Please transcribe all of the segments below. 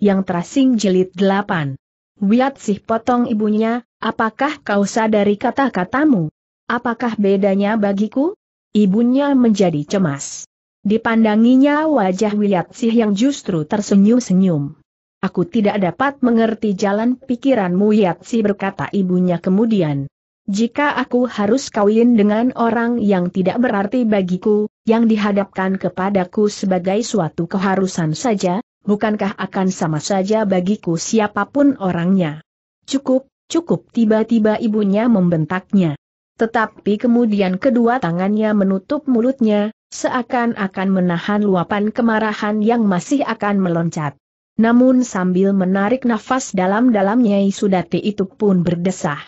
yang terasing jilid delapan. Wiat sih potong ibunya, apakah kau sadari kata-katamu? Apakah bedanya bagiku? Ibunya menjadi cemas. Dipandanginya wajah Wiat sih yang justru tersenyum-senyum. Aku tidak dapat mengerti jalan pikiranmu Wiat sih berkata ibunya kemudian. Jika aku harus kawin dengan orang yang tidak berarti bagiku, yang dihadapkan kepadaku sebagai suatu keharusan saja, bukankah akan sama saja bagiku siapapun orangnya? Cukup, cukup tiba-tiba ibunya membentaknya. Tetapi kemudian kedua tangannya menutup mulutnya, seakan-akan menahan luapan kemarahan yang masih akan meloncat. Namun sambil menarik nafas dalam-dalamnya Sudati itu pun berdesah.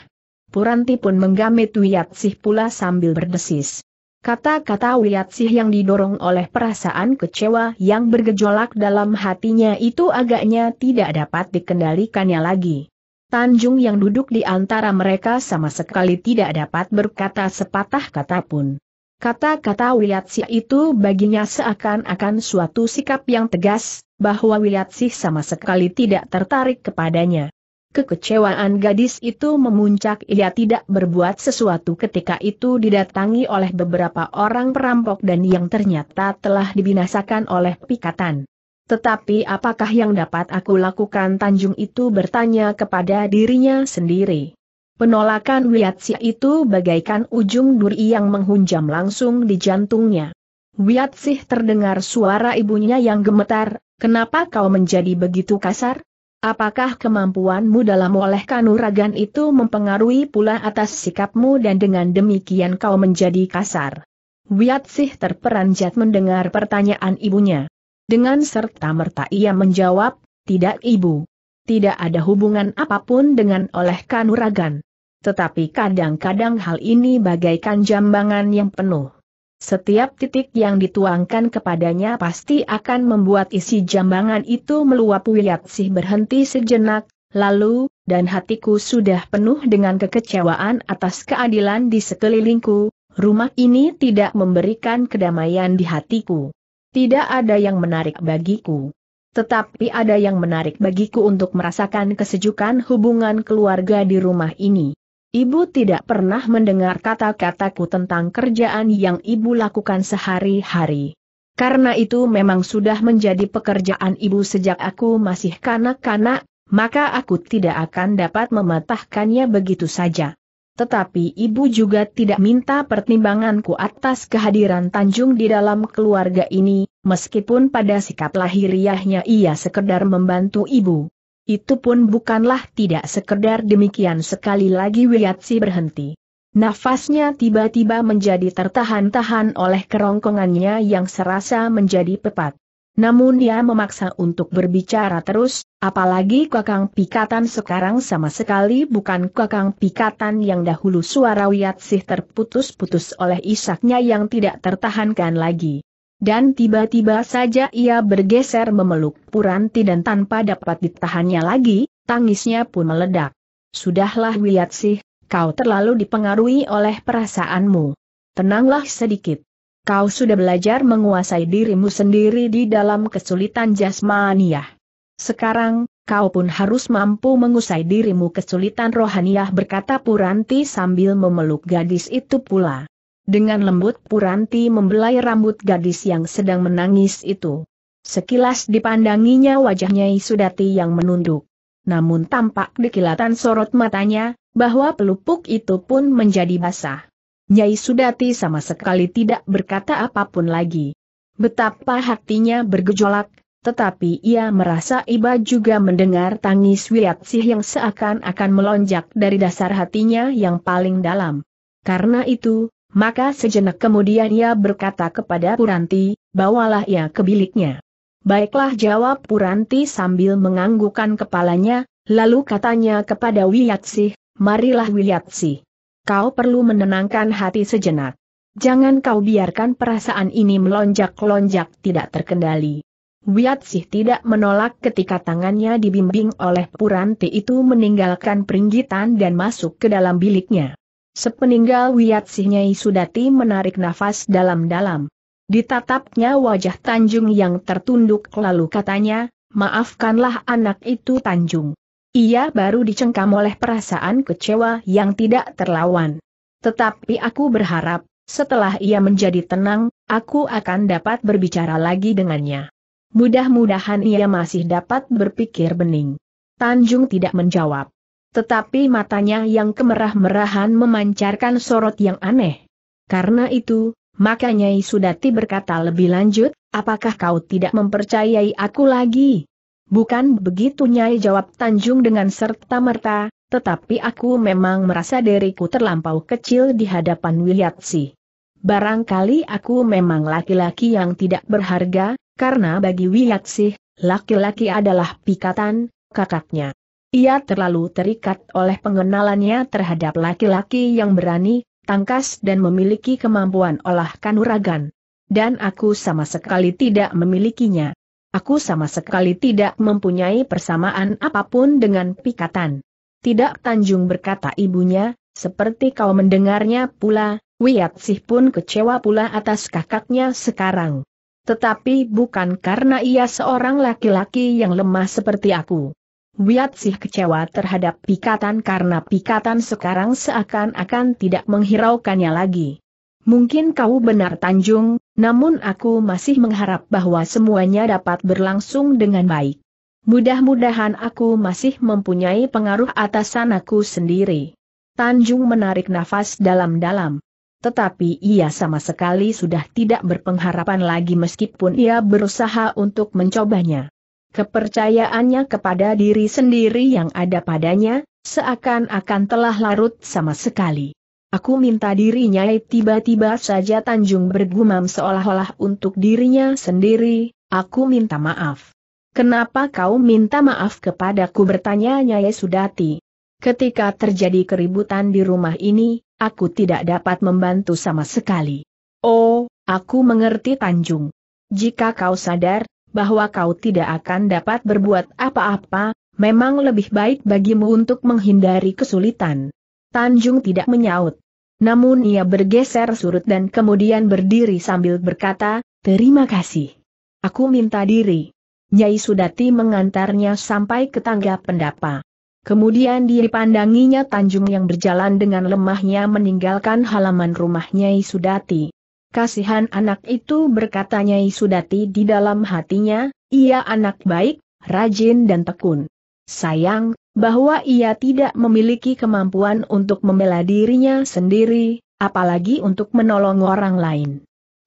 Puranti pun menggamit sih pula sambil berdesis. Kata-kata Sih yang didorong oleh perasaan kecewa yang bergejolak dalam hatinya itu agaknya tidak dapat dikendalikannya lagi. Tanjung yang duduk di antara mereka sama sekali tidak dapat berkata sepatah kata pun. Kata-kata Sih itu baginya seakan-akan suatu sikap yang tegas, bahwa Sih sama sekali tidak tertarik kepadanya. Kekecewaan gadis itu memuncak ia tidak berbuat sesuatu ketika itu didatangi oleh beberapa orang perampok dan yang ternyata telah dibinasakan oleh pikatan. Tetapi apakah yang dapat aku lakukan Tanjung itu bertanya kepada dirinya sendiri. Penolakan Wiatsia itu bagaikan ujung duri yang menghunjam langsung di jantungnya. Wiatsih terdengar suara ibunya yang gemetar, kenapa kau menjadi begitu kasar? Apakah kemampuanmu dalam oleh kanuragan itu mempengaruhi pula atas sikapmu dan dengan demikian kau menjadi kasar? Wiat Sih terperanjat mendengar pertanyaan ibunya. Dengan serta-merta ia menjawab, tidak ibu. Tidak ada hubungan apapun dengan oleh kanuragan. Tetapi kadang-kadang hal ini bagaikan jambangan yang penuh. Setiap titik yang dituangkan kepadanya pasti akan membuat isi jambangan itu meluap sih berhenti sejenak, lalu, dan hatiku sudah penuh dengan kekecewaan atas keadilan di sekelilingku, rumah ini tidak memberikan kedamaian di hatiku. Tidak ada yang menarik bagiku. Tetapi ada yang menarik bagiku untuk merasakan kesejukan hubungan keluarga di rumah ini. Ibu tidak pernah mendengar kata-kataku tentang kerjaan yang ibu lakukan sehari-hari. Karena itu memang sudah menjadi pekerjaan ibu sejak aku masih kanak-kanak, maka aku tidak akan dapat mematahkannya begitu saja. Tetapi ibu juga tidak minta pertimbanganku atas kehadiran Tanjung di dalam keluarga ini, meskipun pada sikap lahiriahnya ia sekedar membantu ibu. Itu pun bukanlah tidak sekedar demikian sekali lagi Wiyatsi berhenti. Nafasnya tiba-tiba menjadi tertahan-tahan oleh kerongkongannya yang serasa menjadi pepat. Namun dia memaksa untuk berbicara terus, apalagi kakang pikatan sekarang sama sekali bukan kakang pikatan yang dahulu suara Wiyatsi terputus-putus oleh isaknya yang tidak tertahankan lagi dan tiba-tiba saja ia bergeser memeluk Puranti dan tanpa dapat ditahannya lagi, tangisnya pun meledak. Sudahlah sih, kau terlalu dipengaruhi oleh perasaanmu. Tenanglah sedikit. Kau sudah belajar menguasai dirimu sendiri di dalam kesulitan jasmaniah. Sekarang, kau pun harus mampu mengusai dirimu kesulitan rohaniah berkata Puranti sambil memeluk gadis itu pula. Dengan lembut Puranti membelai rambut gadis yang sedang menangis itu. Sekilas dipandanginya wajahnya Isudati yang menunduk. Namun tampak kilatan sorot matanya, bahwa pelupuk itu pun menjadi basah. Nyai Sudati sama sekali tidak berkata apapun lagi. Betapa hatinya bergejolak, tetapi ia merasa iba juga mendengar tangis Wiatsih yang seakan-akan melonjak dari dasar hatinya yang paling dalam. Karena itu, maka sejenak kemudian ia berkata kepada Puranti, bawalah ia ke biliknya. Baiklah jawab Puranti sambil menganggukkan kepalanya, lalu katanya kepada Wiyatsih, marilah Wiyatsih. Kau perlu menenangkan hati sejenak. Jangan kau biarkan perasaan ini melonjak-lonjak tidak terkendali. Wiyatsih tidak menolak ketika tangannya dibimbing oleh Puranti itu meninggalkan peringgitan dan masuk ke dalam biliknya. Sepeninggal Wiatsih Nyai Sudati menarik nafas dalam-dalam. Ditatapnya wajah Tanjung yang tertunduk lalu katanya, maafkanlah anak itu Tanjung. Ia baru dicengkam oleh perasaan kecewa yang tidak terlawan. Tetapi aku berharap, setelah ia menjadi tenang, aku akan dapat berbicara lagi dengannya. Mudah-mudahan ia masih dapat berpikir bening. Tanjung tidak menjawab. Tetapi matanya yang kemerah-merahan memancarkan sorot yang aneh. Karena itu, maka Nyai Sudati berkata lebih lanjut, apakah kau tidak mempercayai aku lagi? Bukan begitu Nyai jawab Tanjung dengan serta-merta, tetapi aku memang merasa diriku terlampau kecil di hadapan Wiyatsi. Barangkali aku memang laki-laki yang tidak berharga, karena bagi Wiyatsih, laki-laki adalah pikatan, kakaknya. Ia terlalu terikat oleh pengenalannya terhadap laki-laki yang berani, tangkas dan memiliki kemampuan olah kanuragan. Dan aku sama sekali tidak memilikinya. Aku sama sekali tidak mempunyai persamaan apapun dengan pikatan. Tidak Tanjung berkata ibunya, seperti kau mendengarnya pula, Wiat Sih pun kecewa pula atas kakaknya sekarang. Tetapi bukan karena ia seorang laki-laki yang lemah seperti aku. Wiat Sih kecewa terhadap pikatan karena pikatan sekarang seakan-akan tidak menghiraukannya lagi. Mungkin kau benar Tanjung, namun aku masih mengharap bahwa semuanya dapat berlangsung dengan baik. Mudah-mudahan aku masih mempunyai pengaruh atasan aku sendiri. Tanjung menarik nafas dalam-dalam. Tetapi ia sama sekali sudah tidak berpengharapan lagi meskipun ia berusaha untuk mencobanya. Kepercayaannya kepada diri sendiri yang ada padanya, seakan-akan telah larut sama sekali. Aku minta dirinya eh, tiba-tiba saja Tanjung bergumam seolah-olah untuk dirinya sendiri, aku minta maaf. Kenapa kau minta maaf kepadaku bertanya Nyai Sudati? Ketika terjadi keributan di rumah ini, aku tidak dapat membantu sama sekali. Oh, aku mengerti Tanjung. Jika kau sadar, bahwa kau tidak akan dapat berbuat apa-apa, memang lebih baik bagimu untuk menghindari kesulitan. Tanjung tidak menyaut. Namun ia bergeser surut dan kemudian berdiri sambil berkata, terima kasih. Aku minta diri. Nyai Sudati mengantarnya sampai ke tangga pendapa. Kemudian dipandanginya Tanjung yang berjalan dengan lemahnya meninggalkan halaman rumah Nyai Sudati. Kasihan anak itu berkata Nyai Sudati di dalam hatinya, ia anak baik, rajin dan tekun. Sayang, bahwa ia tidak memiliki kemampuan untuk membela dirinya sendiri, apalagi untuk menolong orang lain.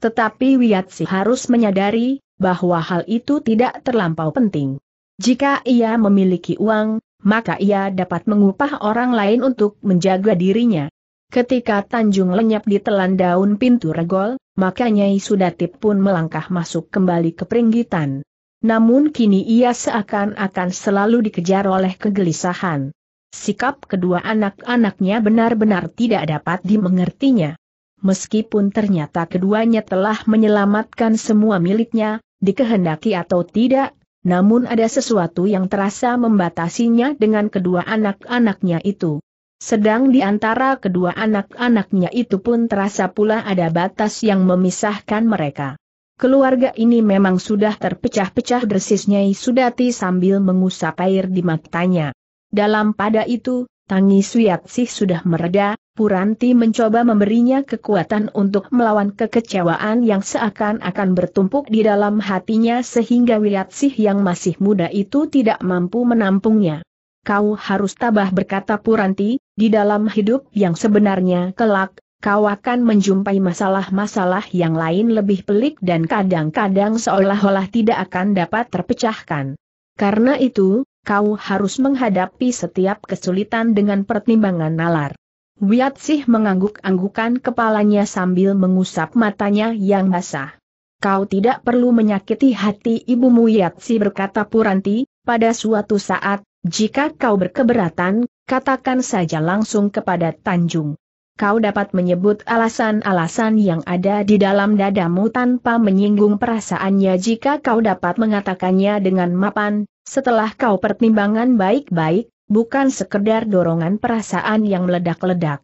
Tetapi Wiatsi harus menyadari, bahwa hal itu tidak terlampau penting. Jika ia memiliki uang, maka ia dapat mengupah orang lain untuk menjaga dirinya. Ketika Tanjung lenyap di telan daun pintu regol, maka Nyai Sudatip pun melangkah masuk kembali ke peringgitan. Namun kini ia seakan-akan selalu dikejar oleh kegelisahan. Sikap kedua anak-anaknya benar-benar tidak dapat dimengertinya. Meskipun ternyata keduanya telah menyelamatkan semua miliknya, dikehendaki atau tidak, namun ada sesuatu yang terasa membatasinya dengan kedua anak-anaknya itu. Sedang di antara kedua anak-anaknya itu pun terasa pula ada batas yang memisahkan mereka. Keluarga ini memang sudah terpecah-pecah desisnya Sudati sambil mengusap air di matanya. Dalam pada itu, tangis Wiatsih sudah mereda, Puranti mencoba memberinya kekuatan untuk melawan kekecewaan yang seakan-akan bertumpuk di dalam hatinya sehingga Wiyatsih yang masih muda itu tidak mampu menampungnya. Kau harus tabah berkata Puranti, di dalam hidup yang sebenarnya kelak, kau akan menjumpai masalah-masalah yang lain lebih pelik dan kadang-kadang seolah-olah tidak akan dapat terpecahkan. Karena itu, kau harus menghadapi setiap kesulitan dengan pertimbangan nalar. Wiatsih mengangguk-anggukan kepalanya sambil mengusap matanya yang basah. Kau tidak perlu menyakiti hati ibumu Yatsi berkata Puranti, pada suatu saat, jika kau berkeberatan, katakan saja langsung kepada Tanjung. Kau dapat menyebut alasan-alasan yang ada di dalam dadamu tanpa menyinggung perasaannya jika kau dapat mengatakannya dengan mapan, setelah kau pertimbangan baik-baik, bukan sekedar dorongan perasaan yang meledak-ledak.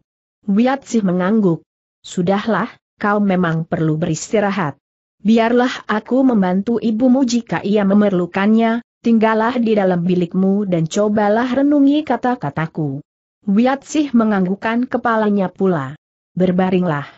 Wiat sih mengangguk. Sudahlah, kau memang perlu beristirahat. Biarlah aku membantu ibumu jika ia memerlukannya, tinggallah di dalam bilikmu dan cobalah renungi kata-kataku. Wiatsih menganggukkan kepalanya pula. Berbaringlah.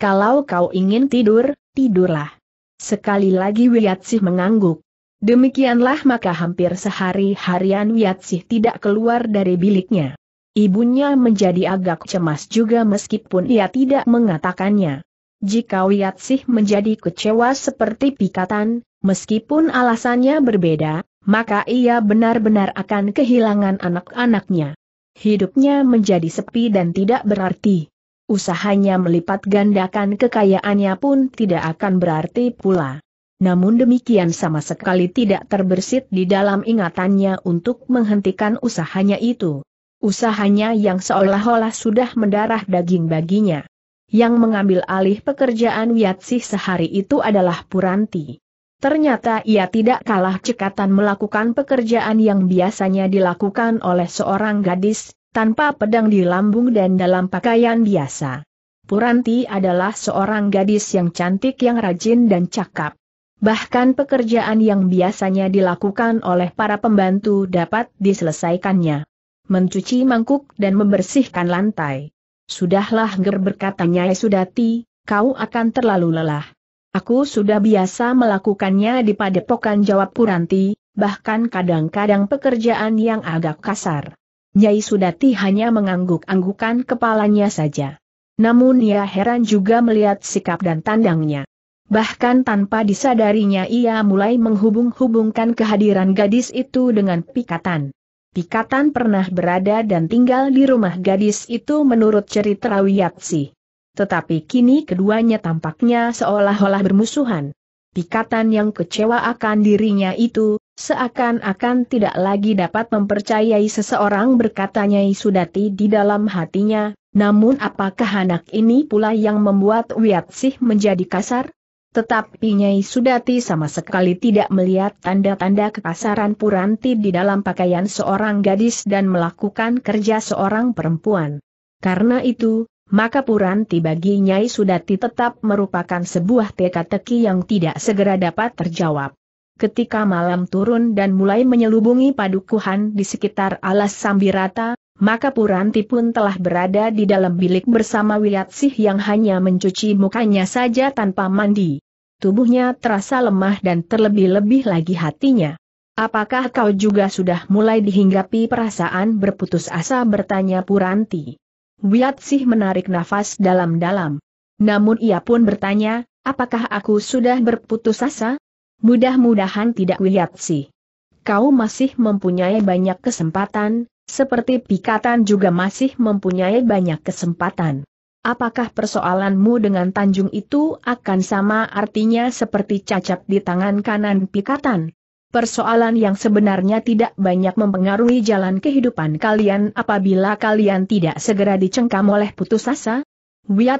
Kalau kau ingin tidur, tidurlah. Sekali lagi Wiatsih mengangguk. Demikianlah maka hampir sehari harian Wiatsih tidak keluar dari biliknya. Ibunya menjadi agak cemas juga meskipun ia tidak mengatakannya. Jika Wiatsih menjadi kecewa seperti pikatan, meskipun alasannya berbeda, maka ia benar-benar akan kehilangan anak-anaknya. Hidupnya menjadi sepi dan tidak berarti. Usahanya melipat gandakan kekayaannya pun tidak akan berarti pula. Namun demikian sama sekali tidak terbersit di dalam ingatannya untuk menghentikan usahanya itu. Usahanya yang seolah-olah sudah mendarah daging baginya. Yang mengambil alih pekerjaan Wiatsih sehari itu adalah Puranti. Ternyata ia tidak kalah cekatan melakukan pekerjaan yang biasanya dilakukan oleh seorang gadis, tanpa pedang di lambung dan dalam pakaian biasa. Puranti adalah seorang gadis yang cantik yang rajin dan cakap. Bahkan pekerjaan yang biasanya dilakukan oleh para pembantu dapat diselesaikannya. Mencuci mangkuk dan membersihkan lantai. Sudahlah ger berkatanya Sudati, kau akan terlalu lelah. Aku sudah biasa melakukannya di padepokan jawab Puranti, bahkan kadang-kadang pekerjaan yang agak kasar. Nyai Sudati hanya mengangguk-anggukan kepalanya saja. Namun ia heran juga melihat sikap dan tandangnya. Bahkan tanpa disadarinya ia mulai menghubung-hubungkan kehadiran gadis itu dengan pikatan. Pikatan pernah berada dan tinggal di rumah gadis itu menurut cerita Wiyatsi. Tetapi kini keduanya tampaknya seolah-olah bermusuhan. Pikatan yang kecewa akan dirinya itu, seakan-akan tidak lagi dapat mempercayai seseorang berkata berkatanya Sudati di dalam hatinya, namun apakah anak ini pula yang membuat Wiatsih menjadi kasar? Tetapi Nyai Sudati sama sekali tidak melihat tanda-tanda kekasaran Puranti di dalam pakaian seorang gadis dan melakukan kerja seorang perempuan. Karena itu, maka Puranti bagi Nyai Sudati tetap merupakan sebuah teka-teki yang tidak segera dapat terjawab. Ketika malam turun dan mulai menyelubungi padukuhan di sekitar alas Sambirata, maka Puranti pun telah berada di dalam bilik bersama Wilatsih yang hanya mencuci mukanya saja tanpa mandi. Tubuhnya terasa lemah dan terlebih-lebih lagi hatinya. Apakah kau juga sudah mulai dihinggapi perasaan berputus asa bertanya Puranti? Wiat Sih menarik nafas dalam-dalam. Namun ia pun bertanya, apakah aku sudah berputus asa? Mudah-mudahan tidak Wiat Sih. Kau masih mempunyai banyak kesempatan, seperti Pikatan juga masih mempunyai banyak kesempatan. Apakah persoalanmu dengan Tanjung itu akan sama artinya seperti cacat di tangan kanan Pikatan? Persoalan yang sebenarnya tidak banyak mempengaruhi jalan kehidupan kalian apabila kalian tidak segera dicengkam oleh putus asa.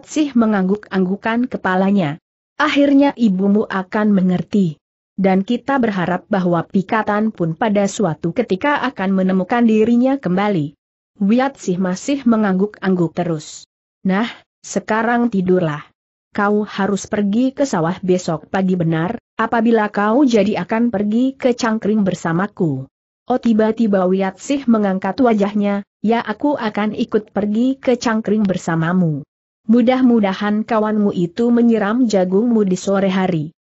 sih mengangguk-anggukan kepalanya. Akhirnya ibumu akan mengerti. Dan kita berharap bahwa pikatan pun pada suatu ketika akan menemukan dirinya kembali. sih masih mengangguk-angguk terus. Nah, sekarang tidurlah. Kau harus pergi ke sawah besok pagi benar, Apabila kau jadi akan pergi ke cangkring bersamaku. Oh tiba-tiba Wiatsih mengangkat wajahnya, ya aku akan ikut pergi ke cangkring bersamamu. Mudah-mudahan kawanmu itu menyiram jagungmu di sore hari.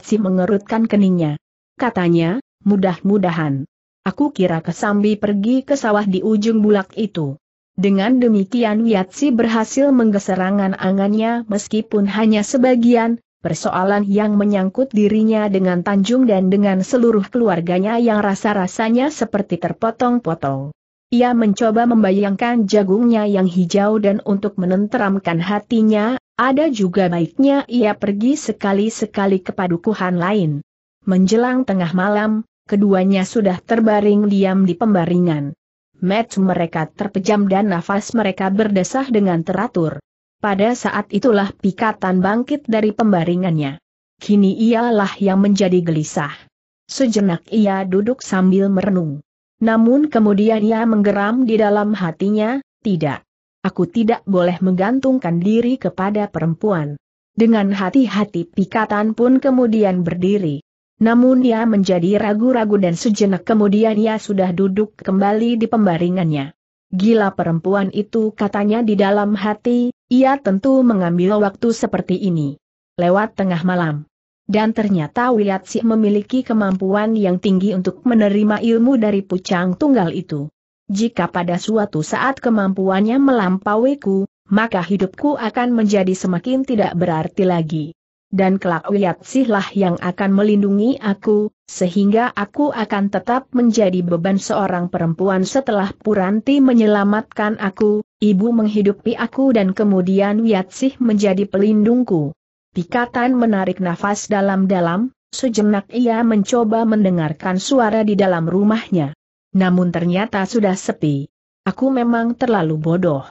sih mengerutkan keningnya. Katanya, mudah-mudahan. Aku kira kesambi pergi ke sawah di ujung bulak itu. Dengan demikian Wiatsi berhasil menggeserangan angannya meskipun hanya sebagian, persoalan yang menyangkut dirinya dengan Tanjung dan dengan seluruh keluarganya yang rasa-rasanya seperti terpotong-potong. Ia mencoba membayangkan jagungnya yang hijau dan untuk menenteramkan hatinya, ada juga baiknya ia pergi sekali-sekali ke padukuhan lain. Menjelang tengah malam, keduanya sudah terbaring diam di pembaringan. Match mereka terpejam dan nafas mereka berdesah dengan teratur. Pada saat itulah pikatan bangkit dari pembaringannya. Kini ialah yang menjadi gelisah. Sejenak ia duduk sambil merenung. Namun kemudian ia menggeram di dalam hatinya, tidak. Aku tidak boleh menggantungkan diri kepada perempuan. Dengan hati-hati pikatan pun kemudian berdiri. Namun ia menjadi ragu-ragu dan sejenak kemudian ia sudah duduk kembali di pembaringannya. Gila perempuan itu katanya di dalam hati, ia tentu mengambil waktu seperti ini. Lewat tengah malam. Dan ternyata Wiatsi memiliki kemampuan yang tinggi untuk menerima ilmu dari pucang tunggal itu. Jika pada suatu saat kemampuannya melampaui ku, maka hidupku akan menjadi semakin tidak berarti lagi. Dan kelak lah yang akan melindungi aku, sehingga aku akan tetap menjadi beban seorang perempuan setelah Puranti menyelamatkan aku, ibu menghidupi aku dan kemudian Wiatsih menjadi pelindungku. Pikatan menarik nafas dalam-dalam, sejenak ia mencoba mendengarkan suara di dalam rumahnya. Namun ternyata sudah sepi. Aku memang terlalu bodoh.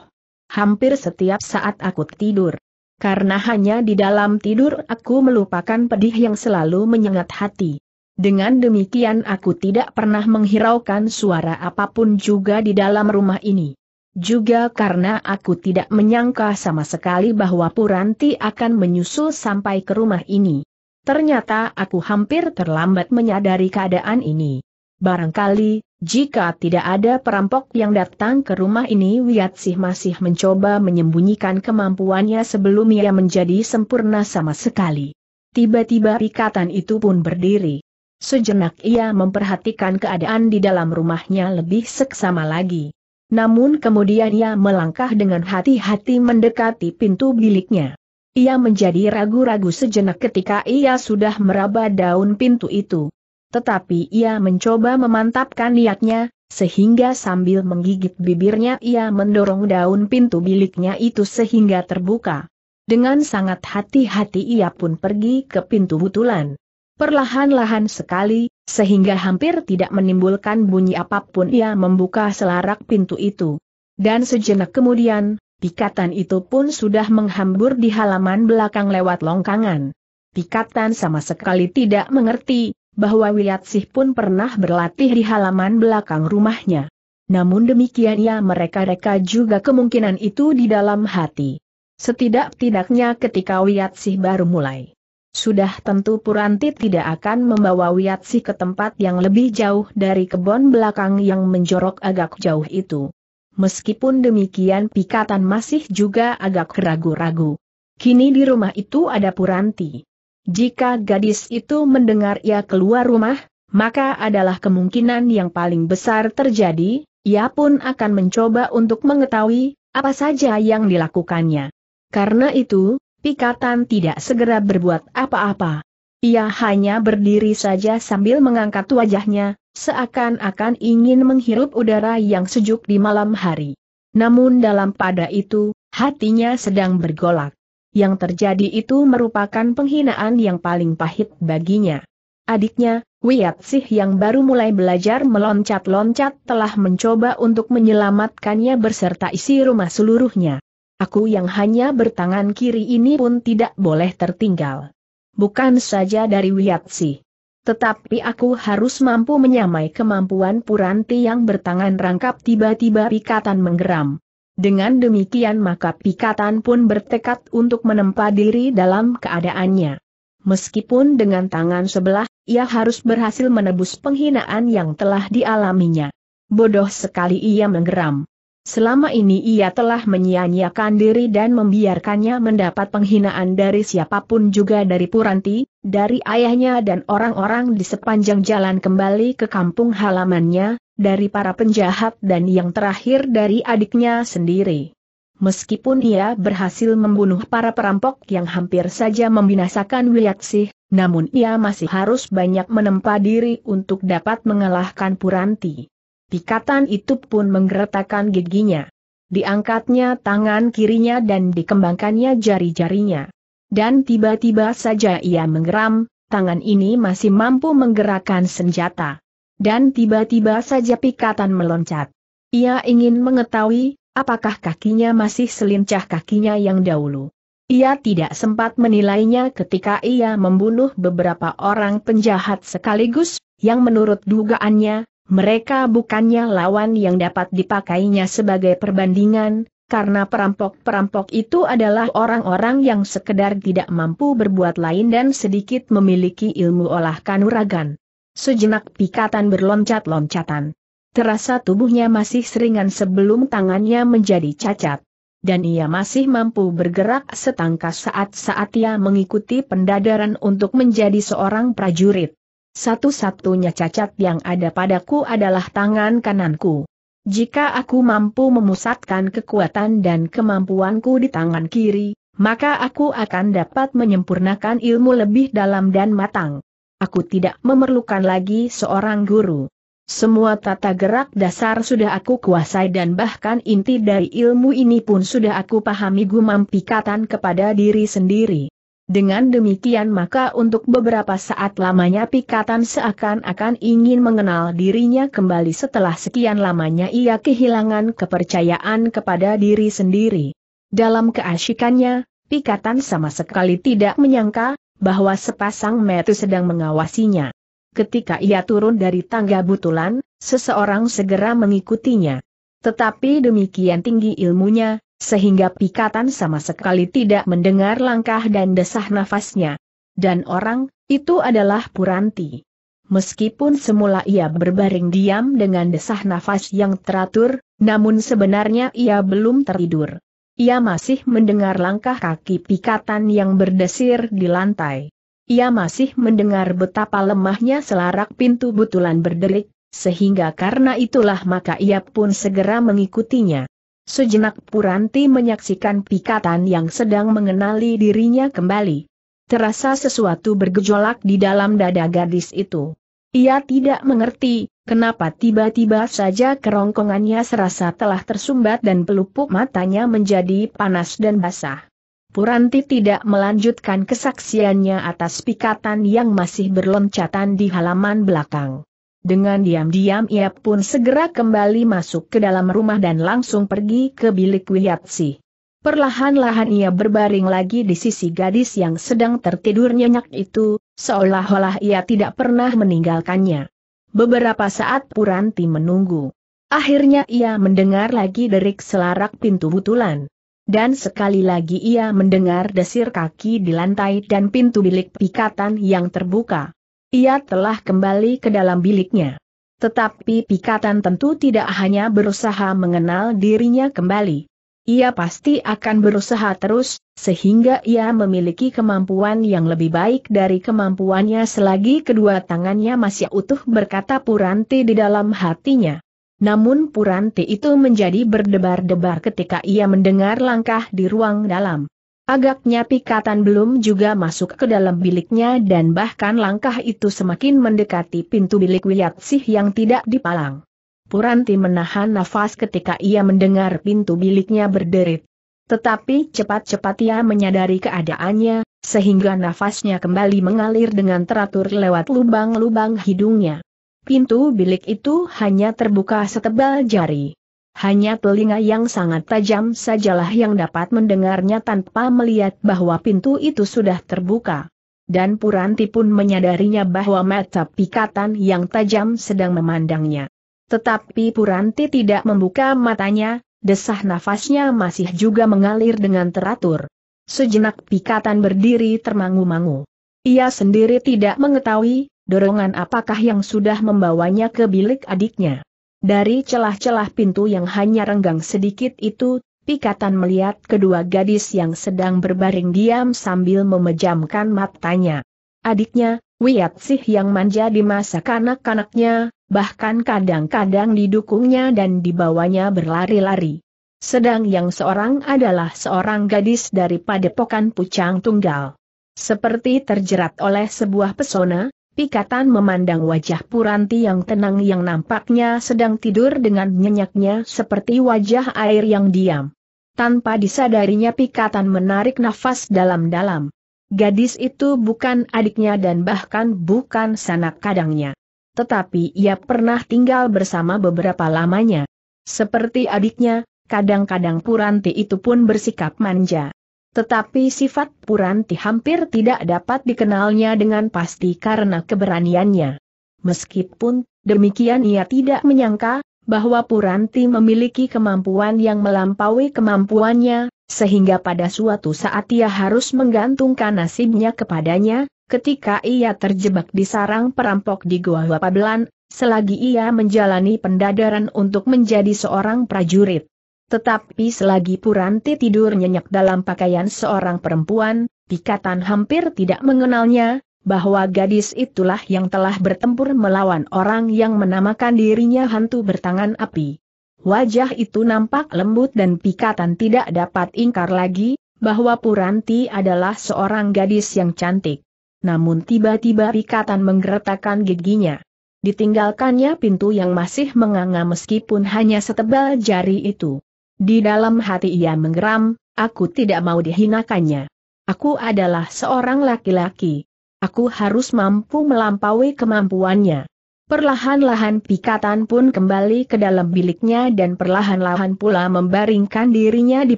Hampir setiap saat aku tidur. Karena hanya di dalam tidur aku melupakan pedih yang selalu menyengat hati. Dengan demikian aku tidak pernah menghiraukan suara apapun juga di dalam rumah ini. Juga karena aku tidak menyangka sama sekali bahwa Puranti akan menyusul sampai ke rumah ini. Ternyata aku hampir terlambat menyadari keadaan ini. Barangkali, jika tidak ada perampok yang datang ke rumah ini Wiatsih masih mencoba menyembunyikan kemampuannya sebelum ia menjadi sempurna sama sekali. Tiba-tiba ikatan itu pun berdiri. Sejenak ia memperhatikan keadaan di dalam rumahnya lebih seksama lagi. Namun kemudian ia melangkah dengan hati-hati mendekati pintu biliknya. Ia menjadi ragu-ragu sejenak ketika ia sudah meraba daun pintu itu. Tetapi ia mencoba memantapkan niatnya, sehingga sambil menggigit bibirnya ia mendorong daun pintu biliknya itu sehingga terbuka. Dengan sangat hati-hati ia pun pergi ke pintu butulan. Perlahan-lahan sekali, sehingga hampir tidak menimbulkan bunyi apapun ia membuka selarak pintu itu. Dan sejenak kemudian, pikatan itu pun sudah menghambur di halaman belakang lewat longkangan. Pikatan sama sekali tidak mengerti, bahwa Wiyatsih pun pernah berlatih di halaman belakang rumahnya. Namun demikian ya mereka-reka juga kemungkinan itu di dalam hati. Setidak-tidaknya ketika Wiyatsih baru mulai sudah tentu Puranti tidak akan membawa Wiatsi ke tempat yang lebih jauh dari kebon belakang yang menjorok agak jauh itu. Meskipun demikian pikatan masih juga agak ragu-ragu. Kini di rumah itu ada Puranti. Jika gadis itu mendengar ia keluar rumah, maka adalah kemungkinan yang paling besar terjadi, ia pun akan mencoba untuk mengetahui apa saja yang dilakukannya. Karena itu, Pikatan tidak segera berbuat apa-apa. Ia hanya berdiri saja sambil mengangkat wajahnya, seakan-akan ingin menghirup udara yang sejuk di malam hari. Namun dalam pada itu, hatinya sedang bergolak. Yang terjadi itu merupakan penghinaan yang paling pahit baginya. Adiknya, Wiat Sih yang baru mulai belajar meloncat-loncat telah mencoba untuk menyelamatkannya berserta isi rumah seluruhnya. Aku yang hanya bertangan kiri ini pun tidak boleh tertinggal. Bukan saja dari Wiatsi. Tetapi aku harus mampu menyamai kemampuan Puranti yang bertangan rangkap tiba-tiba pikatan menggeram. Dengan demikian maka pikatan pun bertekad untuk menempa diri dalam keadaannya. Meskipun dengan tangan sebelah, ia harus berhasil menebus penghinaan yang telah dialaminya. Bodoh sekali ia menggeram. Selama ini ia telah menyia-nyiakan diri dan membiarkannya mendapat penghinaan dari siapapun juga dari Puranti, dari ayahnya dan orang-orang di sepanjang jalan kembali ke kampung halamannya, dari para penjahat dan yang terakhir dari adiknya sendiri. Meskipun ia berhasil membunuh para perampok yang hampir saja membinasakan Wiyaksih, namun ia masih harus banyak menempa diri untuk dapat mengalahkan Puranti. Pikatan itu pun menggeretakkan giginya. Diangkatnya tangan kirinya dan dikembangkannya jari-jarinya. Dan tiba-tiba saja ia menggeram, tangan ini masih mampu menggerakkan senjata. Dan tiba-tiba saja pikatan meloncat. Ia ingin mengetahui, apakah kakinya masih selincah kakinya yang dahulu. Ia tidak sempat menilainya ketika ia membunuh beberapa orang penjahat sekaligus, yang menurut dugaannya, mereka bukannya lawan yang dapat dipakainya sebagai perbandingan, karena perampok-perampok itu adalah orang-orang yang sekedar tidak mampu berbuat lain dan sedikit memiliki ilmu olah kanuragan. Sejenak pikatan berloncat-loncatan. Terasa tubuhnya masih seringan sebelum tangannya menjadi cacat. Dan ia masih mampu bergerak setangkas saat-saat ia mengikuti pendadaran untuk menjadi seorang prajurit. Satu-satunya cacat yang ada padaku adalah tangan kananku. Jika aku mampu memusatkan kekuatan dan kemampuanku di tangan kiri, maka aku akan dapat menyempurnakan ilmu lebih dalam dan matang. Aku tidak memerlukan lagi seorang guru. Semua tata gerak dasar sudah aku kuasai dan bahkan inti dari ilmu ini pun sudah aku pahami gumam pikatan kepada diri sendiri. Dengan demikian maka untuk beberapa saat lamanya pikatan seakan-akan ingin mengenal dirinya kembali setelah sekian lamanya ia kehilangan kepercayaan kepada diri sendiri. Dalam keasikannya, pikatan sama sekali tidak menyangka bahwa sepasang metu sedang mengawasinya. Ketika ia turun dari tangga butulan, seseorang segera mengikutinya. Tetapi demikian tinggi ilmunya, sehingga pikatan sama sekali tidak mendengar langkah dan desah nafasnya. Dan orang, itu adalah Puranti. Meskipun semula ia berbaring diam dengan desah nafas yang teratur, namun sebenarnya ia belum tertidur. Ia masih mendengar langkah kaki pikatan yang berdesir di lantai. Ia masih mendengar betapa lemahnya selarak pintu butulan berderik, sehingga karena itulah maka ia pun segera mengikutinya. Sejenak Puranti menyaksikan pikatan yang sedang mengenali dirinya kembali. Terasa sesuatu bergejolak di dalam dada gadis itu. Ia tidak mengerti, kenapa tiba-tiba saja kerongkongannya serasa telah tersumbat dan pelupuk matanya menjadi panas dan basah. Puranti tidak melanjutkan kesaksiannya atas pikatan yang masih berloncatan di halaman belakang. Dengan diam-diam ia pun segera kembali masuk ke dalam rumah dan langsung pergi ke bilik Wiyatsi. Perlahan-lahan ia berbaring lagi di sisi gadis yang sedang tertidur nyenyak itu, seolah-olah ia tidak pernah meninggalkannya. Beberapa saat Puranti menunggu. Akhirnya ia mendengar lagi derik selarak pintu butulan. Dan sekali lagi ia mendengar desir kaki di lantai dan pintu bilik pikatan yang terbuka. Ia telah kembali ke dalam biliknya. Tetapi Pikatan tentu tidak hanya berusaha mengenal dirinya kembali. Ia pasti akan berusaha terus, sehingga ia memiliki kemampuan yang lebih baik dari kemampuannya selagi kedua tangannya masih utuh berkata Puranti di dalam hatinya. Namun Puranti itu menjadi berdebar-debar ketika ia mendengar langkah di ruang dalam. Agaknya pikatan belum juga masuk ke dalam biliknya dan bahkan langkah itu semakin mendekati pintu bilik Sih yang tidak dipalang. Puranti menahan nafas ketika ia mendengar pintu biliknya berderit. Tetapi cepat-cepat ia menyadari keadaannya, sehingga nafasnya kembali mengalir dengan teratur lewat lubang-lubang hidungnya. Pintu bilik itu hanya terbuka setebal jari. Hanya telinga yang sangat tajam sajalah yang dapat mendengarnya tanpa melihat bahwa pintu itu sudah terbuka. Dan Puranti pun menyadarinya bahwa mata pikatan yang tajam sedang memandangnya. Tetapi Puranti tidak membuka matanya, desah nafasnya masih juga mengalir dengan teratur. Sejenak pikatan berdiri termangu-mangu. Ia sendiri tidak mengetahui, dorongan apakah yang sudah membawanya ke bilik adiknya. Dari celah-celah pintu yang hanya renggang sedikit itu, Pikatan melihat kedua gadis yang sedang berbaring diam sambil memejamkan matanya. Adiknya, Wiat Sih yang manja di masa kanak-kanaknya, bahkan kadang-kadang didukungnya dan dibawanya berlari-lari. Sedang yang seorang adalah seorang gadis dari padepokan Pucang Tunggal. Seperti terjerat oleh sebuah pesona, Pikatan memandang wajah Puranti yang tenang yang nampaknya sedang tidur dengan nyenyaknya seperti wajah air yang diam. Tanpa disadarinya Pikatan menarik nafas dalam-dalam. Gadis itu bukan adiknya dan bahkan bukan sanak kadangnya. Tetapi ia pernah tinggal bersama beberapa lamanya. Seperti adiknya, kadang-kadang Puranti itu pun bersikap manja. Tetapi sifat Puranti hampir tidak dapat dikenalnya dengan pasti karena keberaniannya. Meskipun demikian ia tidak menyangka bahwa Puranti memiliki kemampuan yang melampaui kemampuannya, sehingga pada suatu saat ia harus menggantungkan nasibnya kepadanya, ketika ia terjebak di sarang perampok di Goa Wapablan, selagi ia menjalani pendadaran untuk menjadi seorang prajurit. Tetapi selagi Puranti tidur nyenyak dalam pakaian seorang perempuan, Pikatan hampir tidak mengenalnya, bahwa gadis itulah yang telah bertempur melawan orang yang menamakan dirinya hantu bertangan api. Wajah itu nampak lembut dan Pikatan tidak dapat ingkar lagi, bahwa Puranti adalah seorang gadis yang cantik. Namun tiba-tiba Pikatan menggeretakkan giginya. Ditinggalkannya pintu yang masih menganga meskipun hanya setebal jari itu. Di dalam hati ia menggeram, aku tidak mau dihinakannya. Aku adalah seorang laki-laki. Aku harus mampu melampaui kemampuannya. Perlahan-lahan pikatan pun kembali ke dalam biliknya dan perlahan-lahan pula membaringkan dirinya di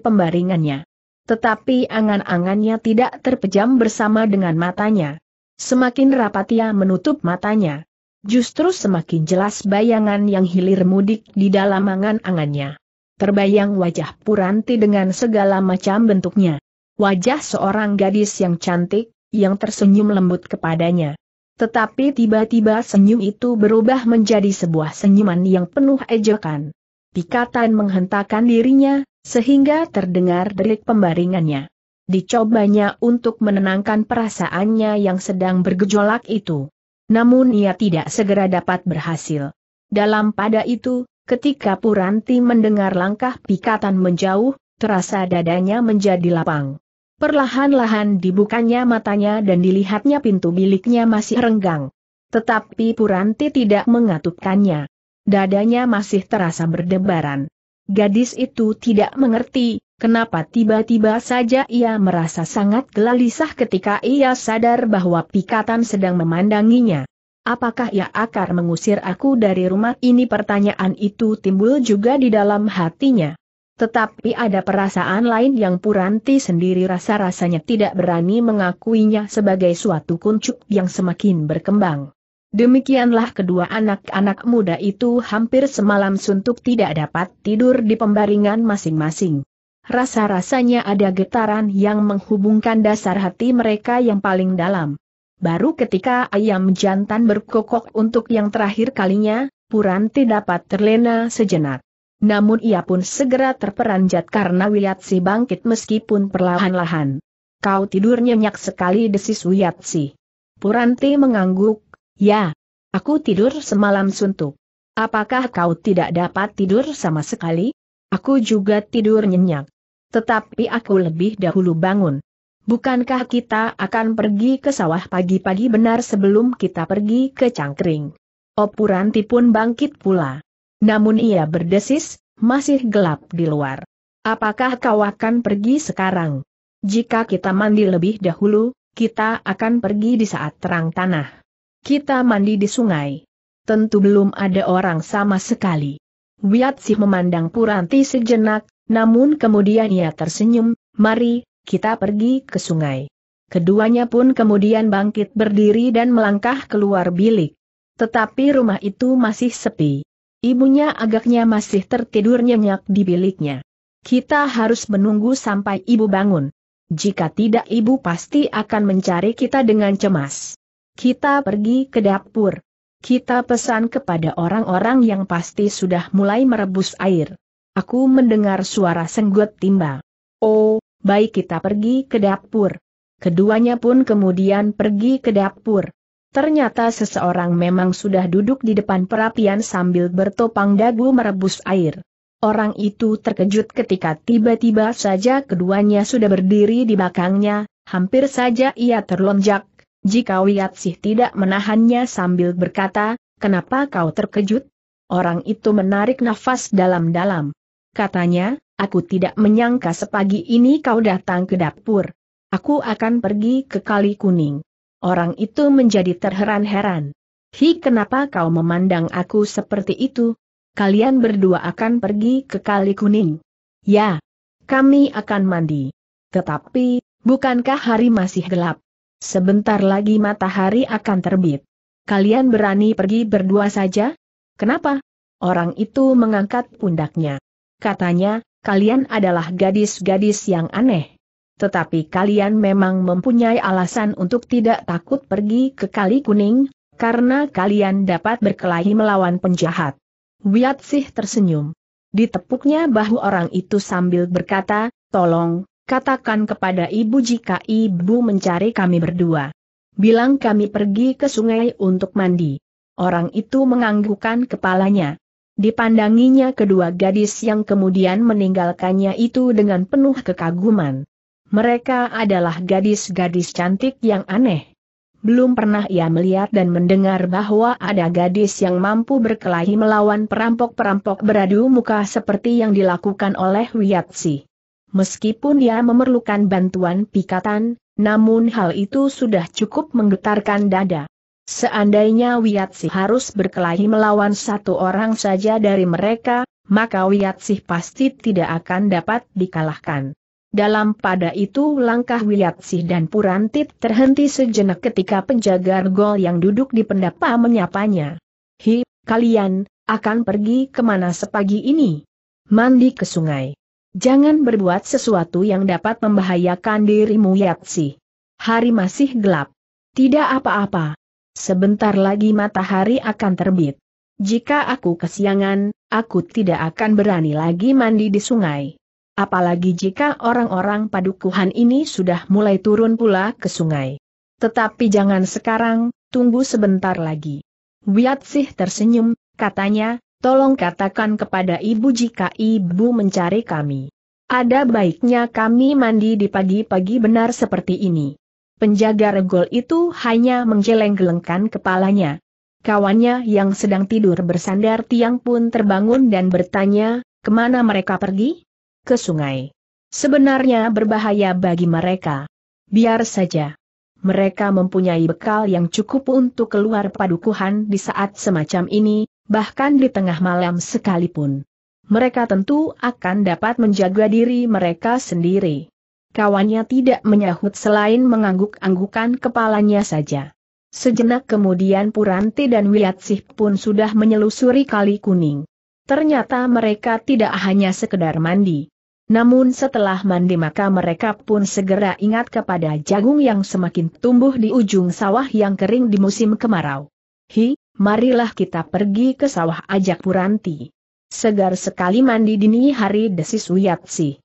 pembaringannya. Tetapi angan-angannya tidak terpejam bersama dengan matanya. Semakin rapat ia menutup matanya. Justru semakin jelas bayangan yang hilir mudik di dalam angan-angannya. Terbayang wajah Puranti dengan segala macam bentuknya. Wajah seorang gadis yang cantik, yang tersenyum lembut kepadanya. Tetapi tiba-tiba senyum itu berubah menjadi sebuah senyuman yang penuh ejekan. Pikatan menghentakkan dirinya, sehingga terdengar derik pembaringannya. Dicobanya untuk menenangkan perasaannya yang sedang bergejolak itu. Namun ia tidak segera dapat berhasil. Dalam pada itu, Ketika Puranti mendengar langkah pikatan menjauh, terasa dadanya menjadi lapang. Perlahan-lahan dibukanya matanya dan dilihatnya pintu biliknya masih renggang. Tetapi Puranti tidak mengatupkannya. Dadanya masih terasa berdebaran. Gadis itu tidak mengerti, kenapa tiba-tiba saja ia merasa sangat gelisah ketika ia sadar bahwa pikatan sedang memandanginya. Apakah ia akan mengusir aku dari rumah ini? Pertanyaan itu timbul juga di dalam hatinya. Tetapi ada perasaan lain yang Puranti sendiri rasa-rasanya tidak berani mengakuinya sebagai suatu kuncup yang semakin berkembang. Demikianlah kedua anak-anak muda itu hampir semalam suntuk tidak dapat tidur di pembaringan masing-masing. Rasa-rasanya ada getaran yang menghubungkan dasar hati mereka yang paling dalam. Baru ketika ayam jantan berkokok untuk yang terakhir kalinya, Puranti dapat terlena sejenak. Namun ia pun segera terperanjat karena Wilatsi bangkit meskipun perlahan-lahan. Kau tidur nyenyak sekali desis Wiyatsi. Puranti mengangguk, ya, aku tidur semalam suntuk. Apakah kau tidak dapat tidur sama sekali? Aku juga tidur nyenyak. Tetapi aku lebih dahulu bangun. Bukankah kita akan pergi ke sawah pagi-pagi benar sebelum kita pergi ke cangkring? Opuranti pun bangkit pula. Namun ia berdesis, masih gelap di luar. Apakah kau akan pergi sekarang? Jika kita mandi lebih dahulu, kita akan pergi di saat terang tanah. Kita mandi di sungai. Tentu belum ada orang sama sekali. Wiat sih memandang Puranti sejenak, namun kemudian ia tersenyum, mari, kita pergi ke sungai. Keduanya pun kemudian bangkit berdiri dan melangkah keluar bilik. Tetapi rumah itu masih sepi. Ibunya agaknya masih tertidur nyenyak di biliknya. Kita harus menunggu sampai ibu bangun. Jika tidak ibu pasti akan mencari kita dengan cemas. Kita pergi ke dapur. Kita pesan kepada orang-orang yang pasti sudah mulai merebus air. Aku mendengar suara senggut timba. Oh, baik kita pergi ke dapur. Keduanya pun kemudian pergi ke dapur. Ternyata seseorang memang sudah duduk di depan perapian sambil bertopang dagu merebus air. Orang itu terkejut ketika tiba-tiba saja keduanya sudah berdiri di belakangnya, hampir saja ia terlonjak. Jika sih tidak menahannya sambil berkata, kenapa kau terkejut? Orang itu menarik nafas dalam-dalam. Katanya, aku tidak menyangka sepagi ini kau datang ke dapur. Aku akan pergi ke Kali Kuning. Orang itu menjadi terheran-heran. Hi kenapa kau memandang aku seperti itu? Kalian berdua akan pergi ke Kali Kuning. Ya, kami akan mandi. Tetapi, bukankah hari masih gelap? Sebentar lagi matahari akan terbit. Kalian berani pergi berdua saja? Kenapa? Orang itu mengangkat pundaknya. Katanya, kalian adalah gadis-gadis yang aneh. Tetapi kalian memang mempunyai alasan untuk tidak takut pergi ke Kali Kuning, karena kalian dapat berkelahi melawan penjahat. Wiat Sih tersenyum. Ditepuknya bahu orang itu sambil berkata, tolong, katakan kepada ibu jika ibu mencari kami berdua. Bilang kami pergi ke sungai untuk mandi. Orang itu menganggukkan kepalanya. Dipandanginya kedua gadis yang kemudian meninggalkannya itu dengan penuh kekaguman. Mereka adalah gadis-gadis cantik yang aneh. Belum pernah ia melihat dan mendengar bahwa ada gadis yang mampu berkelahi melawan perampok-perampok beradu muka seperti yang dilakukan oleh Wiyatsi. Meskipun ia memerlukan bantuan pikatan, namun hal itu sudah cukup menggetarkan dada. Seandainya Wiatsi harus berkelahi melawan satu orang saja dari mereka, maka Wiatsi pasti tidak akan dapat dikalahkan. Dalam pada itu langkah Wiatsi dan Purantit terhenti sejenak ketika penjaga gol yang duduk di pendapa menyapanya. Hi, kalian, akan pergi kemana sepagi ini? Mandi ke sungai. Jangan berbuat sesuatu yang dapat membahayakan dirimu Yatsi. Hari masih gelap. Tidak apa-apa, Sebentar lagi matahari akan terbit. Jika aku kesiangan, aku tidak akan berani lagi mandi di sungai. Apalagi jika orang-orang padukuhan ini sudah mulai turun pula ke sungai. Tetapi jangan sekarang, tunggu sebentar lagi. Wiatsih tersenyum, katanya, tolong katakan kepada ibu jika ibu mencari kami. Ada baiknya kami mandi di pagi-pagi benar seperti ini. Penjaga regol itu hanya menggeleng-gelengkan kepalanya. Kawannya yang sedang tidur bersandar tiang pun terbangun dan bertanya, kemana mereka pergi? Ke sungai. Sebenarnya berbahaya bagi mereka. Biar saja. Mereka mempunyai bekal yang cukup untuk keluar padukuhan di saat semacam ini, bahkan di tengah malam sekalipun. Mereka tentu akan dapat menjaga diri mereka sendiri kawannya tidak menyahut selain mengangguk-anggukan kepalanya saja. Sejenak kemudian Puranti dan Wiatsih pun sudah menyelusuri kali kuning. Ternyata mereka tidak hanya sekedar mandi. Namun setelah mandi maka mereka pun segera ingat kepada jagung yang semakin tumbuh di ujung sawah yang kering di musim kemarau. Hi, marilah kita pergi ke sawah ajak Puranti. Segar sekali mandi dini hari desis Wiatsih.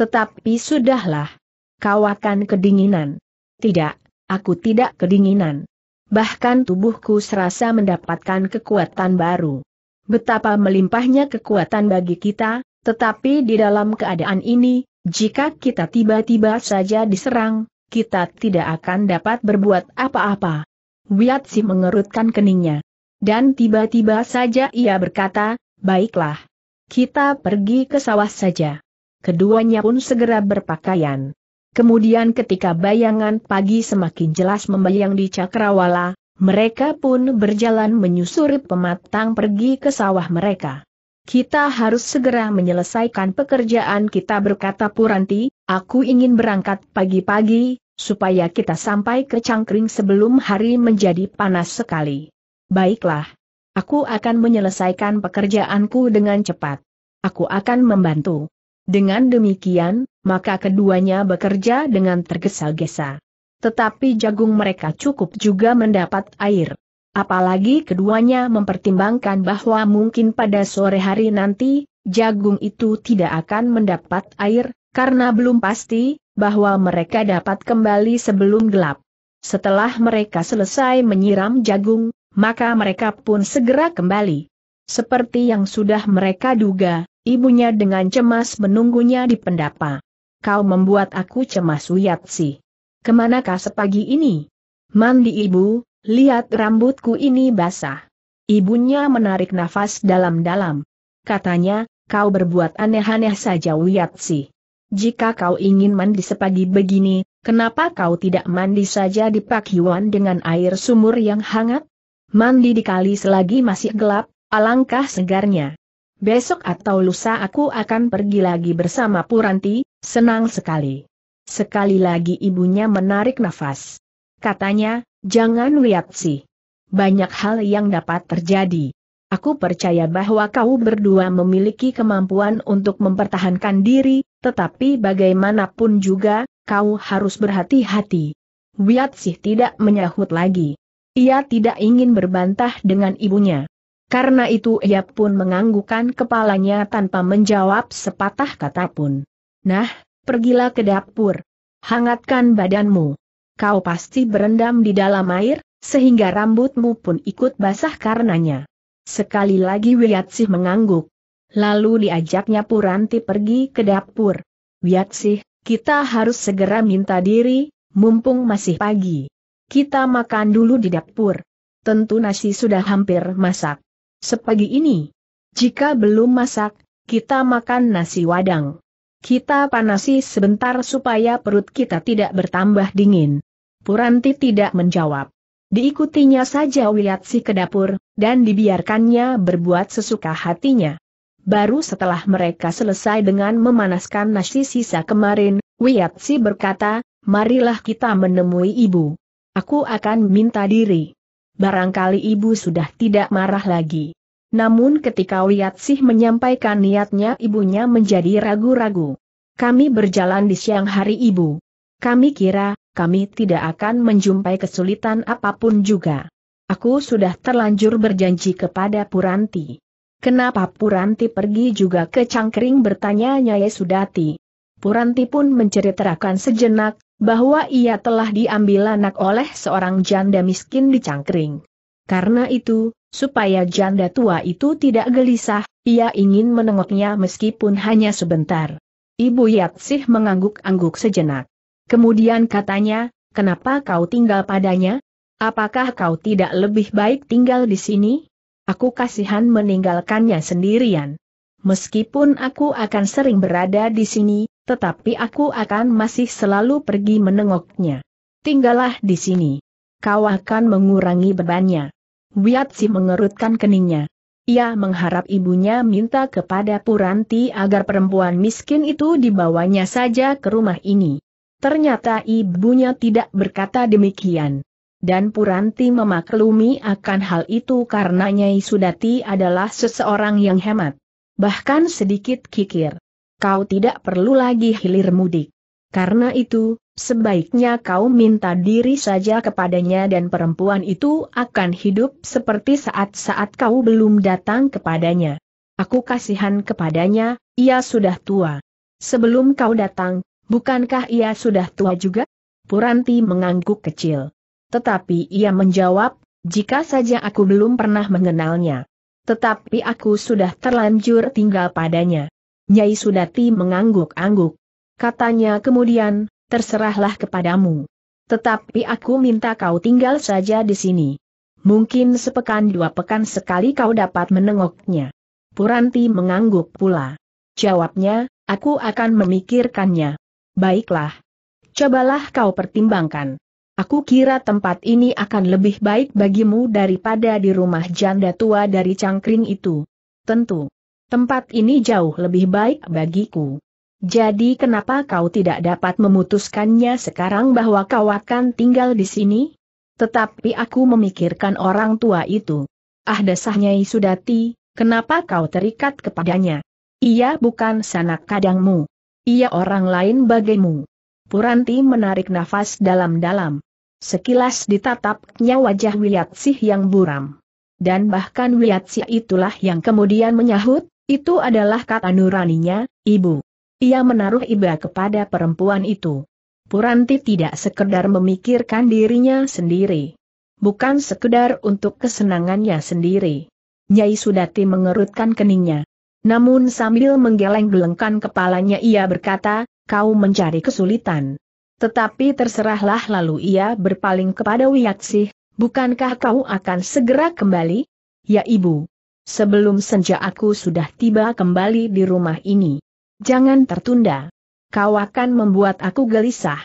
Tetapi sudahlah, kau akan kedinginan. Tidak, aku tidak kedinginan. Bahkan tubuhku serasa mendapatkan kekuatan baru. Betapa melimpahnya kekuatan bagi kita, tetapi di dalam keadaan ini, jika kita tiba-tiba saja diserang, kita tidak akan dapat berbuat apa-apa. Wiatsi mengerutkan keningnya. Dan tiba-tiba saja ia berkata, baiklah. Kita pergi ke sawah saja. Keduanya pun segera berpakaian. Kemudian ketika bayangan pagi semakin jelas membayang di cakrawala, mereka pun berjalan menyusuri pematang pergi ke sawah mereka. Kita harus segera menyelesaikan pekerjaan kita berkata Puranti, aku ingin berangkat pagi-pagi, supaya kita sampai ke Cangkring sebelum hari menjadi panas sekali. Baiklah. Aku akan menyelesaikan pekerjaanku dengan cepat. Aku akan membantu. Dengan demikian, maka keduanya bekerja dengan tergesa-gesa. Tetapi jagung mereka cukup juga mendapat air. Apalagi keduanya mempertimbangkan bahwa mungkin pada sore hari nanti, jagung itu tidak akan mendapat air, karena belum pasti, bahwa mereka dapat kembali sebelum gelap. Setelah mereka selesai menyiram jagung, maka mereka pun segera kembali. Seperti yang sudah mereka duga, Ibunya dengan cemas menunggunya di pendapa. Kau membuat aku cemas Wiyatsi. Kemanakah sepagi ini? Mandi ibu, lihat rambutku ini basah. Ibunya menarik nafas dalam-dalam. Katanya, kau berbuat aneh-aneh saja Wiyatsi. Jika kau ingin mandi sepagi begini, kenapa kau tidak mandi saja di pakiwan dengan air sumur yang hangat? Mandi di kali selagi masih gelap, alangkah segarnya. Besok atau lusa aku akan pergi lagi bersama Puranti, senang sekali. Sekali lagi ibunya menarik nafas. Katanya, jangan lihat sih. Banyak hal yang dapat terjadi. Aku percaya bahwa kau berdua memiliki kemampuan untuk mempertahankan diri, tetapi bagaimanapun juga, kau harus berhati-hati. sih tidak menyahut lagi. Ia tidak ingin berbantah dengan ibunya. Karena itu ia pun menganggukkan kepalanya tanpa menjawab sepatah kata pun. Nah, pergilah ke dapur. Hangatkan badanmu. Kau pasti berendam di dalam air, sehingga rambutmu pun ikut basah karenanya. Sekali lagi Wiyatsih mengangguk. Lalu diajaknya Puranti pergi ke dapur. Wiyatsih, kita harus segera minta diri, mumpung masih pagi. Kita makan dulu di dapur. Tentu nasi sudah hampir masak. Sepagi ini, jika belum masak, kita makan nasi wadang. Kita panasi sebentar supaya perut kita tidak bertambah dingin. Puranti tidak menjawab. Diikutinya saja Wiyatsi ke dapur, dan dibiarkannya berbuat sesuka hatinya. Baru setelah mereka selesai dengan memanaskan nasi sisa kemarin, Wiyatsi berkata, marilah kita menemui ibu. Aku akan minta diri barangkali ibu sudah tidak marah lagi. Namun ketika sih menyampaikan niatnya ibunya menjadi ragu-ragu. Kami berjalan di siang hari ibu. Kami kira, kami tidak akan menjumpai kesulitan apapun juga. Aku sudah terlanjur berjanji kepada Puranti. Kenapa Puranti pergi juga ke Cangkring bertanya Nyai Sudati. Puranti pun menceritakan sejenak, bahwa ia telah diambil anak oleh seorang janda miskin di Cangkring. Karena itu, supaya janda tua itu tidak gelisah, ia ingin menengoknya meskipun hanya sebentar. Ibu Yatsih mengangguk-angguk sejenak. Kemudian katanya, kenapa kau tinggal padanya? Apakah kau tidak lebih baik tinggal di sini? Aku kasihan meninggalkannya sendirian. Meskipun aku akan sering berada di sini, tetapi aku akan masih selalu pergi menengoknya. Tinggallah di sini. Kau akan mengurangi bebannya. Wiatsi mengerutkan keningnya. Ia mengharap ibunya minta kepada Puranti agar perempuan miskin itu dibawanya saja ke rumah ini. Ternyata ibunya tidak berkata demikian. Dan Puranti memaklumi akan hal itu karena Nyai Sudati adalah seseorang yang hemat. Bahkan sedikit kikir kau tidak perlu lagi hilir mudik. Karena itu, sebaiknya kau minta diri saja kepadanya dan perempuan itu akan hidup seperti saat-saat kau belum datang kepadanya. Aku kasihan kepadanya, ia sudah tua. Sebelum kau datang, bukankah ia sudah tua juga? Puranti mengangguk kecil. Tetapi ia menjawab, jika saja aku belum pernah mengenalnya. Tetapi aku sudah terlanjur tinggal padanya. Nyai Sudati mengangguk-angguk. Katanya kemudian, terserahlah kepadamu. Tetapi aku minta kau tinggal saja di sini. Mungkin sepekan dua pekan sekali kau dapat menengoknya. Puranti mengangguk pula. Jawabnya, aku akan memikirkannya. Baiklah. Cobalah kau pertimbangkan. Aku kira tempat ini akan lebih baik bagimu daripada di rumah janda tua dari cangkring itu. Tentu. Tempat ini jauh lebih baik bagiku. Jadi kenapa kau tidak dapat memutuskannya sekarang bahwa kau akan tinggal di sini? Tetapi aku memikirkan orang tua itu. Ah dasahnya Sudati, kenapa kau terikat kepadanya? Ia bukan sanak kadangmu. Ia orang lain bagimu. Puranti menarik nafas dalam-dalam. Sekilas ditatapnya wajah Wiyatsih yang buram. Dan bahkan Wiyatsih itulah yang kemudian menyahut, itu adalah kata nuraninya, ibu. Ia menaruh iba kepada perempuan itu. Puranti tidak sekedar memikirkan dirinya sendiri. Bukan sekedar untuk kesenangannya sendiri. Nyai Sudati mengerutkan keningnya. Namun sambil menggeleng-gelengkan kepalanya ia berkata, kau mencari kesulitan. Tetapi terserahlah lalu ia berpaling kepada Wiyaksih, bukankah kau akan segera kembali? Ya ibu. Sebelum senja aku sudah tiba kembali di rumah ini. Jangan tertunda. Kau akan membuat aku gelisah.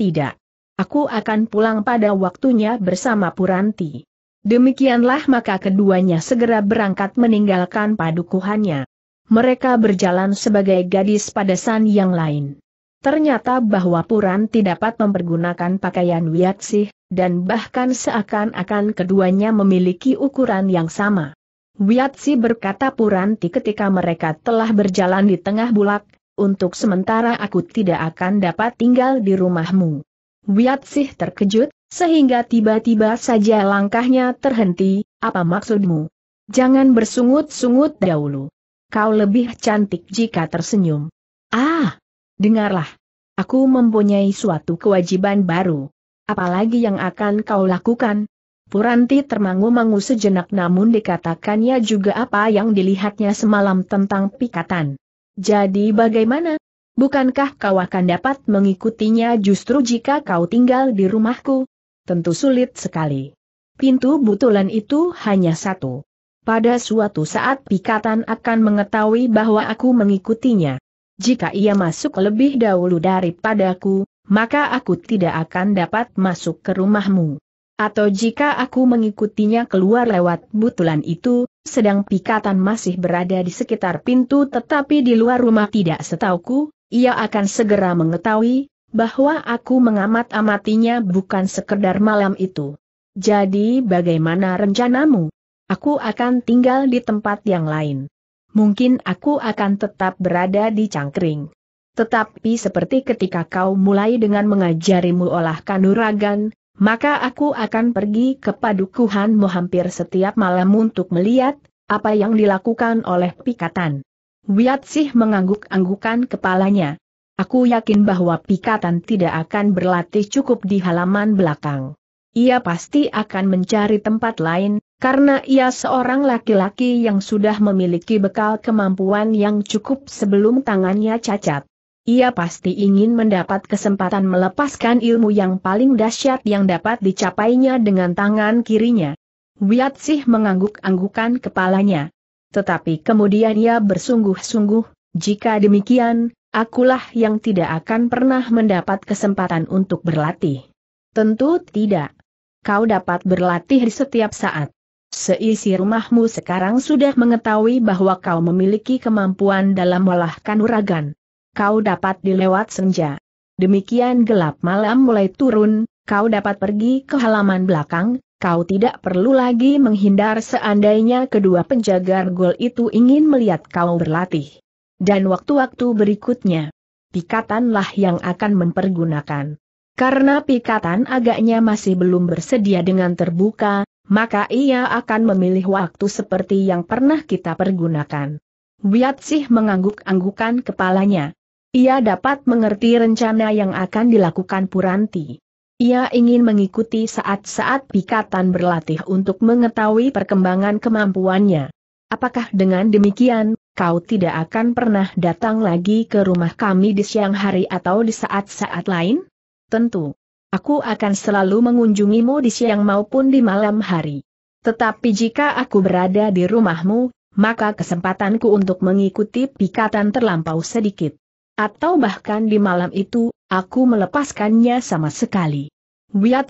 Tidak. Aku akan pulang pada waktunya bersama Puranti. Demikianlah maka keduanya segera berangkat meninggalkan padukuhannya. Mereka berjalan sebagai gadis pada padasan yang lain. Ternyata bahwa Puranti dapat mempergunakan pakaian Wiatsih, dan bahkan seakan-akan keduanya memiliki ukuran yang sama. Wiatsi berkata Puranti ketika mereka telah berjalan di tengah bulak, untuk sementara aku tidak akan dapat tinggal di rumahmu. Wiatsi terkejut, sehingga tiba-tiba saja langkahnya terhenti, apa maksudmu? Jangan bersungut-sungut dahulu. Kau lebih cantik jika tersenyum. Ah, dengarlah. Aku mempunyai suatu kewajiban baru. Apalagi yang akan kau lakukan, Puranti termangu-mangu sejenak namun dikatakannya juga apa yang dilihatnya semalam tentang pikatan. Jadi bagaimana? Bukankah kau akan dapat mengikutinya justru jika kau tinggal di rumahku? Tentu sulit sekali. Pintu butulan itu hanya satu. Pada suatu saat pikatan akan mengetahui bahwa aku mengikutinya. Jika ia masuk lebih dahulu daripadaku, maka aku tidak akan dapat masuk ke rumahmu. Atau jika aku mengikutinya keluar lewat butulan itu, sedang pikatan masih berada di sekitar pintu tetapi di luar rumah tidak setauku, ia akan segera mengetahui, bahwa aku mengamat-amatinya bukan sekedar malam itu. Jadi bagaimana rencanamu? Aku akan tinggal di tempat yang lain. Mungkin aku akan tetap berada di cangkring. Tetapi seperti ketika kau mulai dengan mengajarimu olah kanuragan, maka aku akan pergi ke padukuhanmu hampir setiap malam untuk melihat apa yang dilakukan oleh Pikatan. Wiatsih mengangguk-anggukan kepalanya. Aku yakin bahwa Pikatan tidak akan berlatih cukup di halaman belakang. Ia pasti akan mencari tempat lain, karena ia seorang laki-laki yang sudah memiliki bekal kemampuan yang cukup sebelum tangannya cacat. Ia pasti ingin mendapat kesempatan melepaskan ilmu yang paling dahsyat yang dapat dicapainya dengan tangan kirinya. Wiat Sih mengangguk-anggukan kepalanya. Tetapi kemudian ia bersungguh-sungguh, jika demikian, akulah yang tidak akan pernah mendapat kesempatan untuk berlatih. Tentu tidak. Kau dapat berlatih di setiap saat. Seisi rumahmu sekarang sudah mengetahui bahwa kau memiliki kemampuan dalam melahkan uragan kau dapat dilewat senja. Demikian gelap malam mulai turun, kau dapat pergi ke halaman belakang, kau tidak perlu lagi menghindar seandainya kedua penjaga gol itu ingin melihat kau berlatih. Dan waktu-waktu berikutnya, pikatanlah yang akan mempergunakan. Karena pikatan agaknya masih belum bersedia dengan terbuka, maka ia akan memilih waktu seperti yang pernah kita pergunakan. Wiat sih mengangguk-anggukan kepalanya. Ia dapat mengerti rencana yang akan dilakukan Puranti. Ia ingin mengikuti saat-saat Pikatan berlatih untuk mengetahui perkembangan kemampuannya. Apakah dengan demikian, kau tidak akan pernah datang lagi ke rumah kami di siang hari atau di saat-saat lain? Tentu. Aku akan selalu mengunjungimu di siang maupun di malam hari. Tetapi jika aku berada di rumahmu, maka kesempatanku untuk mengikuti pikatan terlampau sedikit. Atau bahkan di malam itu, aku melepaskannya sama sekali.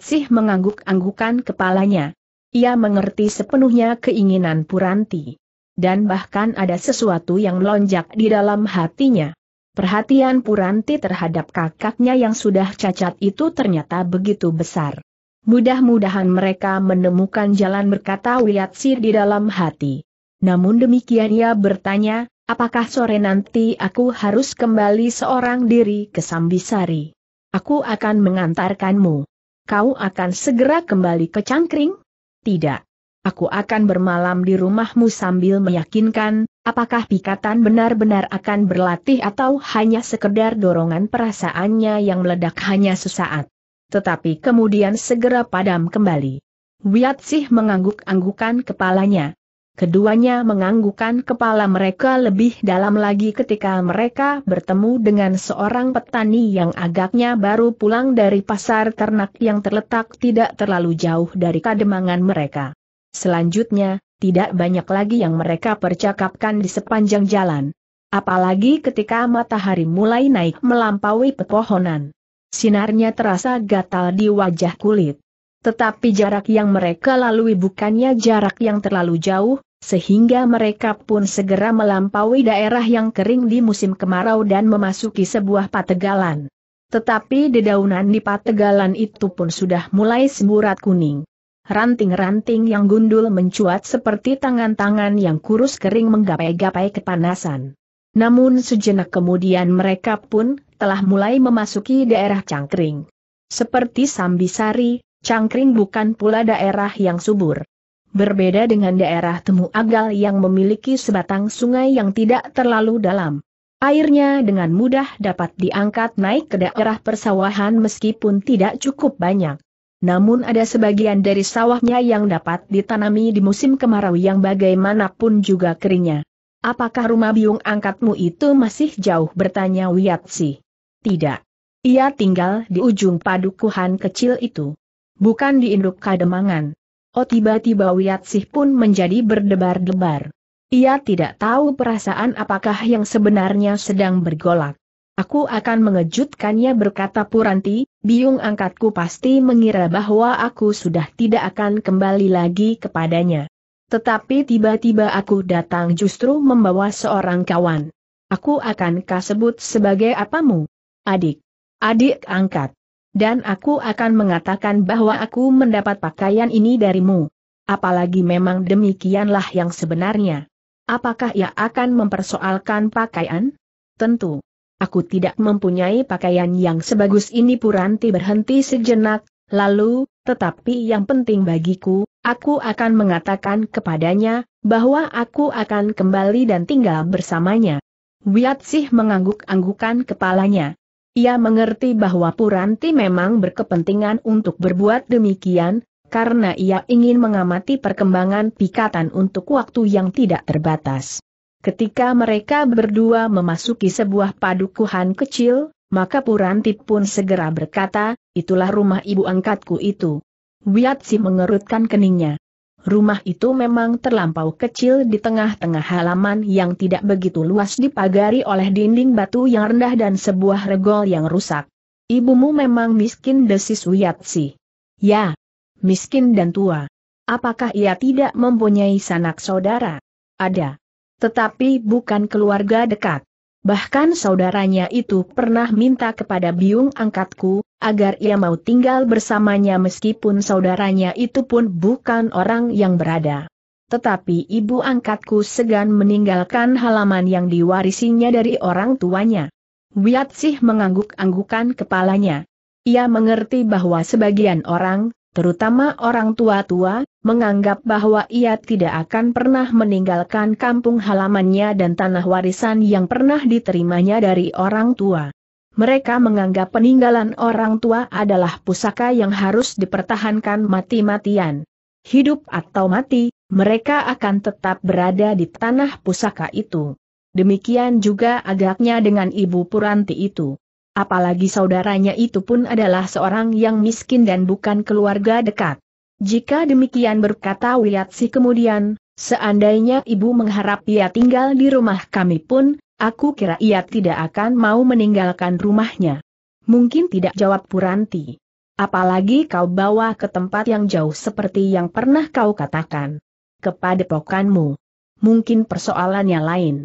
sih mengangguk-anggukan kepalanya. Ia mengerti sepenuhnya keinginan Puranti. Dan bahkan ada sesuatu yang melonjak di dalam hatinya. Perhatian Puranti terhadap kakaknya yang sudah cacat itu ternyata begitu besar. Mudah-mudahan mereka menemukan jalan berkata Wiatsi di dalam hati. Namun demikian ia bertanya, Apakah sore nanti aku harus kembali seorang diri ke Sambisari? Aku akan mengantarkanmu. Kau akan segera kembali ke Cangkring? Tidak. Aku akan bermalam di rumahmu sambil meyakinkan, apakah pikatan benar-benar akan berlatih atau hanya sekedar dorongan perasaannya yang meledak hanya sesaat. Tetapi kemudian segera padam kembali. Wiat Sih mengangguk-anggukan kepalanya. Keduanya menganggukkan kepala mereka lebih dalam lagi ketika mereka bertemu dengan seorang petani yang agaknya baru pulang dari pasar ternak yang terletak tidak terlalu jauh dari kademangan mereka. Selanjutnya, tidak banyak lagi yang mereka percakapkan di sepanjang jalan. Apalagi ketika matahari mulai naik melampaui pepohonan. Sinarnya terasa gatal di wajah kulit. Tetapi jarak yang mereka lalui bukannya jarak yang terlalu jauh, sehingga mereka pun segera melampaui daerah yang kering di musim kemarau dan memasuki sebuah pategalan. Tetapi dedaunan di pategalan itu pun sudah mulai semburat kuning. Ranting-ranting yang gundul mencuat seperti tangan-tangan yang kurus kering menggapai-gapai kepanasan. Namun sejenak kemudian mereka pun telah mulai memasuki daerah cangkring. Seperti Sambisari, cangkring bukan pula daerah yang subur berbeda dengan daerah Temu Agal yang memiliki sebatang sungai yang tidak terlalu dalam. Airnya dengan mudah dapat diangkat naik ke daerah persawahan meskipun tidak cukup banyak. Namun ada sebagian dari sawahnya yang dapat ditanami di musim kemarau yang bagaimanapun juga keringnya. Apakah rumah biung angkatmu itu masih jauh bertanya Wiatsi? Tidak. Ia tinggal di ujung padukuhan kecil itu. Bukan di induk kademangan. Oh tiba-tiba Wiat Sih pun menjadi berdebar-debar. Ia tidak tahu perasaan apakah yang sebenarnya sedang bergolak. Aku akan mengejutkannya berkata Puranti, biung angkatku pasti mengira bahwa aku sudah tidak akan kembali lagi kepadanya. Tetapi tiba-tiba aku datang justru membawa seorang kawan. Aku akan kasebut sebagai apamu? Adik. Adik angkat. Dan aku akan mengatakan bahwa aku mendapat pakaian ini darimu. Apalagi memang demikianlah yang sebenarnya. Apakah ia akan mempersoalkan pakaian? Tentu. Aku tidak mempunyai pakaian yang sebagus ini Puranti berhenti sejenak, lalu, tetapi yang penting bagiku, aku akan mengatakan kepadanya, bahwa aku akan kembali dan tinggal bersamanya. Wiat Sih mengangguk-anggukan kepalanya. Ia mengerti bahwa Puranti memang berkepentingan untuk berbuat demikian, karena ia ingin mengamati perkembangan pikatan untuk waktu yang tidak terbatas. Ketika mereka berdua memasuki sebuah padukuhan kecil, maka Puranti pun segera berkata, itulah rumah ibu angkatku itu. Wiatsi mengerutkan keningnya. Rumah itu memang terlampau kecil di tengah-tengah halaman yang tidak begitu luas dipagari oleh dinding batu yang rendah dan sebuah regol yang rusak. Ibumu memang miskin desis Wiyatsi. Ya, miskin dan tua. Apakah ia tidak mempunyai sanak saudara? Ada. Tetapi bukan keluarga dekat. Bahkan saudaranya itu pernah minta kepada biung angkatku, agar ia mau tinggal bersamanya meskipun saudaranya itu pun bukan orang yang berada. Tetapi ibu angkatku segan meninggalkan halaman yang diwarisinya dari orang tuanya. Wiat sih mengangguk-anggukan kepalanya. Ia mengerti bahwa sebagian orang, terutama orang tua-tua, menganggap bahwa ia tidak akan pernah meninggalkan kampung halamannya dan tanah warisan yang pernah diterimanya dari orang tua. Mereka menganggap peninggalan orang tua adalah pusaka yang harus dipertahankan mati-matian. Hidup atau mati, mereka akan tetap berada di tanah pusaka itu. Demikian juga agaknya dengan ibu Puranti itu. Apalagi saudaranya itu pun adalah seorang yang miskin dan bukan keluarga dekat. Jika demikian berkata Wiyatsi kemudian, seandainya ibu mengharap ia tinggal di rumah kami pun, Aku kira ia tidak akan mau meninggalkan rumahnya. Mungkin tidak jawab Puranti. Apalagi kau bawa ke tempat yang jauh seperti yang pernah kau katakan. kepada pokanmu. Mungkin persoalannya lain.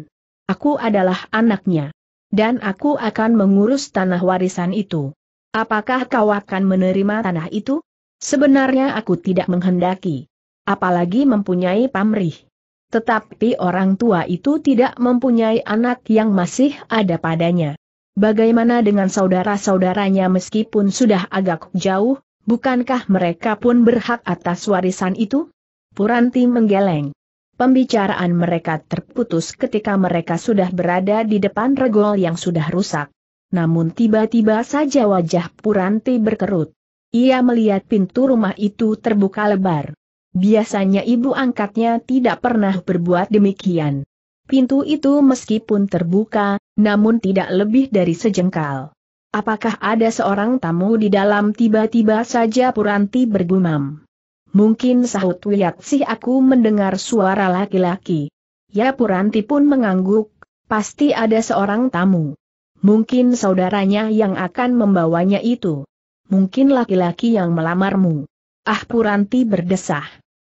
Aku adalah anaknya. Dan aku akan mengurus tanah warisan itu. Apakah kau akan menerima tanah itu? Sebenarnya aku tidak menghendaki. Apalagi mempunyai pamrih. Tetapi orang tua itu tidak mempunyai anak yang masih ada padanya. Bagaimana dengan saudara-saudaranya meskipun sudah agak jauh, bukankah mereka pun berhak atas warisan itu? Puranti menggeleng. Pembicaraan mereka terputus ketika mereka sudah berada di depan regol yang sudah rusak. Namun tiba-tiba saja wajah Puranti berkerut. Ia melihat pintu rumah itu terbuka lebar. Biasanya ibu angkatnya tidak pernah berbuat demikian. Pintu itu meskipun terbuka, namun tidak lebih dari sejengkal. Apakah ada seorang tamu di dalam tiba-tiba saja Puranti bergumam. Mungkin sahut sih aku mendengar suara laki-laki. Ya Puranti pun mengangguk, pasti ada seorang tamu. Mungkin saudaranya yang akan membawanya itu. Mungkin laki-laki yang melamarmu. Ah Puranti berdesah.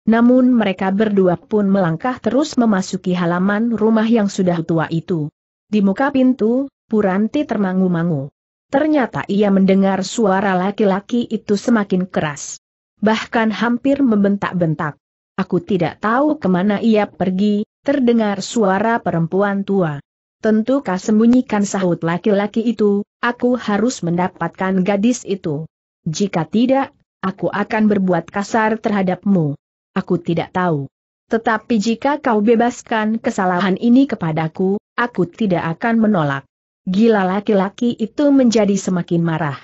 Namun mereka berdua pun melangkah terus memasuki halaman rumah yang sudah tua itu. Di muka pintu, Puranti termangu-mangu. Ternyata ia mendengar suara laki-laki itu semakin keras. Bahkan hampir membentak-bentak. Aku tidak tahu kemana ia pergi, terdengar suara perempuan tua. Tentu kau sembunyikan sahut laki-laki itu, aku harus mendapatkan gadis itu. Jika tidak, aku akan berbuat kasar terhadapmu. Aku tidak tahu. Tetapi jika kau bebaskan kesalahan ini kepadaku, aku tidak akan menolak. Gila laki-laki itu menjadi semakin marah.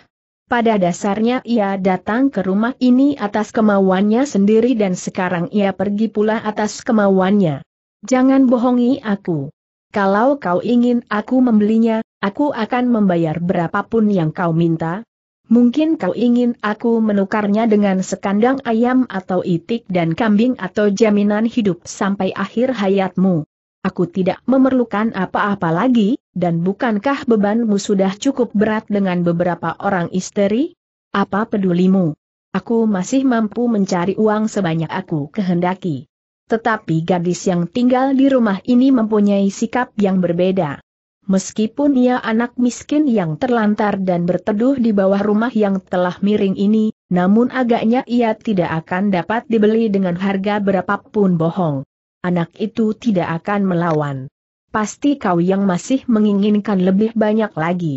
Pada dasarnya ia datang ke rumah ini atas kemauannya sendiri dan sekarang ia pergi pula atas kemauannya. Jangan bohongi aku. Kalau kau ingin aku membelinya, aku akan membayar berapapun yang kau minta, Mungkin kau ingin aku menukarnya dengan sekandang ayam atau itik dan kambing atau jaminan hidup sampai akhir hayatmu. Aku tidak memerlukan apa-apa lagi, dan bukankah bebanmu sudah cukup berat dengan beberapa orang istri? Apa pedulimu? Aku masih mampu mencari uang sebanyak aku kehendaki. Tetapi gadis yang tinggal di rumah ini mempunyai sikap yang berbeda. Meskipun ia anak miskin yang terlantar dan berteduh di bawah rumah yang telah miring ini, namun agaknya ia tidak akan dapat dibeli dengan harga berapapun bohong. Anak itu tidak akan melawan. Pasti kau yang masih menginginkan lebih banyak lagi.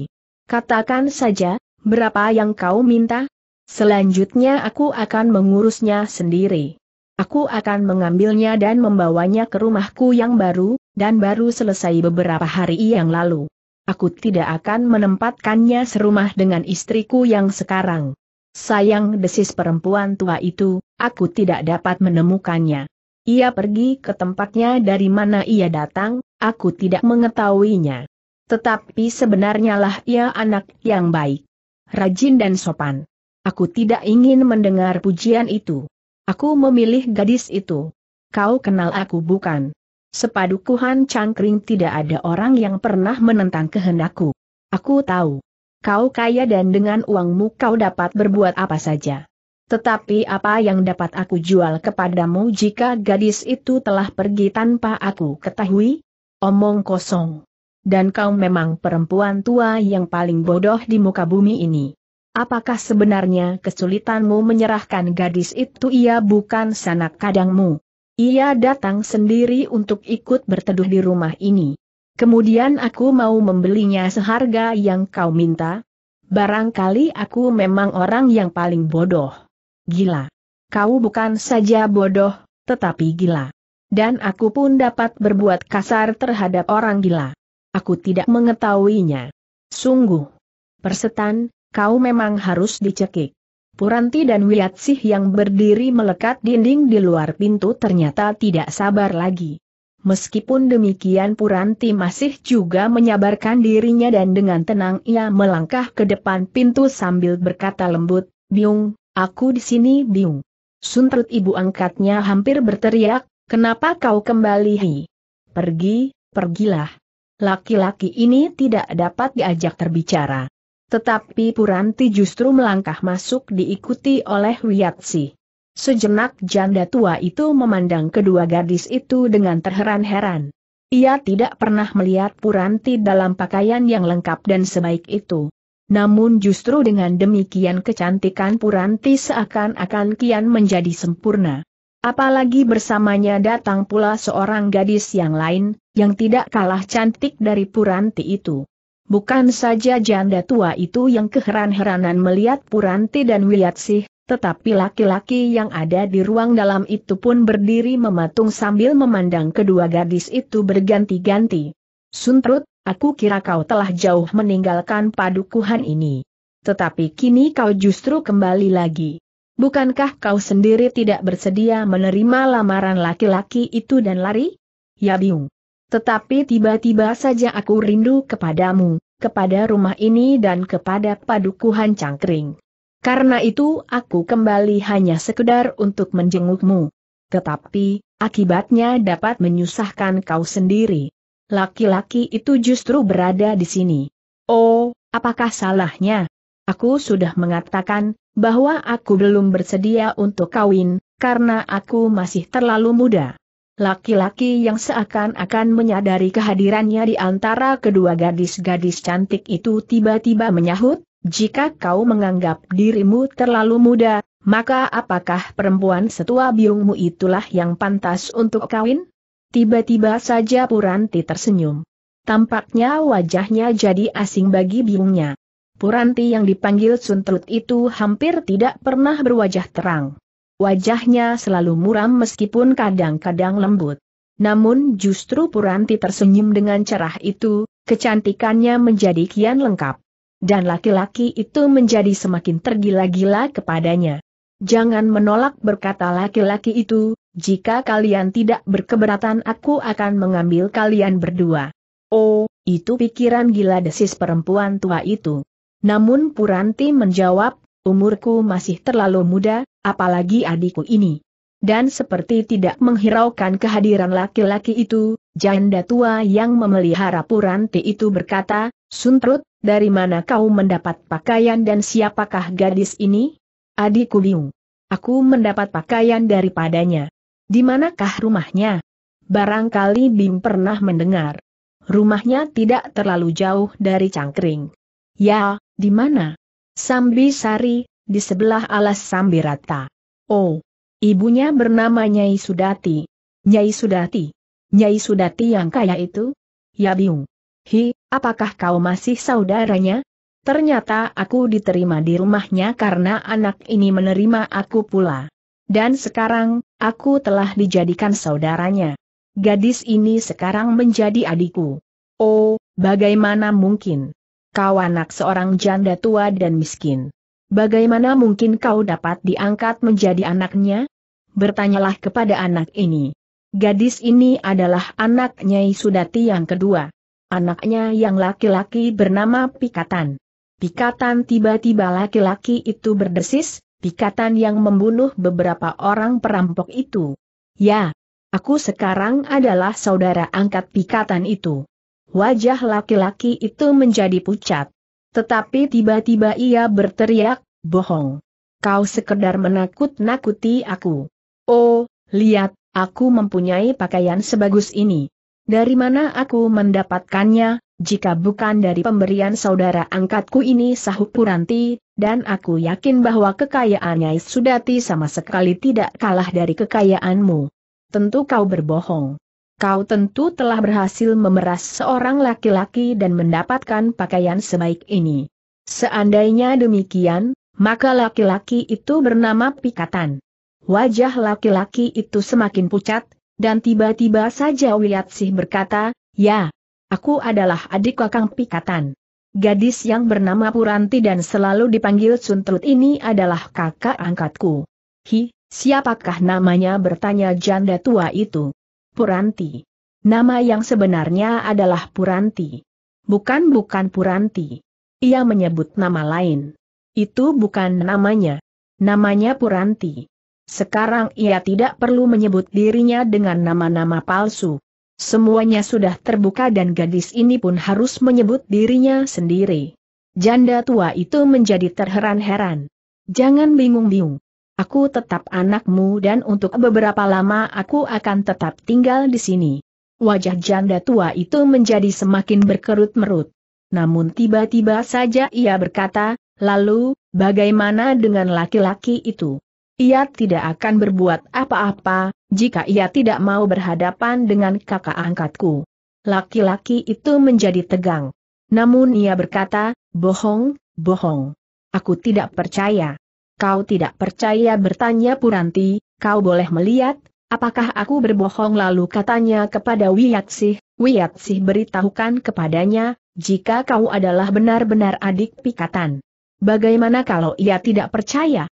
Katakan saja, berapa yang kau minta? Selanjutnya aku akan mengurusnya sendiri. Aku akan mengambilnya dan membawanya ke rumahku yang baru, dan baru selesai beberapa hari yang lalu. Aku tidak akan menempatkannya serumah dengan istriku yang sekarang. Sayang desis perempuan tua itu, aku tidak dapat menemukannya. Ia pergi ke tempatnya dari mana ia datang, aku tidak mengetahuinya. Tetapi sebenarnya lah ia anak yang baik. Rajin dan sopan. Aku tidak ingin mendengar pujian itu. Aku memilih gadis itu. Kau kenal aku bukan? Sepadukuhan Han Cangkring tidak ada orang yang pernah menentang kehendakku. Aku tahu. Kau kaya dan dengan uangmu kau dapat berbuat apa saja. Tetapi apa yang dapat aku jual kepadamu jika gadis itu telah pergi tanpa aku ketahui? Omong kosong. Dan kau memang perempuan tua yang paling bodoh di muka bumi ini. Apakah sebenarnya kesulitanmu menyerahkan gadis itu ia bukan sanak kadangmu? Ia datang sendiri untuk ikut berteduh di rumah ini. Kemudian aku mau membelinya seharga yang kau minta. Barangkali aku memang orang yang paling bodoh. Gila. Kau bukan saja bodoh, tetapi gila. Dan aku pun dapat berbuat kasar terhadap orang gila. Aku tidak mengetahuinya. Sungguh. Persetan, kau memang harus dicekik. Puranti dan Wiatsih yang berdiri melekat dinding di luar pintu ternyata tidak sabar lagi. Meskipun demikian Puranti masih juga menyabarkan dirinya dan dengan tenang ia melangkah ke depan pintu sambil berkata lembut, Biung, aku di sini Biung. Suntrut ibu angkatnya hampir berteriak, kenapa kau kembali hi? Pergi, pergilah. Laki-laki ini tidak dapat diajak terbicara. Tetapi Puranti justru melangkah masuk diikuti oleh Wiyatsi. Sejenak janda tua itu memandang kedua gadis itu dengan terheran-heran. Ia tidak pernah melihat Puranti dalam pakaian yang lengkap dan sebaik itu. Namun justru dengan demikian kecantikan Puranti seakan-akan kian menjadi sempurna. Apalagi bersamanya datang pula seorang gadis yang lain, yang tidak kalah cantik dari Puranti itu. Bukan saja janda tua itu yang keheran-heranan melihat Puranti dan Wiyatsih, tetapi laki-laki yang ada di ruang dalam itu pun berdiri mematung sambil memandang kedua gadis itu berganti-ganti. Suntrut, aku kira kau telah jauh meninggalkan padukuhan ini. Tetapi kini kau justru kembali lagi. Bukankah kau sendiri tidak bersedia menerima lamaran laki-laki itu dan lari? Ya bingung. Tetapi tiba-tiba saja aku rindu kepadamu, kepada rumah ini dan kepada padukuhan cangkring. Karena itu aku kembali hanya sekedar untuk menjengukmu. Tetapi, akibatnya dapat menyusahkan kau sendiri. Laki-laki itu justru berada di sini. Oh, apakah salahnya? Aku sudah mengatakan, bahwa aku belum bersedia untuk kawin, karena aku masih terlalu muda laki-laki yang seakan-akan menyadari kehadirannya di antara kedua gadis-gadis cantik itu tiba-tiba menyahut, jika kau menganggap dirimu terlalu muda, maka apakah perempuan setua biungmu itulah yang pantas untuk kawin? Tiba-tiba saja Puranti tersenyum. Tampaknya wajahnya jadi asing bagi biungnya. Puranti yang dipanggil Suntrut itu hampir tidak pernah berwajah terang. Wajahnya selalu muram meskipun kadang-kadang lembut. Namun justru Puranti tersenyum dengan cerah itu, kecantikannya menjadi kian lengkap. Dan laki-laki itu menjadi semakin tergila-gila kepadanya. Jangan menolak berkata laki-laki itu, jika kalian tidak berkeberatan aku akan mengambil kalian berdua. Oh, itu pikiran gila desis perempuan tua itu. Namun Puranti menjawab, umurku masih terlalu muda, apalagi adikku ini. Dan seperti tidak menghiraukan kehadiran laki-laki itu, janda tua yang memelihara Puranti itu berkata, Suntrut, dari mana kau mendapat pakaian dan siapakah gadis ini? Adikku bingung. Aku mendapat pakaian daripadanya. Di manakah rumahnya? Barangkali Bim pernah mendengar. Rumahnya tidak terlalu jauh dari Cangkring. Ya, di mana? Sambi Sari, di sebelah alas Sambirata. Oh, ibunya bernama Nyai Sudati. Nyai Sudati. Nyai Sudati yang kaya itu? Ya bingung. Hi, apakah kau masih saudaranya? Ternyata aku diterima di rumahnya karena anak ini menerima aku pula. Dan sekarang, aku telah dijadikan saudaranya. Gadis ini sekarang menjadi adikku. Oh, bagaimana mungkin? Kau anak seorang janda tua dan miskin. Bagaimana mungkin kau dapat diangkat menjadi anaknya? Bertanyalah kepada anak ini. Gadis ini adalah anak Nyai Sudati yang kedua. Anaknya yang laki-laki bernama Pikatan. Pikatan tiba-tiba laki-laki itu berdesis, Pikatan yang membunuh beberapa orang perampok itu. Ya, aku sekarang adalah saudara angkat Pikatan itu. Wajah laki-laki itu menjadi pucat. Tetapi tiba-tiba ia berteriak, bohong. Kau sekedar menakut-nakuti aku. Oh, lihat, aku mempunyai pakaian sebagus ini. Dari mana aku mendapatkannya, jika bukan dari pemberian saudara angkatku ini sahup Puranti, dan aku yakin bahwa kekayaannya Sudati sama sekali tidak kalah dari kekayaanmu. Tentu kau berbohong. Kau tentu telah berhasil memeras seorang laki-laki dan mendapatkan pakaian sebaik ini. Seandainya demikian, maka laki-laki itu bernama Pikatan. Wajah laki-laki itu semakin pucat, dan tiba-tiba saja Wiyatsih berkata, Ya, aku adalah adik kakang Pikatan. Gadis yang bernama Puranti dan selalu dipanggil Suntrut ini adalah kakak angkatku. Hi, siapakah namanya bertanya janda tua itu? Puranti. Nama yang sebenarnya adalah Puranti. Bukan-bukan Puranti. Ia menyebut nama lain. Itu bukan namanya. Namanya Puranti. Sekarang ia tidak perlu menyebut dirinya dengan nama-nama palsu. Semuanya sudah terbuka dan gadis ini pun harus menyebut dirinya sendiri. Janda tua itu menjadi terheran-heran. Jangan bingung-bingung. Aku tetap anakmu dan untuk beberapa lama aku akan tetap tinggal di sini. Wajah janda tua itu menjadi semakin berkerut-merut. Namun tiba-tiba saja ia berkata, lalu, bagaimana dengan laki-laki itu? Ia tidak akan berbuat apa-apa, jika ia tidak mau berhadapan dengan kakak angkatku. Laki-laki itu menjadi tegang. Namun ia berkata, bohong, bohong. Aku tidak percaya. Kau tidak percaya bertanya Puranti, kau boleh melihat, apakah aku berbohong lalu katanya kepada Wiyatsih, Wiyatsih beritahukan kepadanya, jika kau adalah benar-benar adik pikatan. Bagaimana kalau ia tidak percaya?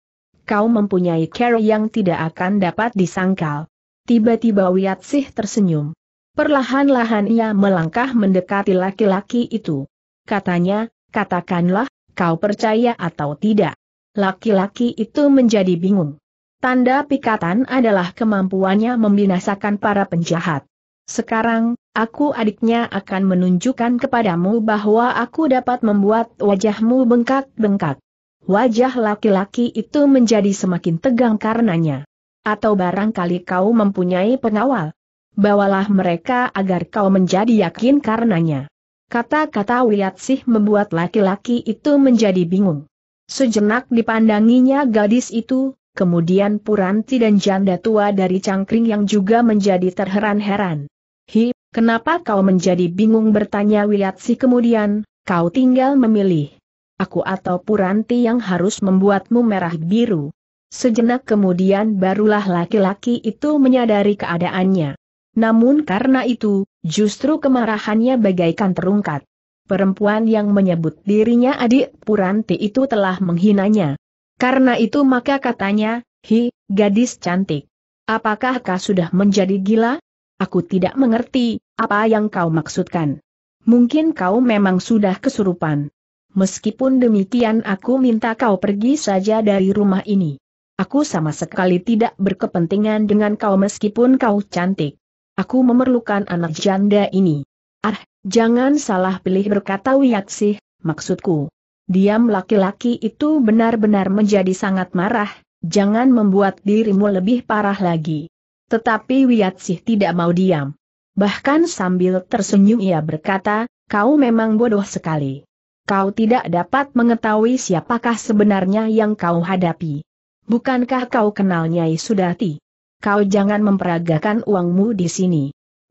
Kau mempunyai care yang tidak akan dapat disangkal. Tiba-tiba Wiyatsih tersenyum. Perlahan-lahan ia melangkah mendekati laki-laki itu. Katanya, katakanlah, kau percaya atau tidak. Laki-laki itu menjadi bingung. Tanda pikatan adalah kemampuannya membinasakan para penjahat. Sekarang, aku adiknya akan menunjukkan kepadamu bahwa aku dapat membuat wajahmu bengkak-bengkak. Wajah laki-laki itu menjadi semakin tegang karenanya. Atau barangkali kau mempunyai pengawal. Bawalah mereka agar kau menjadi yakin karenanya. Kata-kata Wiatsih membuat laki-laki itu menjadi bingung. Sejenak dipandanginya gadis itu, kemudian Puranti dan janda tua dari cangkring yang juga menjadi terheran-heran. Hi, kenapa kau menjadi bingung bertanya Wilatsi kemudian, kau tinggal memilih. Aku atau Puranti yang harus membuatmu merah biru. Sejenak kemudian barulah laki-laki itu menyadari keadaannya. Namun karena itu, justru kemarahannya bagaikan terungkat. Perempuan yang menyebut dirinya adik Puranti itu telah menghinanya. Karena itu maka katanya, hi, gadis cantik. Apakah kau sudah menjadi gila? Aku tidak mengerti, apa yang kau maksudkan. Mungkin kau memang sudah kesurupan. Meskipun demikian aku minta kau pergi saja dari rumah ini. Aku sama sekali tidak berkepentingan dengan kau meskipun kau cantik. Aku memerlukan anak janda ini. Ah, Jangan salah pilih berkata sih, maksudku. Diam laki-laki itu benar-benar menjadi sangat marah, jangan membuat dirimu lebih parah lagi. Tetapi Wiyatsih tidak mau diam. Bahkan sambil tersenyum ia berkata, kau memang bodoh sekali. Kau tidak dapat mengetahui siapakah sebenarnya yang kau hadapi. Bukankah kau kenal Nyai Sudati? Kau jangan memperagakan uangmu di sini.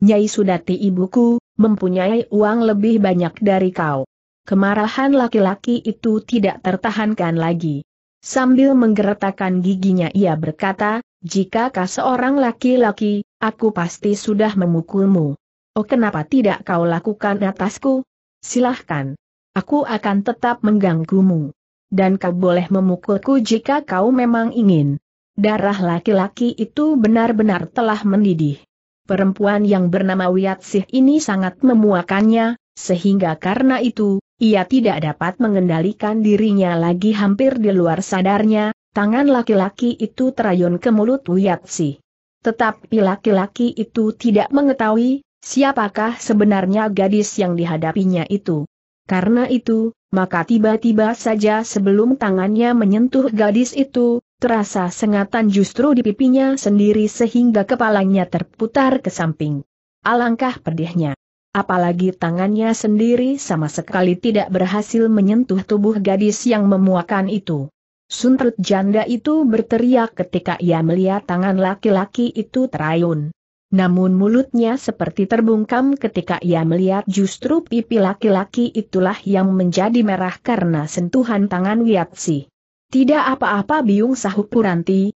Nyai Sudati ibuku, mempunyai uang lebih banyak dari kau. Kemarahan laki-laki itu tidak tertahankan lagi. Sambil menggeretakkan giginya ia berkata, "Jika kau seorang laki-laki, aku pasti sudah memukulmu. Oh kenapa tidak kau lakukan atasku? Silahkan. Aku akan tetap mengganggumu. Dan kau boleh memukulku jika kau memang ingin. Darah laki-laki itu benar-benar telah mendidih. Perempuan yang bernama Wiatsih ini sangat memuakannya, sehingga karena itu, ia tidak dapat mengendalikan dirinya lagi hampir di luar sadarnya, tangan laki-laki itu terayun ke mulut Wiatsi. Tetapi laki-laki itu tidak mengetahui, siapakah sebenarnya gadis yang dihadapinya itu. Karena itu, maka tiba-tiba saja sebelum tangannya menyentuh gadis itu, terasa sengatan justru di pipinya sendiri sehingga kepalanya terputar ke samping. Alangkah pedihnya. Apalagi tangannya sendiri sama sekali tidak berhasil menyentuh tubuh gadis yang memuakan itu. Suntrut janda itu berteriak ketika ia melihat tangan laki-laki itu terayun. Namun mulutnya seperti terbungkam ketika ia melihat justru pipi laki-laki itulah yang menjadi merah karena sentuhan tangan Wiatsi. Tidak apa-apa biung sahut Puranti,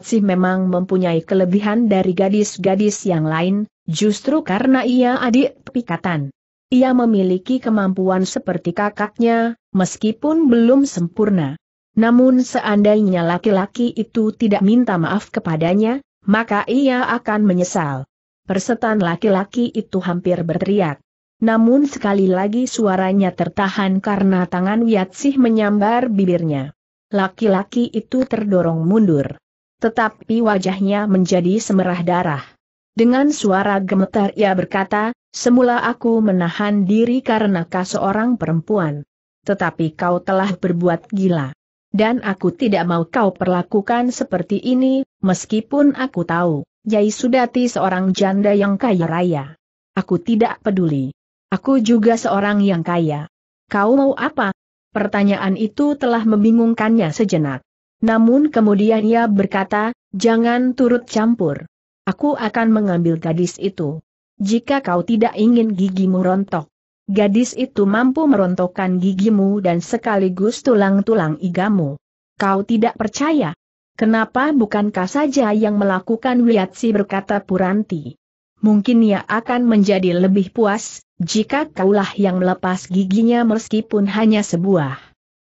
sih memang mempunyai kelebihan dari gadis-gadis yang lain, justru karena ia adik pikatan. Ia memiliki kemampuan seperti kakaknya, meskipun belum sempurna. Namun seandainya laki-laki itu tidak minta maaf kepadanya, maka ia akan menyesal. Persetan laki-laki itu hampir berteriak. Namun sekali lagi suaranya tertahan karena tangan Wiatsih menyambar bibirnya. Laki-laki itu terdorong mundur. Tetapi wajahnya menjadi semerah darah. Dengan suara gemetar ia berkata, semula aku menahan diri karena kau seorang perempuan. Tetapi kau telah berbuat gila. Dan aku tidak mau kau perlakukan seperti ini, meskipun aku tahu, Jai Sudati seorang janda yang kaya raya. Aku tidak peduli. Aku juga seorang yang kaya. Kau mau apa, Pertanyaan itu telah membingungkannya sejenak. Namun kemudian ia berkata, jangan turut campur. Aku akan mengambil gadis itu. Jika kau tidak ingin gigimu rontok. Gadis itu mampu merontokkan gigimu dan sekaligus tulang-tulang igamu. Kau tidak percaya? Kenapa bukankah saja yang melakukan Wiatsi berkata Puranti? mungkin ia akan menjadi lebih puas, jika kaulah yang melepas giginya meskipun hanya sebuah.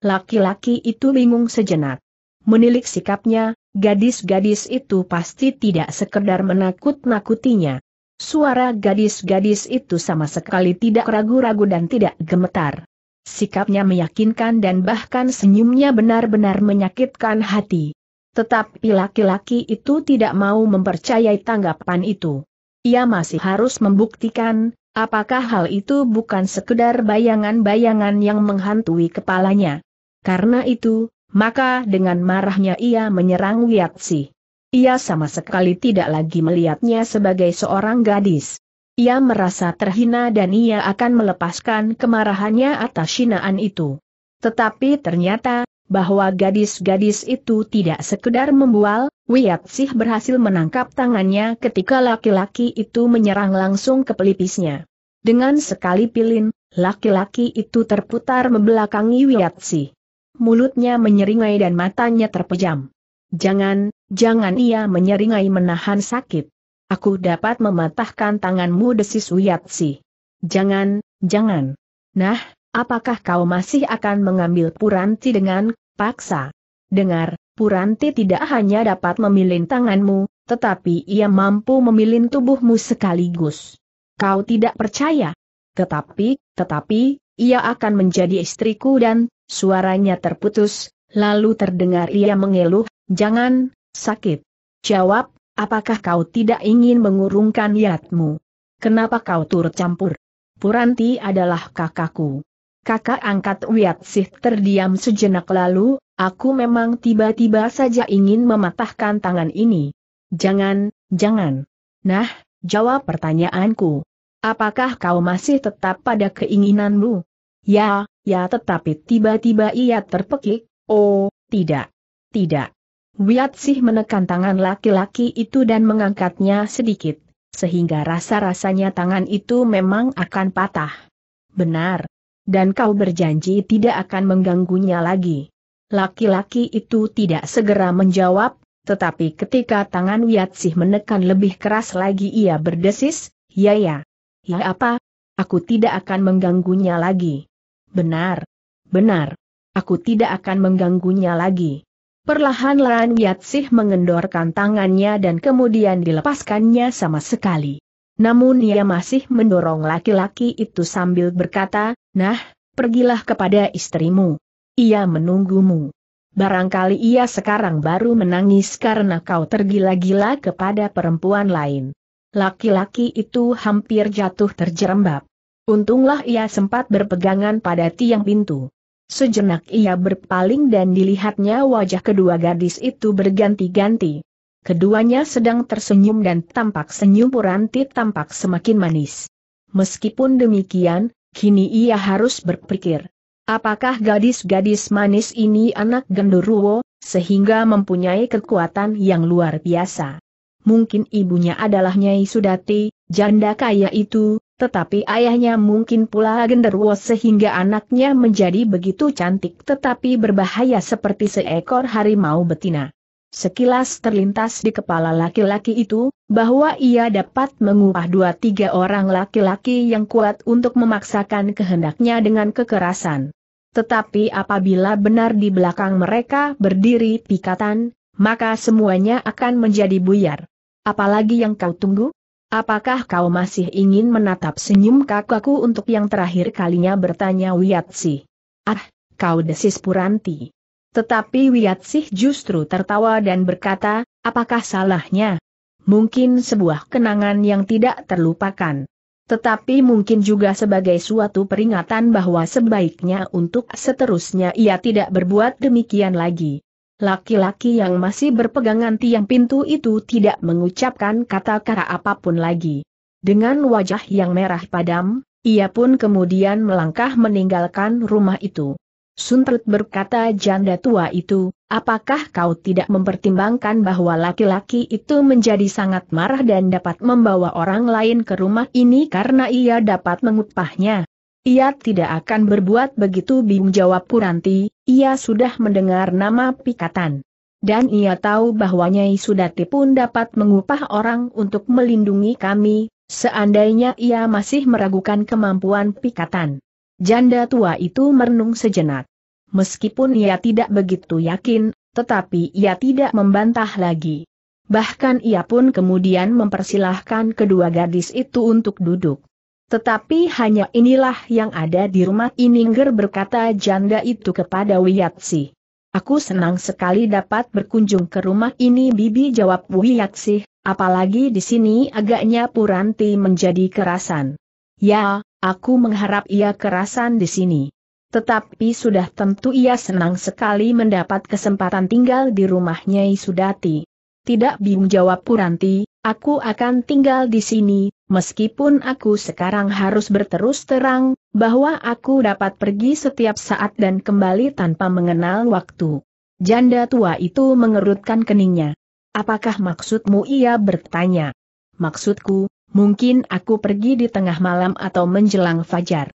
Laki-laki itu bingung sejenak. Menilik sikapnya, gadis-gadis itu pasti tidak sekedar menakut-nakutinya. Suara gadis-gadis itu sama sekali tidak ragu-ragu dan tidak gemetar. Sikapnya meyakinkan dan bahkan senyumnya benar-benar menyakitkan hati. Tetapi laki-laki itu tidak mau mempercayai tanggapan itu ia masih harus membuktikan, apakah hal itu bukan sekedar bayangan-bayangan yang menghantui kepalanya. Karena itu, maka dengan marahnya ia menyerang Wiatsi. Ia sama sekali tidak lagi melihatnya sebagai seorang gadis. Ia merasa terhina dan ia akan melepaskan kemarahannya atas hinaan itu. Tetapi ternyata, bahwa gadis-gadis itu tidak sekedar membual, Wiyatsih berhasil menangkap tangannya ketika laki-laki itu menyerang langsung ke pelipisnya. Dengan sekali pilin, laki-laki itu terputar membelakangi Wiyatsih. Mulutnya menyeringai dan matanya terpejam. Jangan, jangan ia menyeringai menahan sakit. Aku dapat mematahkan tanganmu desis Wiyatsih. Jangan, jangan. Nah, Apakah kau masih akan mengambil Puranti dengan paksa? Dengar, Puranti tidak hanya dapat memilin tanganmu, tetapi ia mampu memilin tubuhmu sekaligus. Kau tidak percaya? Tetapi, tetapi, ia akan menjadi istriku dan, suaranya terputus, lalu terdengar ia mengeluh, jangan, sakit. Jawab, apakah kau tidak ingin mengurungkan niatmu? Kenapa kau turut campur? Puranti adalah kakakku kakak angkat Sih terdiam sejenak lalu, aku memang tiba-tiba saja ingin mematahkan tangan ini. Jangan, jangan. Nah, jawab pertanyaanku. Apakah kau masih tetap pada keinginanmu? Ya, ya tetapi tiba-tiba ia terpekik, oh, tidak. Tidak. Sih menekan tangan laki-laki itu dan mengangkatnya sedikit, sehingga rasa-rasanya tangan itu memang akan patah. Benar, dan kau berjanji tidak akan mengganggunya lagi. Laki-laki itu tidak segera menjawab, tetapi ketika tangan Wiatsih menekan lebih keras lagi ia berdesis, ya ya. Ya apa? Aku tidak akan mengganggunya lagi. Benar. Benar. Aku tidak akan mengganggunya lagi. Perlahan-lahan Wiatsih mengendorkan tangannya dan kemudian dilepaskannya sama sekali. Namun ia masih mendorong laki-laki itu sambil berkata, Nah, pergilah kepada istrimu. Ia menunggumu. Barangkali ia sekarang baru menangis karena kau tergila-gila kepada perempuan lain. Laki-laki itu hampir jatuh terjerembab. Untunglah ia sempat berpegangan pada tiang pintu. Sejenak ia berpaling dan dilihatnya wajah kedua gadis itu berganti-ganti. Keduanya sedang tersenyum dan tampak senyum Puranti tampak semakin manis. Meskipun demikian, kini ia harus berpikir. Apakah gadis-gadis manis ini anak genderuwo, sehingga mempunyai kekuatan yang luar biasa? Mungkin ibunya adalah Nyai Sudati, janda kaya itu, tetapi ayahnya mungkin pula genderuwo sehingga anaknya menjadi begitu cantik tetapi berbahaya seperti seekor harimau betina. Sekilas terlintas di kepala laki-laki itu, bahwa ia dapat mengupah dua tiga orang laki-laki yang kuat untuk memaksakan kehendaknya dengan kekerasan. Tetapi apabila benar di belakang mereka berdiri pikatan, maka semuanya akan menjadi buyar. Apalagi yang kau tunggu? Apakah kau masih ingin menatap senyum kakakku untuk yang terakhir kalinya bertanya Wiatsi? Ah, kau desis Puranti. Tetapi Wiat Sih justru tertawa dan berkata, apakah salahnya? Mungkin sebuah kenangan yang tidak terlupakan. Tetapi mungkin juga sebagai suatu peringatan bahwa sebaiknya untuk seterusnya ia tidak berbuat demikian lagi. Laki-laki yang masih berpegangan tiang pintu itu tidak mengucapkan kata-kata apapun lagi. Dengan wajah yang merah padam, ia pun kemudian melangkah meninggalkan rumah itu. Suntrut berkata janda tua itu, apakah kau tidak mempertimbangkan bahwa laki-laki itu menjadi sangat marah dan dapat membawa orang lain ke rumah ini karena ia dapat mengupahnya? Ia tidak akan berbuat begitu Bim jawab Puranti, ia sudah mendengar nama Pikatan. Dan ia tahu bahwa Nyai Sudati pun dapat mengupah orang untuk melindungi kami, seandainya ia masih meragukan kemampuan Pikatan. Janda tua itu merenung sejenak meskipun ia tidak begitu yakin, tetapi ia tidak membantah lagi. Bahkan ia pun kemudian mempersilahkan kedua gadis itu untuk duduk. Tetapi hanya inilah yang ada di rumah Ininger berkata janda itu kepada Wiyatsi. Aku senang sekali dapat berkunjung ke rumah ini Bibi jawab Wiyatsi, apalagi di sini agaknya Puranti menjadi kerasan. Ya, aku mengharap ia kerasan di sini. Tetapi sudah tentu ia senang sekali mendapat kesempatan tinggal di rumahnya Nyai Sudati. Tidak bingung jawab Puranti, aku akan tinggal di sini, meskipun aku sekarang harus berterus terang, bahwa aku dapat pergi setiap saat dan kembali tanpa mengenal waktu. Janda tua itu mengerutkan keningnya. Apakah maksudmu ia bertanya? Maksudku, mungkin aku pergi di tengah malam atau menjelang fajar.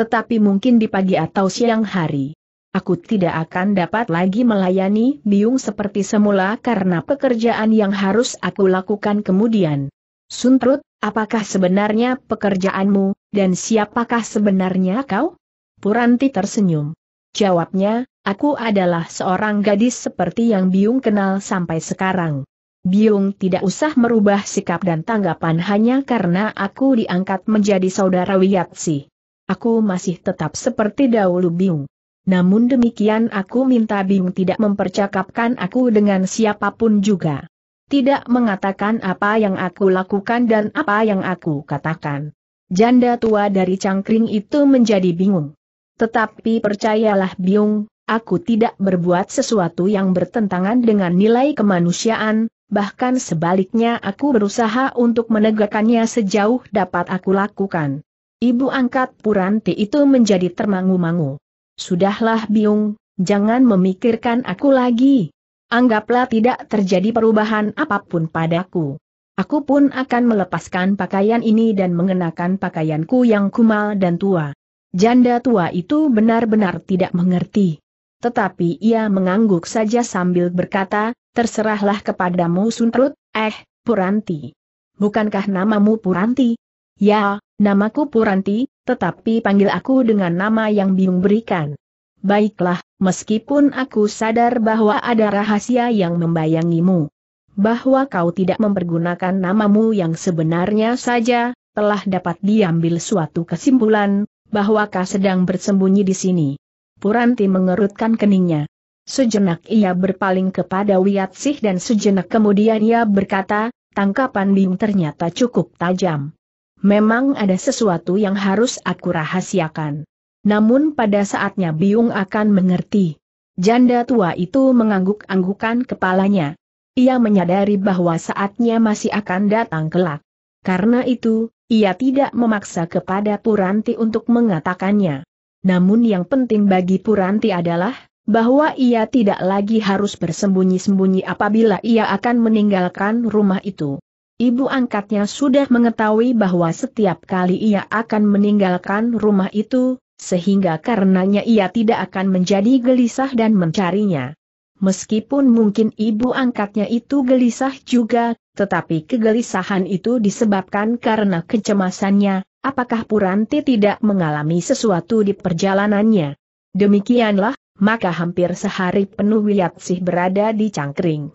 Tetapi mungkin di pagi atau siang hari. Aku tidak akan dapat lagi melayani Biung seperti semula karena pekerjaan yang harus aku lakukan kemudian. Suntrut, apakah sebenarnya pekerjaanmu, dan siapakah sebenarnya kau? Puranti tersenyum. Jawabnya, aku adalah seorang gadis seperti yang Biung kenal sampai sekarang. Biung tidak usah merubah sikap dan tanggapan hanya karena aku diangkat menjadi saudara Wiyatsi aku masih tetap seperti dahulu bingung. Namun demikian aku minta bingung tidak mempercakapkan aku dengan siapapun juga. Tidak mengatakan apa yang aku lakukan dan apa yang aku katakan. Janda tua dari cangkring itu menjadi bingung. Tetapi percayalah Biung, aku tidak berbuat sesuatu yang bertentangan dengan nilai kemanusiaan, bahkan sebaliknya aku berusaha untuk menegakkannya sejauh dapat aku lakukan. Ibu angkat Puranti itu menjadi termangu-mangu. Sudahlah Biung, jangan memikirkan aku lagi. Anggaplah tidak terjadi perubahan apapun padaku. Aku pun akan melepaskan pakaian ini dan mengenakan pakaianku yang kumal dan tua. Janda tua itu benar-benar tidak mengerti. Tetapi ia mengangguk saja sambil berkata, terserahlah kepadamu Suntrut, eh, Puranti. Bukankah namamu Puranti? Ya, Namaku Puranti, tetapi panggil aku dengan nama yang Biung berikan. Baiklah, meskipun aku sadar bahwa ada rahasia yang membayangimu. Bahwa kau tidak mempergunakan namamu yang sebenarnya saja, telah dapat diambil suatu kesimpulan, bahwa kau sedang bersembunyi di sini. Puranti mengerutkan keningnya. Sejenak ia berpaling kepada Wiatsih dan sejenak kemudian ia berkata, tangkapan Bing ternyata cukup tajam. Memang ada sesuatu yang harus aku rahasiakan. Namun pada saatnya Biung akan mengerti. Janda tua itu mengangguk-anggukan kepalanya. Ia menyadari bahwa saatnya masih akan datang kelak. Karena itu, ia tidak memaksa kepada Puranti untuk mengatakannya. Namun yang penting bagi Puranti adalah, bahwa ia tidak lagi harus bersembunyi-sembunyi apabila ia akan meninggalkan rumah itu. Ibu angkatnya sudah mengetahui bahwa setiap kali ia akan meninggalkan rumah itu, sehingga karenanya ia tidak akan menjadi gelisah dan mencarinya. Meskipun mungkin ibu angkatnya itu gelisah juga, tetapi kegelisahan itu disebabkan karena kecemasannya, apakah Puranti tidak mengalami sesuatu di perjalanannya. Demikianlah, maka hampir sehari penuh Wiyatsih berada di Cangkring.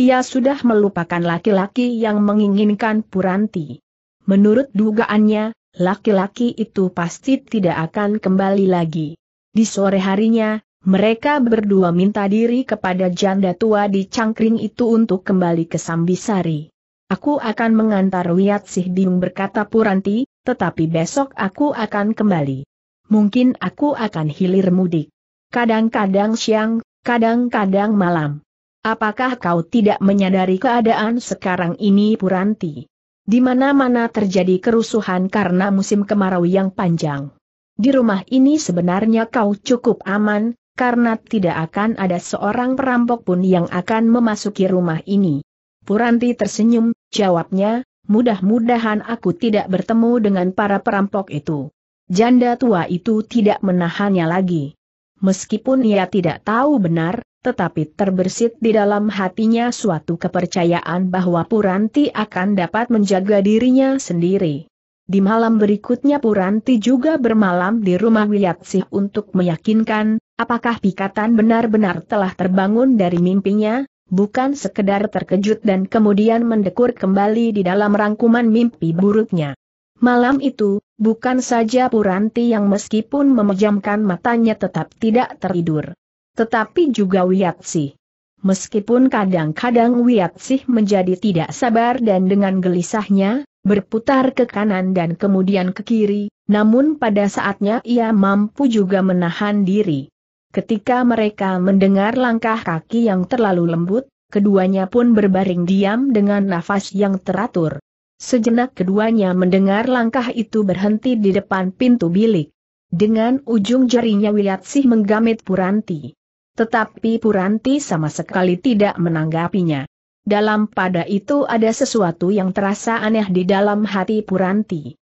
Ia sudah melupakan laki-laki yang menginginkan Puranti. Menurut dugaannya, laki-laki itu pasti tidak akan kembali lagi. Di sore harinya, mereka berdua minta diri kepada janda tua di cangkring itu untuk kembali ke Sambisari. Aku akan mengantar Wiat Sihding berkata Puranti, tetapi besok aku akan kembali. Mungkin aku akan hilir mudik. Kadang-kadang siang, kadang-kadang malam. Apakah kau tidak menyadari keadaan sekarang ini Puranti? Di mana-mana terjadi kerusuhan karena musim kemarau yang panjang. Di rumah ini sebenarnya kau cukup aman, karena tidak akan ada seorang perampok pun yang akan memasuki rumah ini. Puranti tersenyum, jawabnya, mudah-mudahan aku tidak bertemu dengan para perampok itu. Janda tua itu tidak menahannya lagi. Meskipun ia tidak tahu benar, tetapi terbersit di dalam hatinya suatu kepercayaan bahwa Puranti akan dapat menjaga dirinya sendiri. Di malam berikutnya Puranti juga bermalam di rumah Wiyatsih untuk meyakinkan, apakah pikatan benar-benar telah terbangun dari mimpinya, bukan sekedar terkejut dan kemudian mendekur kembali di dalam rangkuman mimpi buruknya. Malam itu, bukan saja Puranti yang meskipun memejamkan matanya tetap tidak tertidur. Tetapi juga Sih. Meskipun kadang-kadang Sih menjadi tidak sabar dan dengan gelisahnya, berputar ke kanan dan kemudian ke kiri, namun pada saatnya ia mampu juga menahan diri. Ketika mereka mendengar langkah kaki yang terlalu lembut, keduanya pun berbaring diam dengan nafas yang teratur. Sejenak keduanya mendengar langkah itu berhenti di depan pintu bilik. Dengan ujung jarinya Wiatsih menggamit Puranti. Tetapi Puranti sama sekali tidak menanggapinya. Dalam pada itu ada sesuatu yang terasa aneh di dalam hati Puranti.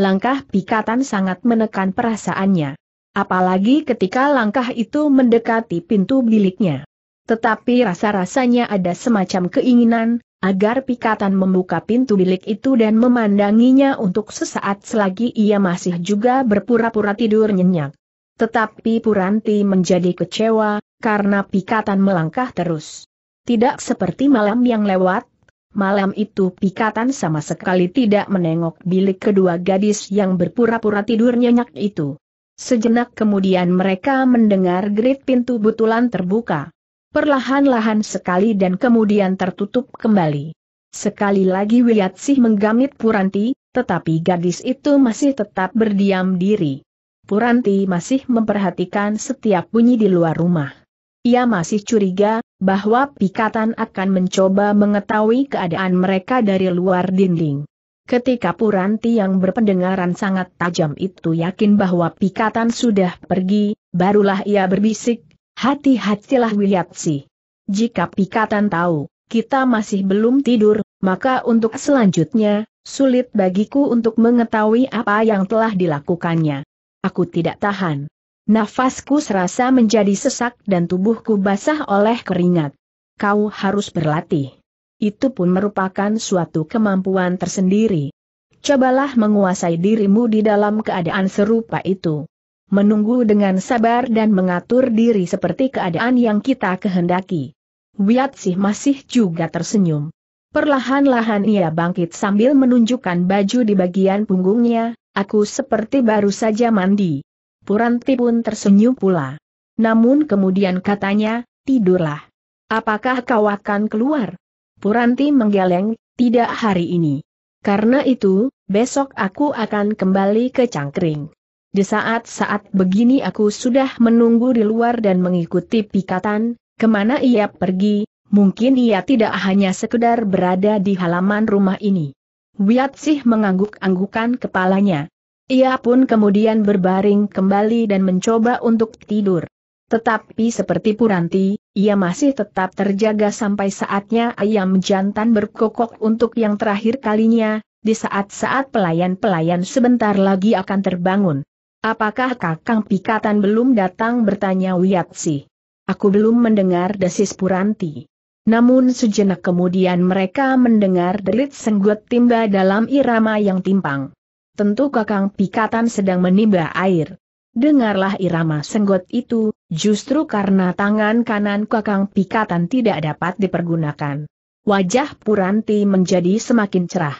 Langkah pikatan sangat menekan perasaannya. Apalagi ketika langkah itu mendekati pintu biliknya. Tetapi rasa-rasanya ada semacam keinginan, agar pikatan membuka pintu bilik itu dan memandanginya untuk sesaat selagi ia masih juga berpura-pura tidur nyenyak. Tetapi Puranti menjadi kecewa, karena pikatan melangkah terus. Tidak seperti malam yang lewat, malam itu pikatan sama sekali tidak menengok bilik kedua gadis yang berpura-pura tidur nyenyak itu. Sejenak kemudian mereka mendengar gerit pintu butulan terbuka. Perlahan-lahan sekali dan kemudian tertutup kembali. Sekali lagi Wiyatsih menggamit Puranti, tetapi gadis itu masih tetap berdiam diri. Puranti masih memperhatikan setiap bunyi di luar rumah. Ia masih curiga, bahwa Pikatan akan mencoba mengetahui keadaan mereka dari luar dinding. Ketika Puranti yang berpendengaran sangat tajam itu yakin bahwa Pikatan sudah pergi, barulah ia berbisik, hati-hatilah Wiyatsi. Jika Pikatan tahu, kita masih belum tidur, maka untuk selanjutnya, sulit bagiku untuk mengetahui apa yang telah dilakukannya. Aku tidak tahan. Nafasku serasa menjadi sesak dan tubuhku basah oleh keringat. Kau harus berlatih. Itu pun merupakan suatu kemampuan tersendiri. Cobalah menguasai dirimu di dalam keadaan serupa itu. Menunggu dengan sabar dan mengatur diri seperti keadaan yang kita kehendaki. sih masih juga tersenyum. Perlahan-lahan ia bangkit sambil menunjukkan baju di bagian punggungnya, aku seperti baru saja mandi. Puranti pun tersenyum pula. Namun kemudian katanya, tidurlah. Apakah kau akan keluar? Puranti menggeleng, tidak hari ini. Karena itu, besok aku akan kembali ke Cangkring. Di saat-saat begini aku sudah menunggu di luar dan mengikuti pikatan, kemana ia pergi, mungkin ia tidak hanya sekedar berada di halaman rumah ini. Wiat Sih mengangguk-anggukan kepalanya. Ia pun kemudian berbaring kembali dan mencoba untuk tidur. Tetapi seperti Puranti, ia masih tetap terjaga sampai saatnya ayam jantan berkokok untuk yang terakhir kalinya, di saat-saat pelayan-pelayan sebentar lagi akan terbangun. Apakah kakang pikatan belum datang bertanya Wiatsi? Aku belum mendengar desis Puranti. Namun sejenak kemudian mereka mendengar derit senggut timba dalam irama yang timpang tentu kakang pikatan sedang menimba air. Dengarlah irama senggot itu, justru karena tangan kanan kakang pikatan tidak dapat dipergunakan. Wajah Puranti menjadi semakin cerah.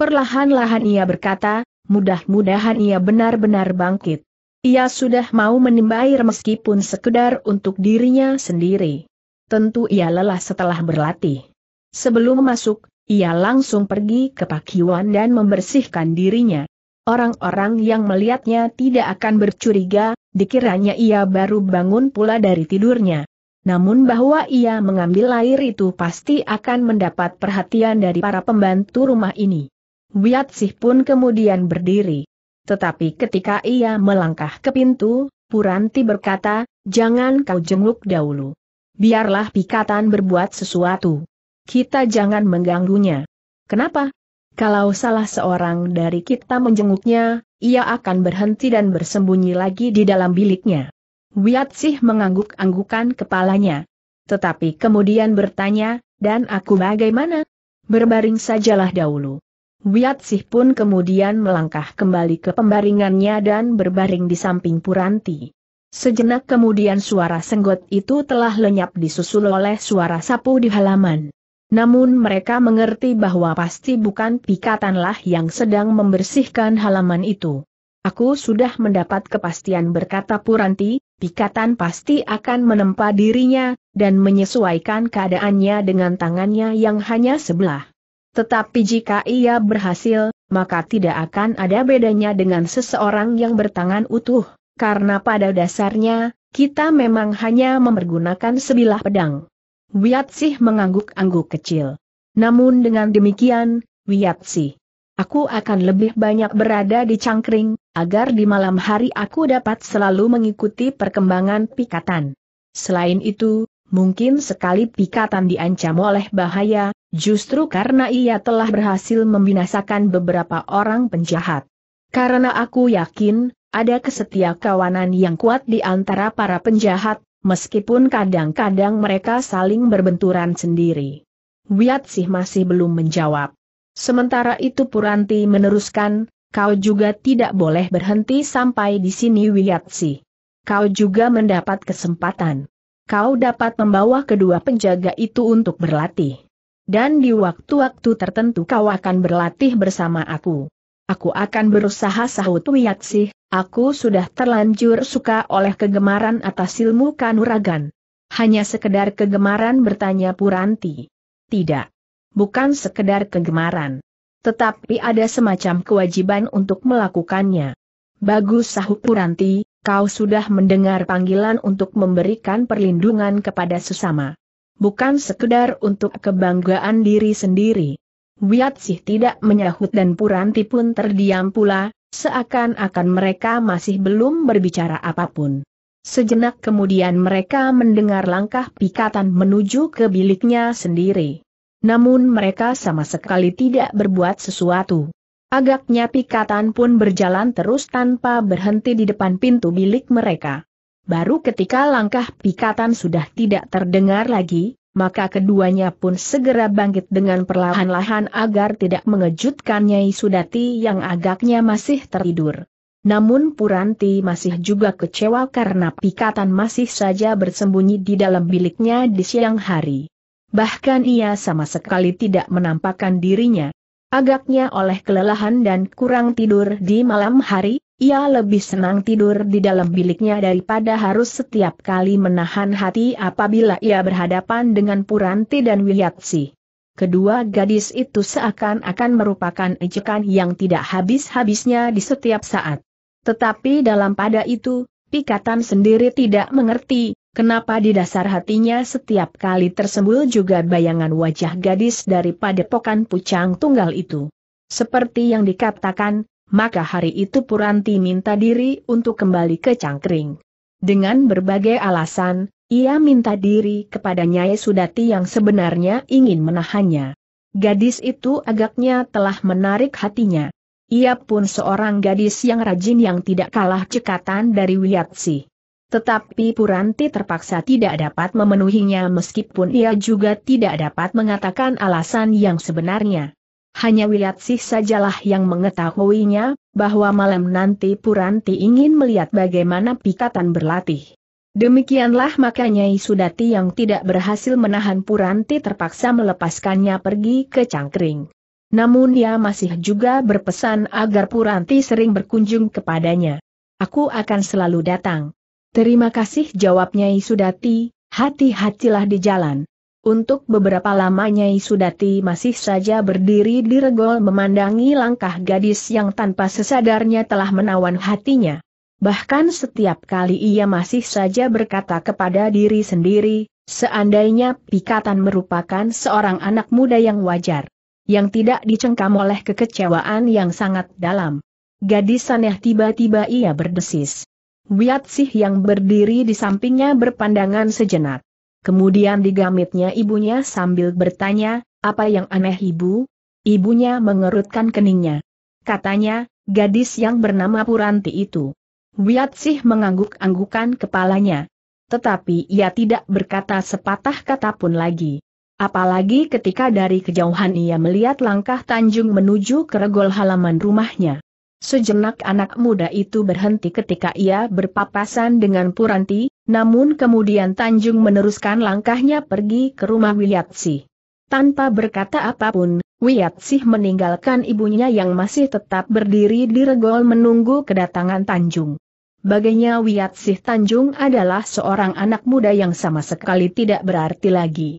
Perlahan-lahan ia berkata, mudah-mudahan ia benar-benar bangkit. Ia sudah mau menimba air meskipun sekedar untuk dirinya sendiri. Tentu ia lelah setelah berlatih. Sebelum masuk, ia langsung pergi ke pakiwan dan membersihkan dirinya. Orang-orang yang melihatnya tidak akan bercuriga, dikiranya ia baru bangun pula dari tidurnya. Namun bahwa ia mengambil air itu pasti akan mendapat perhatian dari para pembantu rumah ini. Sih pun kemudian berdiri. Tetapi ketika ia melangkah ke pintu, Puranti berkata, jangan kau jenguk dahulu. Biarlah pikatan berbuat sesuatu. Kita jangan mengganggunya. Kenapa? Kalau salah seorang dari kita menjenguknya, ia akan berhenti dan bersembunyi lagi di dalam biliknya. Wiatsih mengangguk-anggukan kepalanya. Tetapi kemudian bertanya, dan aku bagaimana? Berbaring sajalah dahulu. Wiatsih pun kemudian melangkah kembali ke pembaringannya dan berbaring di samping Puranti. Sejenak kemudian suara senggot itu telah lenyap disusul oleh suara sapu di halaman. Namun mereka mengerti bahwa pasti bukan pikatanlah yang sedang membersihkan halaman itu. Aku sudah mendapat kepastian berkata Puranti, pikatan pasti akan menempa dirinya, dan menyesuaikan keadaannya dengan tangannya yang hanya sebelah. Tetapi jika ia berhasil, maka tidak akan ada bedanya dengan seseorang yang bertangan utuh, karena pada dasarnya, kita memang hanya mempergunakan sebilah pedang. Wiatsih mengangguk-angguk kecil. Namun dengan demikian, Wiatsih, aku akan lebih banyak berada di cangkring, agar di malam hari aku dapat selalu mengikuti perkembangan pikatan. Selain itu, mungkin sekali pikatan diancam oleh bahaya, justru karena ia telah berhasil membinasakan beberapa orang penjahat. Karena aku yakin, ada kesetia kawanan yang kuat di antara para penjahat, Meskipun kadang-kadang mereka saling berbenturan sendiri. Wiatsih masih belum menjawab. Sementara itu Puranti meneruskan, kau juga tidak boleh berhenti sampai di sini Wiatsih. Kau juga mendapat kesempatan. Kau dapat membawa kedua penjaga itu untuk berlatih. Dan di waktu-waktu tertentu kau akan berlatih bersama aku. Aku akan berusaha sahut sih, aku sudah terlanjur suka oleh kegemaran atas ilmu kanuragan. Hanya sekedar kegemaran bertanya Puranti. Tidak. Bukan sekedar kegemaran. Tetapi ada semacam kewajiban untuk melakukannya. Bagus sahut Puranti, kau sudah mendengar panggilan untuk memberikan perlindungan kepada sesama bukan sekedar untuk kebanggaan diri sendiri sih tidak menyahut dan Puranti pun terdiam pula, seakan-akan mereka masih belum berbicara apapun. Sejenak kemudian mereka mendengar langkah pikatan menuju ke biliknya sendiri. Namun mereka sama sekali tidak berbuat sesuatu. Agaknya pikatan pun berjalan terus tanpa berhenti di depan pintu bilik mereka. Baru ketika langkah pikatan sudah tidak terdengar lagi, maka keduanya pun segera bangkit dengan perlahan-lahan agar tidak mengejutkan Nyai Sudati yang agaknya masih tertidur. Namun Puranti masih juga kecewa karena pikatan masih saja bersembunyi di dalam biliknya di siang hari. Bahkan ia sama sekali tidak menampakkan dirinya. Agaknya oleh kelelahan dan kurang tidur di malam hari, ia lebih senang tidur di dalam biliknya daripada harus setiap kali menahan hati apabila ia berhadapan dengan Puranti dan Wiyatsi. Kedua gadis itu seakan-akan merupakan ejekan yang tidak habis-habisnya di setiap saat. Tetapi dalam pada itu, Pikatan sendiri tidak mengerti, kenapa di dasar hatinya setiap kali tersembul juga bayangan wajah gadis daripada padepokan pucang tunggal itu. Seperti yang dikatakan, maka hari itu Puranti minta diri untuk kembali ke Cangkring. Dengan berbagai alasan, ia minta diri kepada Nyai Sudati yang sebenarnya ingin menahannya. Gadis itu agaknya telah menarik hatinya. Ia pun seorang gadis yang rajin yang tidak kalah cekatan dari Wiyatsi. Tetapi Puranti terpaksa tidak dapat memenuhinya meskipun ia juga tidak dapat mengatakan alasan yang sebenarnya. Hanya Sih sajalah yang mengetahuinya, bahwa malam nanti Puranti ingin melihat bagaimana pikatan berlatih. Demikianlah makanya Isudati yang tidak berhasil menahan Puranti terpaksa melepaskannya pergi ke Cangkring. Namun dia masih juga berpesan agar Puranti sering berkunjung kepadanya. Aku akan selalu datang. Terima kasih jawabnya Isudati, hati-hatilah di jalan. Untuk beberapa lamanya, Nyai Sudati masih saja berdiri di regol memandangi langkah gadis yang tanpa sesadarnya telah menawan hatinya. Bahkan setiap kali ia masih saja berkata kepada diri sendiri, seandainya Pikatan merupakan seorang anak muda yang wajar, yang tidak dicengkam oleh kekecewaan yang sangat dalam. Gadis aneh tiba-tiba ia berdesis. Wiat Sih yang berdiri di sampingnya berpandangan sejenak. Kemudian digamitnya ibunya sambil bertanya, apa yang aneh ibu? Ibunya mengerutkan keningnya. Katanya, gadis yang bernama Puranti itu. Wiat sih mengangguk-anggukan kepalanya. Tetapi ia tidak berkata sepatah kata pun lagi. Apalagi ketika dari kejauhan ia melihat langkah Tanjung menuju ke regol halaman rumahnya. Sejenak anak muda itu berhenti ketika ia berpapasan dengan Puranti, namun kemudian Tanjung meneruskan langkahnya pergi ke rumah Wiyatsi. Tanpa berkata apapun, Wiyatsi meninggalkan ibunya yang masih tetap berdiri di regol menunggu kedatangan Tanjung. Baginya Wiyatsih Tanjung adalah seorang anak muda yang sama sekali tidak berarti lagi.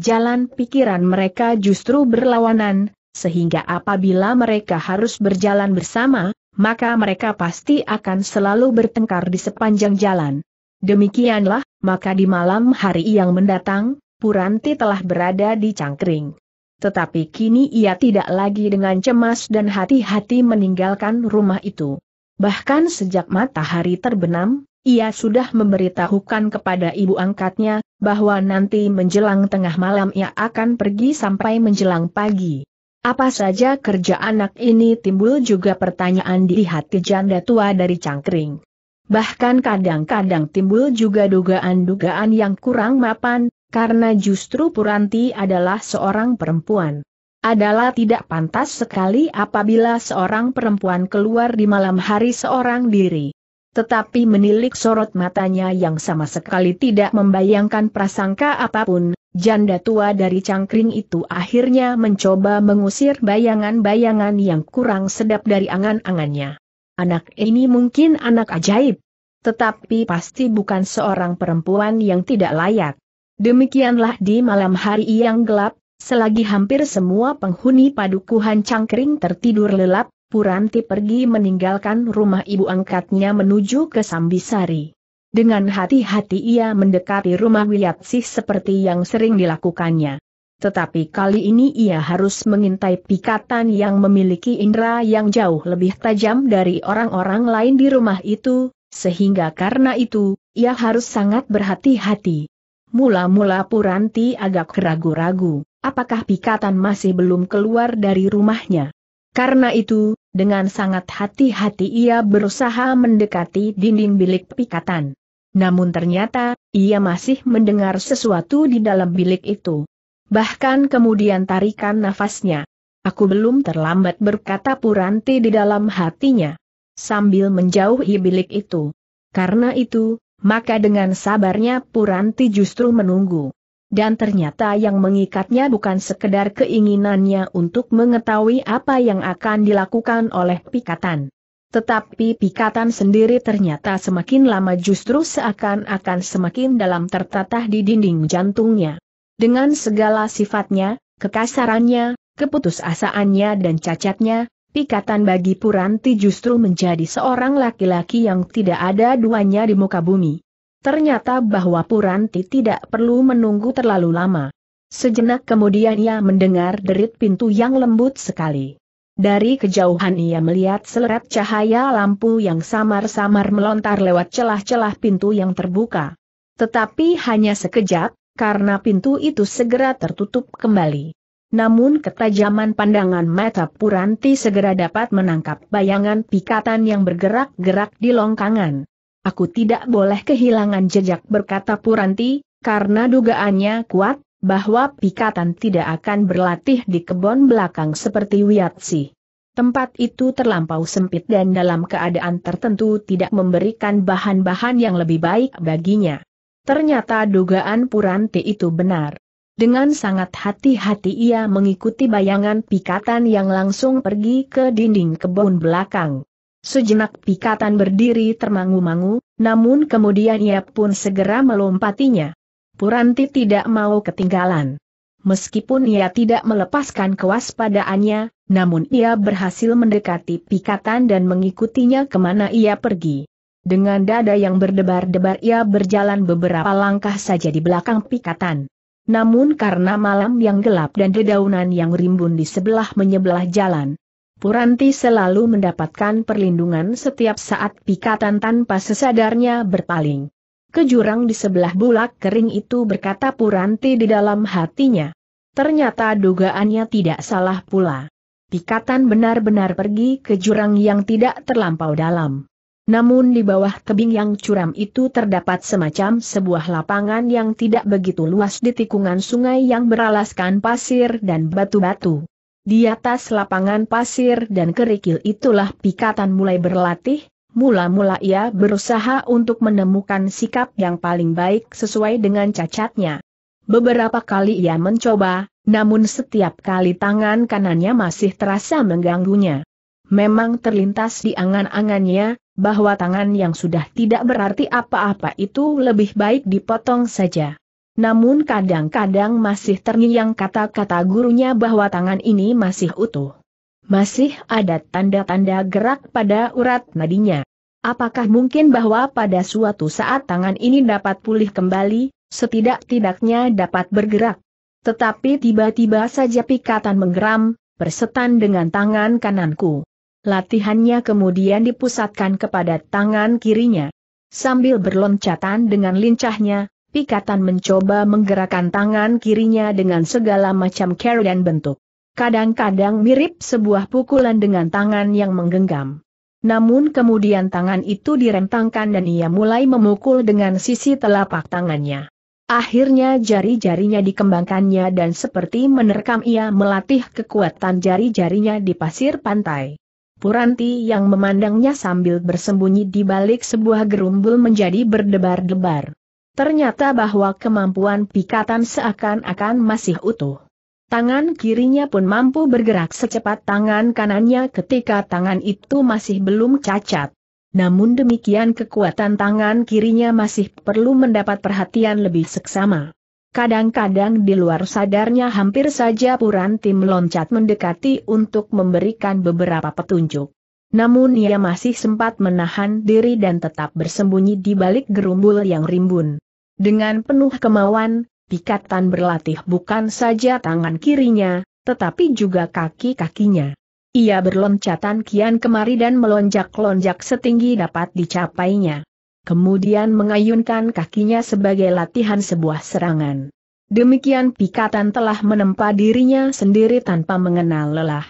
Jalan pikiran mereka justru berlawanan, sehingga apabila mereka harus berjalan bersama, maka mereka pasti akan selalu bertengkar di sepanjang jalan. Demikianlah, maka di malam hari yang mendatang, Puranti telah berada di Cangkring. Tetapi kini ia tidak lagi dengan cemas dan hati-hati meninggalkan rumah itu. Bahkan sejak matahari terbenam, ia sudah memberitahukan kepada ibu angkatnya, bahwa nanti menjelang tengah malam ia akan pergi sampai menjelang pagi. Apa saja kerja anak ini timbul juga pertanyaan di hati janda tua dari cangkring. Bahkan kadang-kadang timbul juga dugaan-dugaan yang kurang mapan, karena justru Puranti adalah seorang perempuan. Adalah tidak pantas sekali apabila seorang perempuan keluar di malam hari seorang diri. Tetapi menilik sorot matanya yang sama sekali tidak membayangkan prasangka apapun, janda tua dari cangkring itu akhirnya mencoba mengusir bayangan-bayangan yang kurang sedap dari angan-angannya. Anak ini mungkin anak ajaib. Tetapi pasti bukan seorang perempuan yang tidak layak. Demikianlah di malam hari yang gelap, selagi hampir semua penghuni padukuhan cangkring tertidur lelap, Puranti pergi meninggalkan rumah ibu angkatnya menuju ke Sambisari. Dengan hati-hati ia mendekati rumah Wiyatsih seperti yang sering dilakukannya. Tetapi kali ini ia harus mengintai pikatan yang memiliki indera yang jauh lebih tajam dari orang-orang lain di rumah itu, sehingga karena itu, ia harus sangat berhati-hati. Mula-mula Puranti agak ragu-ragu, apakah pikatan masih belum keluar dari rumahnya. Karena itu, dengan sangat hati-hati ia berusaha mendekati dinding bilik pikatan. Namun ternyata, ia masih mendengar sesuatu di dalam bilik itu. Bahkan kemudian tarikan nafasnya. Aku belum terlambat berkata Puranti di dalam hatinya. Sambil menjauhi bilik itu. Karena itu, maka dengan sabarnya Puranti justru menunggu. Dan ternyata yang mengikatnya bukan sekedar keinginannya untuk mengetahui apa yang akan dilakukan oleh Pikatan. Tetapi Pikatan sendiri ternyata semakin lama justru seakan-akan semakin dalam tertatah di dinding jantungnya. Dengan segala sifatnya, kekasarannya, keputusasaannya dan cacatnya, Pikatan bagi Puranti justru menjadi seorang laki-laki yang tidak ada duanya di muka bumi. Ternyata bahwa Puranti tidak perlu menunggu terlalu lama. Sejenak kemudian ia mendengar derit pintu yang lembut sekali. Dari kejauhan ia melihat seleret cahaya lampu yang samar-samar melontar lewat celah-celah pintu yang terbuka. Tetapi hanya sekejap, karena pintu itu segera tertutup kembali. Namun ketajaman pandangan mata Puranti segera dapat menangkap bayangan pikatan yang bergerak-gerak di longkangan. Aku tidak boleh kehilangan jejak berkata Puranti, karena dugaannya kuat, bahwa pikatan tidak akan berlatih di kebun belakang seperti Wiatsi. Tempat itu terlampau sempit dan dalam keadaan tertentu tidak memberikan bahan-bahan yang lebih baik baginya. Ternyata dugaan Puranti itu benar. Dengan sangat hati-hati ia mengikuti bayangan pikatan yang langsung pergi ke dinding kebun belakang. Sejenak pikatan berdiri termangu-mangu, namun kemudian ia pun segera melompatinya. Puranti tidak mau ketinggalan. Meskipun ia tidak melepaskan kewaspadaannya, namun ia berhasil mendekati pikatan dan mengikutinya kemana ia pergi. Dengan dada yang berdebar-debar ia berjalan beberapa langkah saja di belakang pikatan. Namun karena malam yang gelap dan dedaunan yang rimbun di sebelah menyebelah jalan, Puranti selalu mendapatkan perlindungan setiap saat pikatan tanpa sesadarnya berpaling. Ke jurang di sebelah bulak kering itu berkata Puranti di dalam hatinya. Ternyata dugaannya tidak salah pula. Pikatan benar-benar pergi ke jurang yang tidak terlampau dalam. Namun di bawah tebing yang curam itu terdapat semacam sebuah lapangan yang tidak begitu luas di tikungan sungai yang beralaskan pasir dan batu-batu. Di atas lapangan pasir dan kerikil itulah pikatan mulai berlatih, mula-mula ia berusaha untuk menemukan sikap yang paling baik sesuai dengan cacatnya. Beberapa kali ia mencoba, namun setiap kali tangan kanannya masih terasa mengganggunya. Memang terlintas di angan-angannya, bahwa tangan yang sudah tidak berarti apa-apa itu lebih baik dipotong saja. Namun kadang-kadang masih terngiang kata-kata gurunya bahwa tangan ini masih utuh. Masih ada tanda-tanda gerak pada urat nadinya. Apakah mungkin bahwa pada suatu saat tangan ini dapat pulih kembali, setidak-tidaknya dapat bergerak? Tetapi tiba-tiba saja pikatan menggeram, bersetan dengan tangan kananku. Latihannya kemudian dipusatkan kepada tangan kirinya. Sambil berloncatan dengan lincahnya, Pikatan mencoba menggerakkan tangan kirinya dengan segala macam cara dan bentuk. Kadang-kadang mirip sebuah pukulan dengan tangan yang menggenggam. Namun kemudian tangan itu direntangkan dan ia mulai memukul dengan sisi telapak tangannya. Akhirnya jari-jarinya dikembangkannya dan seperti menerkam ia melatih kekuatan jari-jarinya di pasir pantai. Puranti yang memandangnya sambil bersembunyi di balik sebuah gerumbul menjadi berdebar-debar. Ternyata bahwa kemampuan pikatan seakan-akan masih utuh. Tangan kirinya pun mampu bergerak secepat tangan kanannya ketika tangan itu masih belum cacat. Namun demikian kekuatan tangan kirinya masih perlu mendapat perhatian lebih seksama. Kadang-kadang di luar sadarnya hampir saja Puranti meloncat mendekati untuk memberikan beberapa petunjuk. Namun ia masih sempat menahan diri dan tetap bersembunyi di balik gerumbul yang rimbun. Dengan penuh kemauan, Pikatan berlatih bukan saja tangan kirinya, tetapi juga kaki-kakinya. Ia berloncatan kian kemari dan melonjak-lonjak setinggi dapat dicapainya kemudian mengayunkan kakinya sebagai latihan sebuah serangan. Demikian pikatan telah menempa dirinya sendiri tanpa mengenal lelah.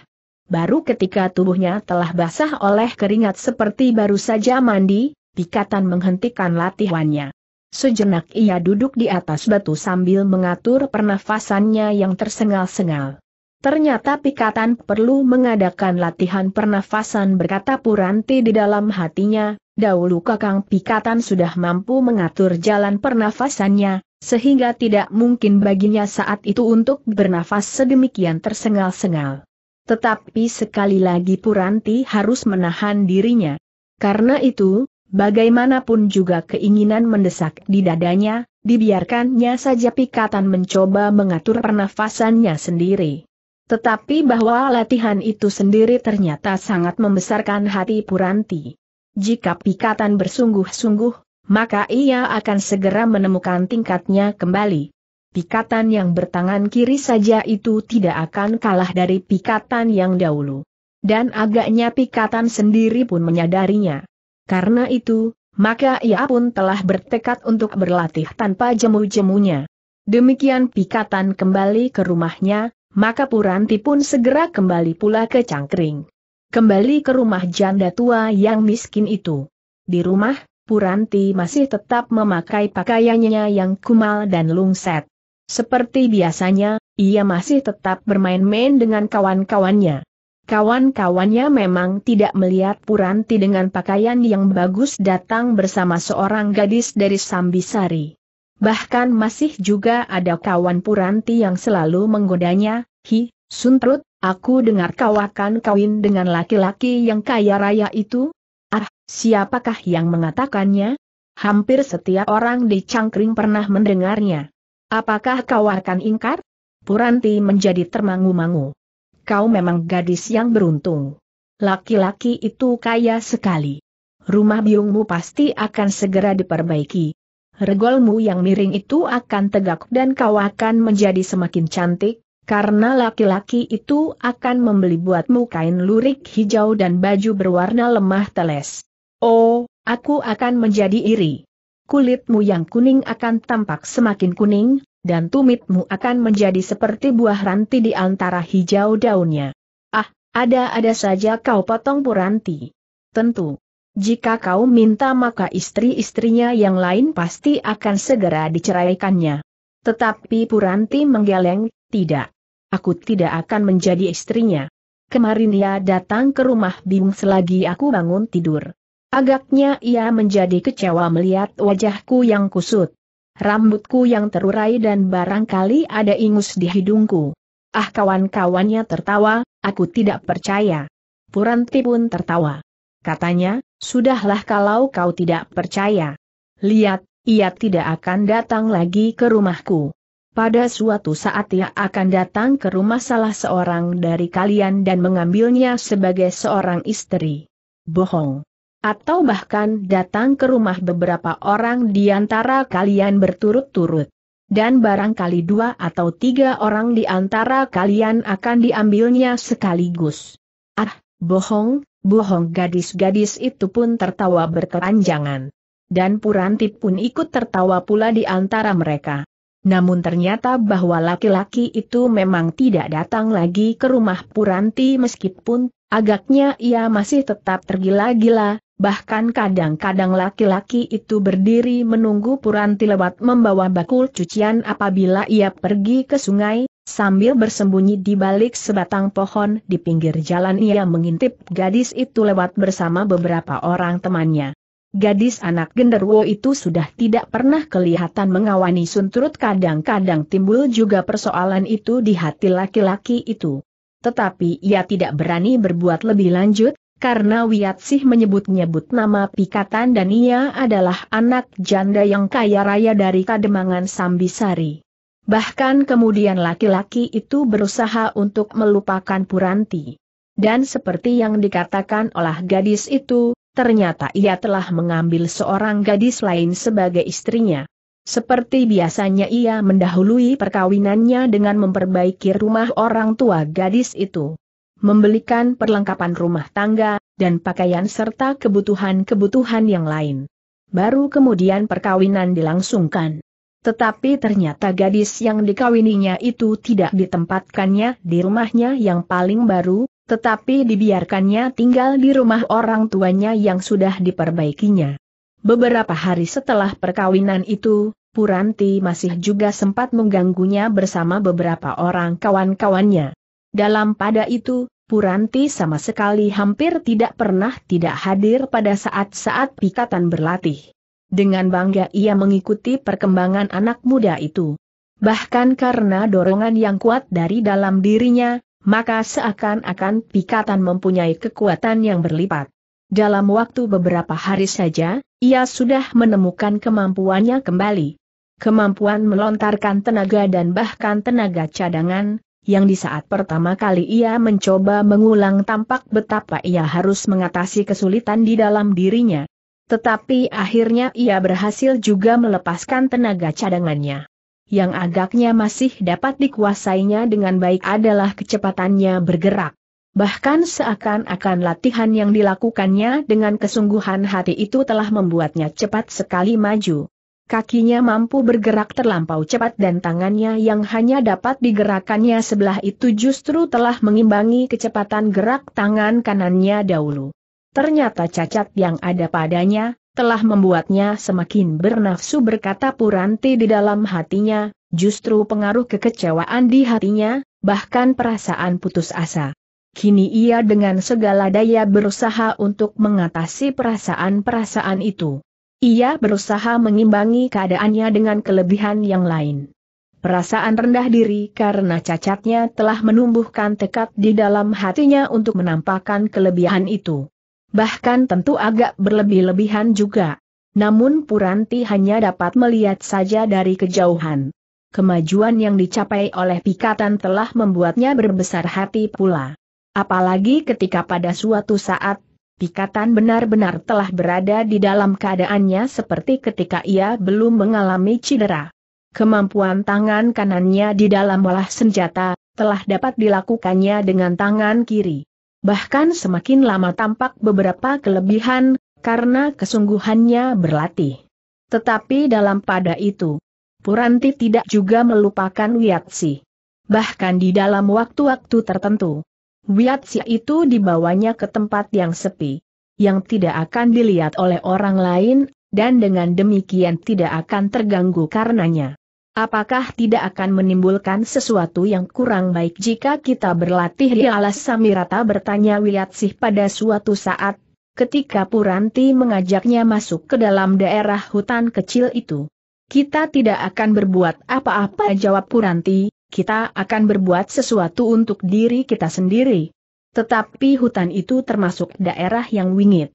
Baru ketika tubuhnya telah basah oleh keringat seperti baru saja mandi, pikatan menghentikan latihannya. Sejenak ia duduk di atas batu sambil mengatur pernafasannya yang tersengal-sengal. Ternyata Pikatan perlu mengadakan latihan pernafasan berkata Puranti di dalam hatinya, dahulu Kakang Pikatan sudah mampu mengatur jalan pernafasannya, sehingga tidak mungkin baginya saat itu untuk bernafas sedemikian tersengal-sengal. Tetapi sekali lagi Puranti harus menahan dirinya. Karena itu, bagaimanapun juga keinginan mendesak di dadanya, dibiarkannya saja Pikatan mencoba mengatur pernafasannya sendiri. Tetapi bahwa latihan itu sendiri ternyata sangat membesarkan hati Puranti. Jika pikatan bersungguh-sungguh, maka ia akan segera menemukan tingkatnya kembali. Pikatan yang bertangan kiri saja itu tidak akan kalah dari pikatan yang dahulu. Dan agaknya pikatan sendiri pun menyadarinya. Karena itu, maka ia pun telah bertekad untuk berlatih tanpa jemu-jemunya. Demikian pikatan kembali ke rumahnya, maka Puranti pun segera kembali pula ke Cangkring. Kembali ke rumah janda tua yang miskin itu. Di rumah, Puranti masih tetap memakai pakaiannya yang kumal dan lungset. Seperti biasanya, ia masih tetap bermain-main dengan kawan-kawannya. Kawan-kawannya memang tidak melihat Puranti dengan pakaian yang bagus datang bersama seorang gadis dari Sambisari. Bahkan masih juga ada kawan Puranti yang selalu menggodanya, Hi, Suntrut, aku dengar kau akan kawin dengan laki-laki yang kaya raya itu? Ah, siapakah yang mengatakannya? Hampir setiap orang di Cangkring pernah mendengarnya. Apakah kau akan ingkar? Puranti menjadi termangu-mangu. Kau memang gadis yang beruntung. Laki-laki itu kaya sekali. Rumah biungmu pasti akan segera diperbaiki regolmu yang miring itu akan tegak dan kau akan menjadi semakin cantik, karena laki-laki itu akan membeli buatmu kain lurik hijau dan baju berwarna lemah teles. Oh, aku akan menjadi iri. Kulitmu yang kuning akan tampak semakin kuning, dan tumitmu akan menjadi seperti buah ranti di antara hijau daunnya. Ah, ada-ada saja kau potong puranti. Tentu, jika kau minta maka istri-istrinya yang lain pasti akan segera diceraikannya. Tetapi Puranti menggeleng, tidak. Aku tidak akan menjadi istrinya. Kemarin ia datang ke rumah bingung selagi aku bangun tidur. Agaknya ia menjadi kecewa melihat wajahku yang kusut. Rambutku yang terurai dan barangkali ada ingus di hidungku. Ah kawan-kawannya tertawa, aku tidak percaya. Puranti pun tertawa. Katanya, Sudahlah kalau kau tidak percaya. Lihat, ia tidak akan datang lagi ke rumahku. Pada suatu saat ia akan datang ke rumah salah seorang dari kalian dan mengambilnya sebagai seorang istri. Bohong. Atau bahkan datang ke rumah beberapa orang di antara kalian berturut-turut. Dan barangkali dua atau tiga orang di antara kalian akan diambilnya sekaligus. Ah, bohong, Bohong gadis-gadis itu pun tertawa berkeranjangan. Dan Puranti pun ikut tertawa pula di antara mereka. Namun ternyata bahwa laki-laki itu memang tidak datang lagi ke rumah Puranti meskipun, agaknya ia masih tetap tergila-gila, bahkan kadang-kadang laki-laki itu berdiri menunggu Puranti lewat membawa bakul cucian apabila ia pergi ke sungai, Sambil bersembunyi di balik sebatang pohon di pinggir jalan ia mengintip gadis itu lewat bersama beberapa orang temannya. Gadis anak genderwo itu sudah tidak pernah kelihatan mengawani Suntrut. kadang-kadang timbul juga persoalan itu di hati laki-laki itu. Tetapi ia tidak berani berbuat lebih lanjut, karena Wiatsih menyebut-nyebut nama Pikatan dan ia adalah anak janda yang kaya raya dari Kademangan Sambisari. Bahkan kemudian laki-laki itu berusaha untuk melupakan Puranti. Dan seperti yang dikatakan oleh gadis itu, ternyata ia telah mengambil seorang gadis lain sebagai istrinya. Seperti biasanya ia mendahului perkawinannya dengan memperbaiki rumah orang tua gadis itu. Membelikan perlengkapan rumah tangga, dan pakaian serta kebutuhan-kebutuhan yang lain. Baru kemudian perkawinan dilangsungkan. Tetapi ternyata gadis yang dikawininya itu tidak ditempatkannya di rumahnya yang paling baru, tetapi dibiarkannya tinggal di rumah orang tuanya yang sudah diperbaikinya. Beberapa hari setelah perkawinan itu, Puranti masih juga sempat mengganggunya bersama beberapa orang kawan-kawannya. Dalam pada itu, Puranti sama sekali hampir tidak pernah tidak hadir pada saat-saat pikatan berlatih. Dengan bangga ia mengikuti perkembangan anak muda itu. Bahkan karena dorongan yang kuat dari dalam dirinya, maka seakan-akan pikatan mempunyai kekuatan yang berlipat. Dalam waktu beberapa hari saja, ia sudah menemukan kemampuannya kembali. Kemampuan melontarkan tenaga dan bahkan tenaga cadangan, yang di saat pertama kali ia mencoba mengulang tampak betapa ia harus mengatasi kesulitan di dalam dirinya. Tetapi akhirnya ia berhasil juga melepaskan tenaga cadangannya. Yang agaknya masih dapat dikuasainya dengan baik adalah kecepatannya bergerak. Bahkan seakan-akan latihan yang dilakukannya dengan kesungguhan hati itu telah membuatnya cepat sekali maju. Kakinya mampu bergerak terlampau cepat dan tangannya yang hanya dapat digerakannya sebelah itu justru telah mengimbangi kecepatan gerak tangan kanannya dahulu. Ternyata cacat yang ada padanya, telah membuatnya semakin bernafsu berkata puranti di dalam hatinya, justru pengaruh kekecewaan di hatinya, bahkan perasaan putus asa. Kini ia dengan segala daya berusaha untuk mengatasi perasaan-perasaan itu. Ia berusaha mengimbangi keadaannya dengan kelebihan yang lain. Perasaan rendah diri karena cacatnya telah menumbuhkan tekad di dalam hatinya untuk menampakkan kelebihan itu bahkan tentu agak berlebih-lebihan juga. Namun Puranti hanya dapat melihat saja dari kejauhan. Kemajuan yang dicapai oleh Pikatan telah membuatnya berbesar hati pula. Apalagi ketika pada suatu saat, Pikatan benar-benar telah berada di dalam keadaannya seperti ketika ia belum mengalami cedera. Kemampuan tangan kanannya di dalam olah senjata, telah dapat dilakukannya dengan tangan kiri bahkan semakin lama tampak beberapa kelebihan, karena kesungguhannya berlatih. Tetapi dalam pada itu, Puranti tidak juga melupakan Wiatsi. Bahkan di dalam waktu-waktu tertentu, Wiatsi itu dibawanya ke tempat yang sepi, yang tidak akan dilihat oleh orang lain, dan dengan demikian tidak akan terganggu karenanya. Apakah tidak akan menimbulkan sesuatu yang kurang baik jika kita berlatih di alas Samirata bertanya Wiyatsih pada suatu saat, ketika Puranti mengajaknya masuk ke dalam daerah hutan kecil itu. Kita tidak akan berbuat apa-apa jawab Puranti, kita akan berbuat sesuatu untuk diri kita sendiri. Tetapi hutan itu termasuk daerah yang wingit.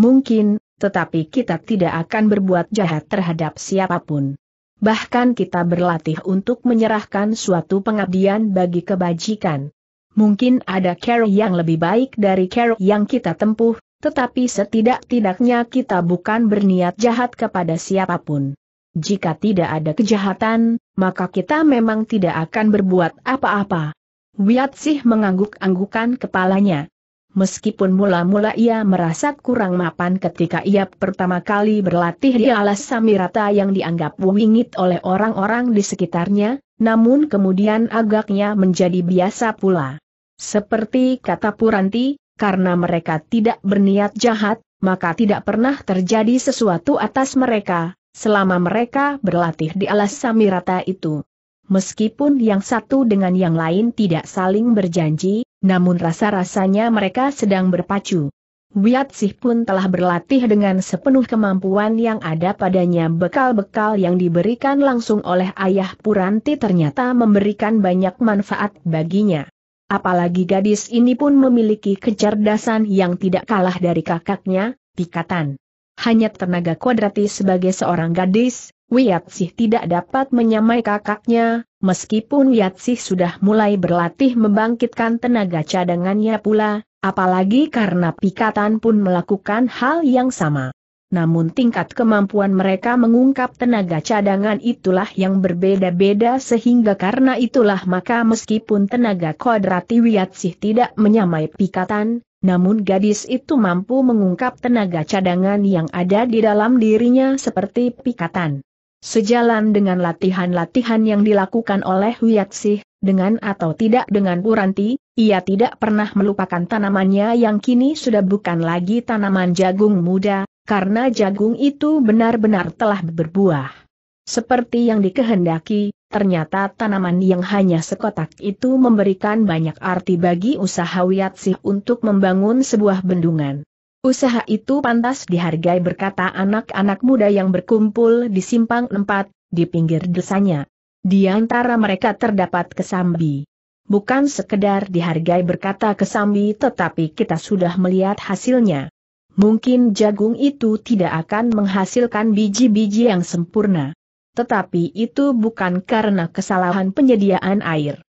Mungkin, tetapi kita tidak akan berbuat jahat terhadap siapapun bahkan kita berlatih untuk menyerahkan suatu pengabdian bagi kebajikan. Mungkin ada care yang lebih baik dari care yang kita tempuh, tetapi setidak-tidaknya kita bukan berniat jahat kepada siapapun. Jika tidak ada kejahatan, maka kita memang tidak akan berbuat apa-apa. Wiat sih mengangguk-anggukan kepalanya. Meskipun mula-mula ia merasa kurang mapan ketika ia pertama kali berlatih di alas Samirata yang dianggap wingit oleh orang-orang di sekitarnya, namun kemudian agaknya menjadi biasa pula. Seperti kata Puranti, karena mereka tidak berniat jahat, maka tidak pernah terjadi sesuatu atas mereka, selama mereka berlatih di alas Samirata itu. Meskipun yang satu dengan yang lain tidak saling berjanji, namun rasa-rasanya mereka sedang berpacu. Wiatsih pun telah berlatih dengan sepenuh kemampuan yang ada padanya bekal-bekal yang diberikan langsung oleh ayah Puranti ternyata memberikan banyak manfaat baginya. Apalagi gadis ini pun memiliki kecerdasan yang tidak kalah dari kakaknya, Pikatan. Hanya tenaga kuadrati sebagai seorang gadis, Sih tidak dapat menyamai kakaknya, meskipun Sih sudah mulai berlatih membangkitkan tenaga cadangannya pula, apalagi karena Pikatan pun melakukan hal yang sama. Namun tingkat kemampuan mereka mengungkap tenaga cadangan itulah yang berbeda-beda sehingga karena itulah maka meskipun tenaga kodrati Sih tidak menyamai Pikatan, namun gadis itu mampu mengungkap tenaga cadangan yang ada di dalam dirinya seperti Pikatan. Sejalan dengan latihan-latihan yang dilakukan oleh Wiyatsih, dengan atau tidak dengan Puranti, ia tidak pernah melupakan tanamannya yang kini sudah bukan lagi tanaman jagung muda, karena jagung itu benar-benar telah berbuah. Seperti yang dikehendaki, ternyata tanaman yang hanya sekotak itu memberikan banyak arti bagi usaha Wiatsih untuk membangun sebuah bendungan. Usaha itu pantas dihargai berkata anak-anak muda yang berkumpul di simpang empat, di pinggir desanya. Di antara mereka terdapat Kesambi. Bukan sekedar dihargai berkata Kesambi tetapi kita sudah melihat hasilnya. Mungkin jagung itu tidak akan menghasilkan biji-biji yang sempurna. Tetapi itu bukan karena kesalahan penyediaan air.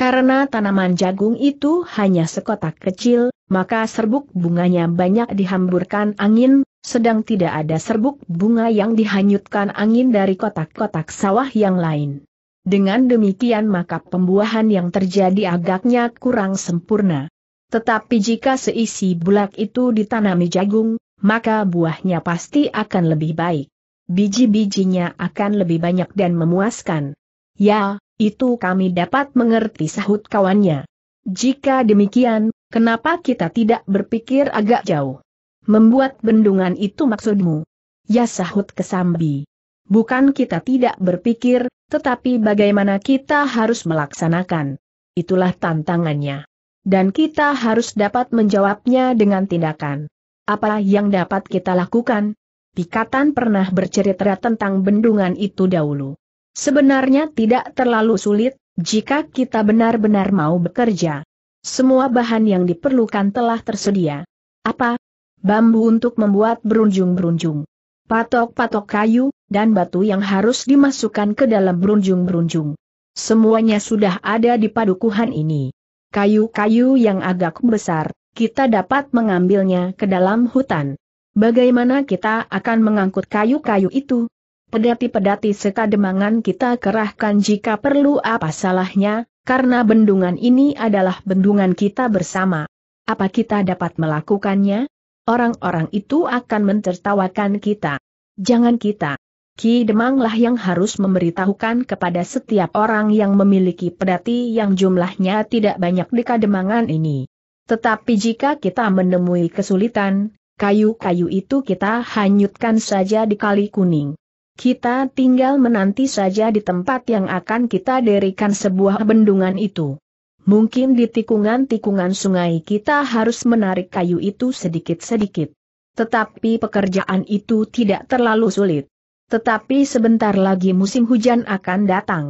Karena tanaman jagung itu hanya sekotak kecil, maka serbuk bunganya banyak dihamburkan angin, sedang tidak ada serbuk bunga yang dihanyutkan angin dari kotak-kotak sawah yang lain. Dengan demikian maka pembuahan yang terjadi agaknya kurang sempurna. Tetapi jika seisi bulak itu ditanami jagung, maka buahnya pasti akan lebih baik. Biji-bijinya akan lebih banyak dan memuaskan. Ya, itu kami dapat mengerti sahut kawannya. Jika demikian, kenapa kita tidak berpikir agak jauh? Membuat bendungan itu maksudmu? Ya sahut kesambi. Bukan kita tidak berpikir, tetapi bagaimana kita harus melaksanakan. Itulah tantangannya. Dan kita harus dapat menjawabnya dengan tindakan. Apa yang dapat kita lakukan? Pikatan pernah bercerita tentang bendungan itu dahulu. Sebenarnya tidak terlalu sulit, jika kita benar-benar mau bekerja. Semua bahan yang diperlukan telah tersedia. Apa? Bambu untuk membuat berunjung-berunjung. Patok-patok kayu, dan batu yang harus dimasukkan ke dalam berunjung-berunjung. Semuanya sudah ada di padukuhan ini. Kayu-kayu yang agak besar, kita dapat mengambilnya ke dalam hutan. Bagaimana kita akan mengangkut kayu-kayu itu? Pedati-pedati sekademangan kita kerahkan jika perlu apa salahnya, karena bendungan ini adalah bendungan kita bersama. Apa kita dapat melakukannya? Orang-orang itu akan mentertawakan kita. Jangan kita. Ki Demanglah yang harus memberitahukan kepada setiap orang yang memiliki pedati yang jumlahnya tidak banyak di Kademangan ini. Tetapi jika kita menemui kesulitan, kayu-kayu itu kita hanyutkan saja di kali kuning. Kita tinggal menanti saja di tempat yang akan kita dirikan sebuah bendungan itu. Mungkin di tikungan-tikungan sungai kita harus menarik kayu itu sedikit-sedikit. Tetapi pekerjaan itu tidak terlalu sulit. Tetapi sebentar lagi musim hujan akan datang.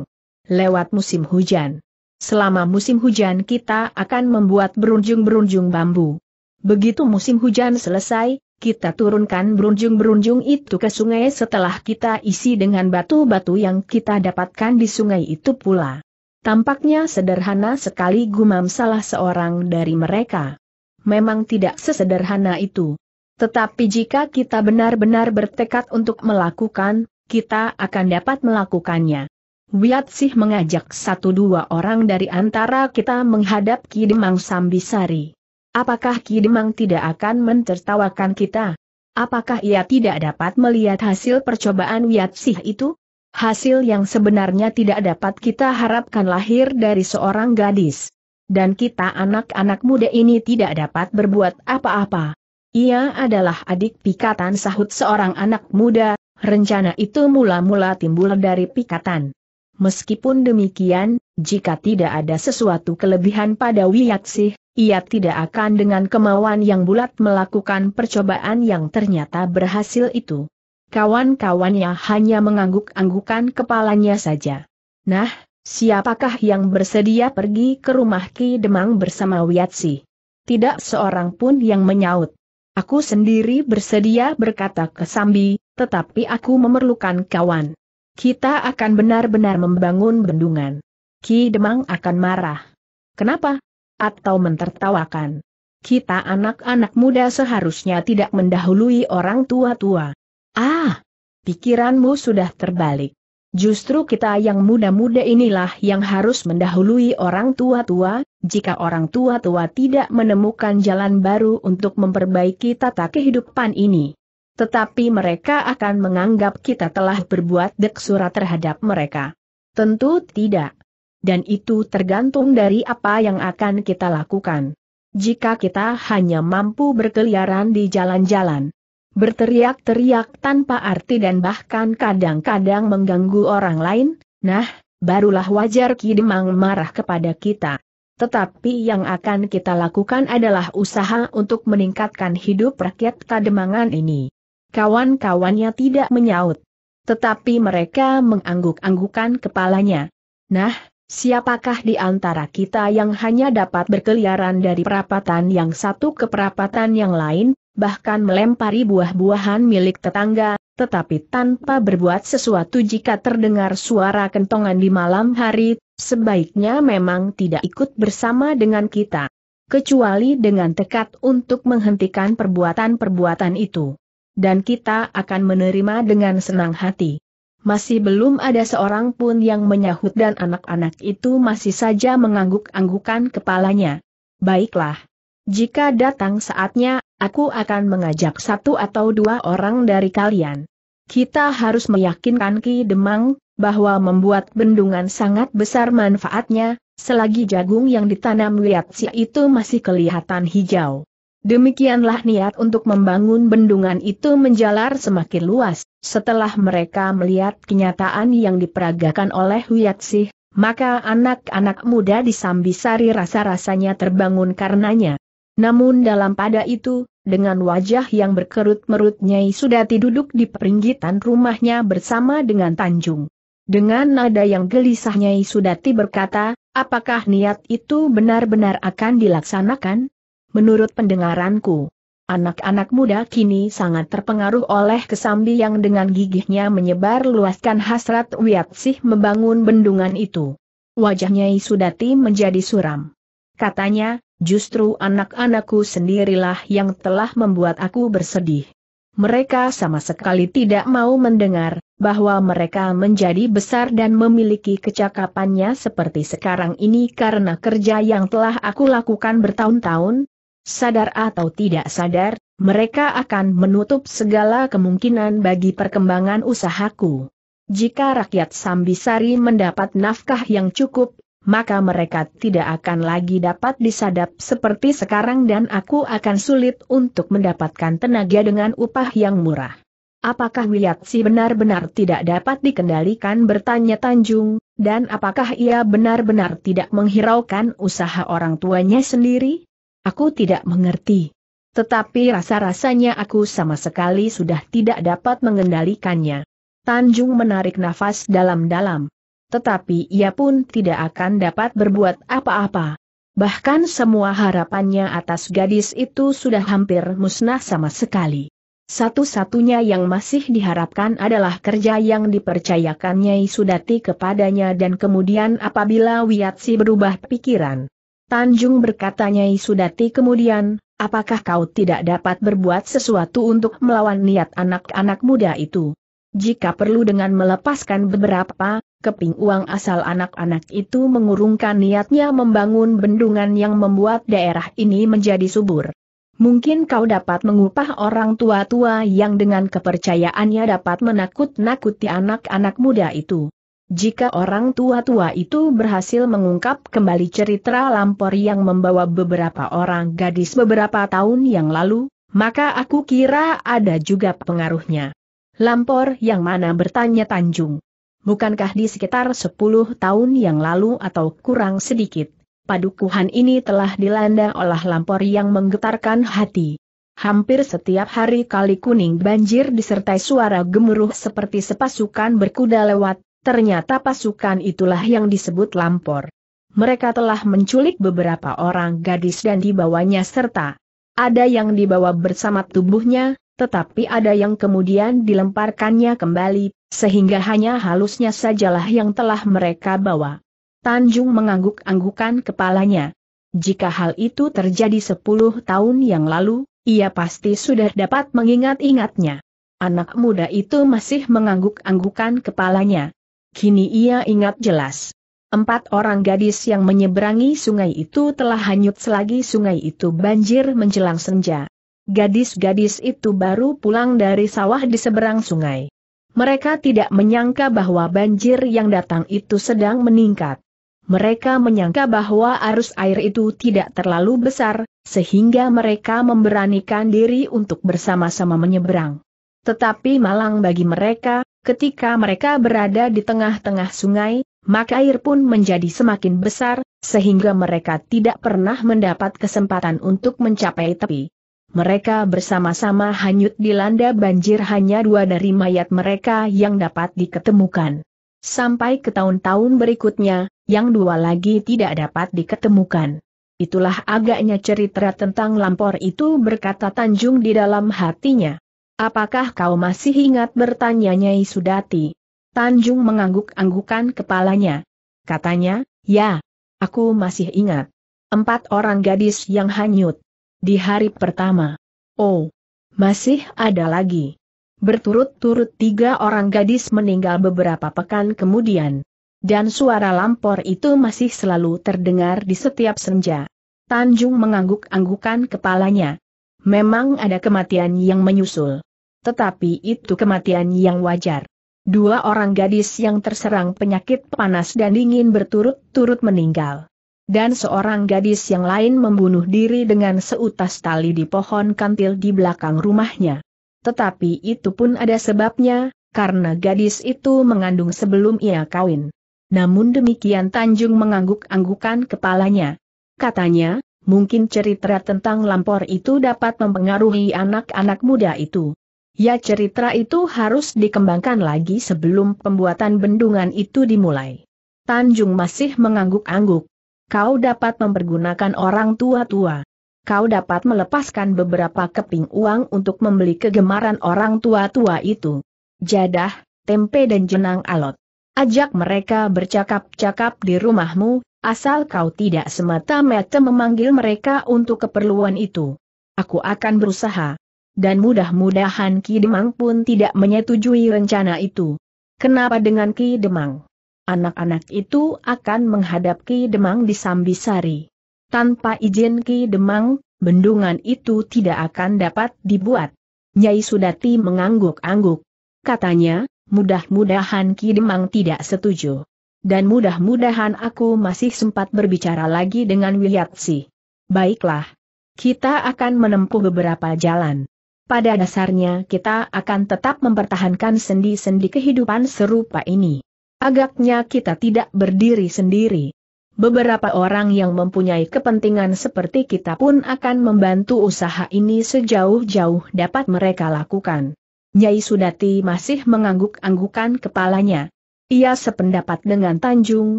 Lewat musim hujan. Selama musim hujan kita akan membuat berunjung-berunjung bambu. Begitu musim hujan selesai, kita turunkan berunjung-berunjung itu ke sungai setelah kita isi dengan batu-batu yang kita dapatkan di sungai itu pula. Tampaknya sederhana sekali gumam salah seorang dari mereka. Memang tidak sesederhana itu. Tetapi jika kita benar-benar bertekad untuk melakukan, kita akan dapat melakukannya. Wiatsih mengajak satu dua orang dari antara kita menghadap Kidemang Sambisari. Apakah Ki Demang tidak akan mentertawakan kita? Apakah ia tidak dapat melihat hasil percobaan Wiatsih itu? Hasil yang sebenarnya tidak dapat kita harapkan lahir dari seorang gadis. Dan kita anak-anak muda ini tidak dapat berbuat apa-apa. Ia adalah adik pikatan sahut seorang anak muda, rencana itu mula-mula timbul dari pikatan. Meskipun demikian, jika tidak ada sesuatu kelebihan pada sih, ia tidak akan dengan kemauan yang bulat melakukan percobaan yang ternyata berhasil itu. Kawan-kawannya hanya mengangguk-anggukan kepalanya saja. Nah, siapakah yang bersedia pergi ke rumah Ki Demang bersama Wiatsi? Tidak seorang pun yang menyaut. Aku sendiri bersedia berkata ke Sambi, tetapi aku memerlukan kawan. Kita akan benar-benar membangun bendungan. Ki Demang akan marah. Kenapa? atau mentertawakan. Kita anak-anak muda seharusnya tidak mendahului orang tua-tua. Ah, pikiranmu sudah terbalik. Justru kita yang muda-muda inilah yang harus mendahului orang tua-tua, jika orang tua-tua tidak menemukan jalan baru untuk memperbaiki tata kehidupan ini. Tetapi mereka akan menganggap kita telah berbuat deksura terhadap mereka. Tentu tidak dan itu tergantung dari apa yang akan kita lakukan. Jika kita hanya mampu berkeliaran di jalan-jalan, berteriak-teriak tanpa arti dan bahkan kadang-kadang mengganggu orang lain, nah, barulah wajar Kidemang marah kepada kita. Tetapi yang akan kita lakukan adalah usaha untuk meningkatkan hidup rakyat Kademangan ini. Kawan-kawannya tidak menyaut. Tetapi mereka mengangguk-anggukan kepalanya. Nah, Siapakah di antara kita yang hanya dapat berkeliaran dari perapatan yang satu ke perapatan yang lain, bahkan melempari buah-buahan milik tetangga, tetapi tanpa berbuat sesuatu jika terdengar suara kentongan di malam hari, sebaiknya memang tidak ikut bersama dengan kita. Kecuali dengan tekad untuk menghentikan perbuatan-perbuatan itu. Dan kita akan menerima dengan senang hati masih belum ada seorang pun yang menyahut dan anak-anak itu masih saja mengangguk-anggukan kepalanya. Baiklah. Jika datang saatnya, aku akan mengajak satu atau dua orang dari kalian. Kita harus meyakinkan Ki Demang, bahwa membuat bendungan sangat besar manfaatnya, selagi jagung yang ditanam Wiatsi itu masih kelihatan hijau. Demikianlah niat untuk membangun bendungan itu menjalar semakin luas. Setelah mereka melihat kenyataan yang diperagakan oleh Huyatsih, maka anak-anak muda di Sambisari rasa-rasanya terbangun karenanya. Namun dalam pada itu, dengan wajah yang berkerut merut Nyai Sudati duduk di peringgitan rumahnya bersama dengan Tanjung. Dengan nada yang gelisah Nyai Sudati berkata, apakah niat itu benar-benar akan dilaksanakan? Menurut pendengaranku, anak-anak muda kini sangat terpengaruh oleh kesambi yang dengan gigihnya menyebar luaskan hasrat Wiatsih membangun bendungan itu. Wajahnya Isudati menjadi suram. Katanya, justru anak-anakku sendirilah yang telah membuat aku bersedih. Mereka sama sekali tidak mau mendengar, bahwa mereka menjadi besar dan memiliki kecakapannya seperti sekarang ini karena kerja yang telah aku lakukan bertahun-tahun, sadar atau tidak sadar, mereka akan menutup segala kemungkinan bagi perkembangan usahaku. Jika rakyat Sambisari mendapat nafkah yang cukup, maka mereka tidak akan lagi dapat disadap seperti sekarang dan aku akan sulit untuk mendapatkan tenaga dengan upah yang murah. Apakah Wiyatsi benar-benar tidak dapat dikendalikan bertanya Tanjung, dan apakah ia benar-benar tidak menghiraukan usaha orang tuanya sendiri? Aku tidak mengerti. Tetapi rasa-rasanya aku sama sekali sudah tidak dapat mengendalikannya. Tanjung menarik nafas dalam-dalam. Tetapi ia pun tidak akan dapat berbuat apa-apa. Bahkan semua harapannya atas gadis itu sudah hampir musnah sama sekali. Satu-satunya yang masih diharapkan adalah kerja yang dipercayakannya Sudati kepadanya dan kemudian apabila Wiatsi berubah pikiran, Tanjung berkata Nyai Sudati kemudian, apakah kau tidak dapat berbuat sesuatu untuk melawan niat anak-anak muda itu? Jika perlu dengan melepaskan beberapa, keping uang asal anak-anak itu mengurungkan niatnya membangun bendungan yang membuat daerah ini menjadi subur. Mungkin kau dapat mengupah orang tua-tua yang dengan kepercayaannya dapat menakut-nakuti anak-anak muda itu. Jika orang tua-tua itu berhasil mengungkap kembali cerita lampor yang membawa beberapa orang gadis beberapa tahun yang lalu, maka aku kira ada juga pengaruhnya. Lampor yang mana bertanya Tanjung. Bukankah di sekitar 10 tahun yang lalu atau kurang sedikit, padukuhan ini telah dilanda oleh lampor yang menggetarkan hati. Hampir setiap hari kali kuning banjir disertai suara gemuruh seperti sepasukan berkuda lewat, Ternyata pasukan itulah yang disebut lampor. Mereka telah menculik beberapa orang gadis dan dibawanya serta ada yang dibawa bersama tubuhnya, tetapi ada yang kemudian dilemparkannya kembali, sehingga hanya halusnya sajalah yang telah mereka bawa. Tanjung mengangguk-anggukan kepalanya. Jika hal itu terjadi sepuluh tahun yang lalu, ia pasti sudah dapat mengingat-ingatnya. Anak muda itu masih mengangguk-anggukan kepalanya. Kini ia ingat jelas. Empat orang gadis yang menyeberangi sungai itu telah hanyut selagi sungai itu banjir menjelang senja. Gadis-gadis itu baru pulang dari sawah di seberang sungai. Mereka tidak menyangka bahwa banjir yang datang itu sedang meningkat. Mereka menyangka bahwa arus air itu tidak terlalu besar, sehingga mereka memberanikan diri untuk bersama-sama menyeberang. Tetapi malang bagi mereka, Ketika mereka berada di tengah-tengah sungai, maka air pun menjadi semakin besar, sehingga mereka tidak pernah mendapat kesempatan untuk mencapai tepi. Mereka bersama-sama hanyut dilanda banjir hanya dua dari mayat mereka yang dapat diketemukan. Sampai ke tahun-tahun berikutnya, yang dua lagi tidak dapat diketemukan. Itulah agaknya cerita tentang lampor itu berkata Tanjung di dalam hatinya. Apakah kau masih ingat bertanya Nyai Sudati? Tanjung mengangguk-anggukan kepalanya. Katanya, ya, aku masih ingat. Empat orang gadis yang hanyut. Di hari pertama. Oh, masih ada lagi. Berturut-turut tiga orang gadis meninggal beberapa pekan kemudian. Dan suara lampor itu masih selalu terdengar di setiap senja. Tanjung mengangguk-anggukan kepalanya. Memang ada kematian yang menyusul tetapi itu kematian yang wajar. Dua orang gadis yang terserang penyakit panas dan dingin berturut-turut meninggal. Dan seorang gadis yang lain membunuh diri dengan seutas tali di pohon kantil di belakang rumahnya. Tetapi itu pun ada sebabnya, karena gadis itu mengandung sebelum ia kawin. Namun demikian Tanjung mengangguk-anggukan kepalanya. Katanya, mungkin cerita tentang lampor itu dapat mempengaruhi anak-anak muda itu. Ya cerita itu harus dikembangkan lagi sebelum pembuatan bendungan itu dimulai. Tanjung masih mengangguk-angguk. Kau dapat mempergunakan orang tua-tua. Kau dapat melepaskan beberapa keping uang untuk membeli kegemaran orang tua-tua itu. Jadah, tempe dan jenang alot. Ajak mereka bercakap-cakap di rumahmu, asal kau tidak semata-mata memanggil mereka untuk keperluan itu. Aku akan berusaha dan mudah-mudahan Ki Demang pun tidak menyetujui rencana itu. Kenapa dengan Ki Demang? Anak-anak itu akan menghadap Ki Demang di Sambisari. Tanpa izin Ki Demang, bendungan itu tidak akan dapat dibuat. Nyai Sudati mengangguk-angguk. Katanya, mudah-mudahan Ki Demang tidak setuju. Dan mudah-mudahan aku masih sempat berbicara lagi dengan Wiyatsi. Baiklah. Kita akan menempuh beberapa jalan pada dasarnya kita akan tetap mempertahankan sendi-sendi kehidupan serupa ini. Agaknya kita tidak berdiri sendiri. Beberapa orang yang mempunyai kepentingan seperti kita pun akan membantu usaha ini sejauh-jauh dapat mereka lakukan. Nyai Sudati masih mengangguk-anggukan kepalanya. Ia sependapat dengan Tanjung,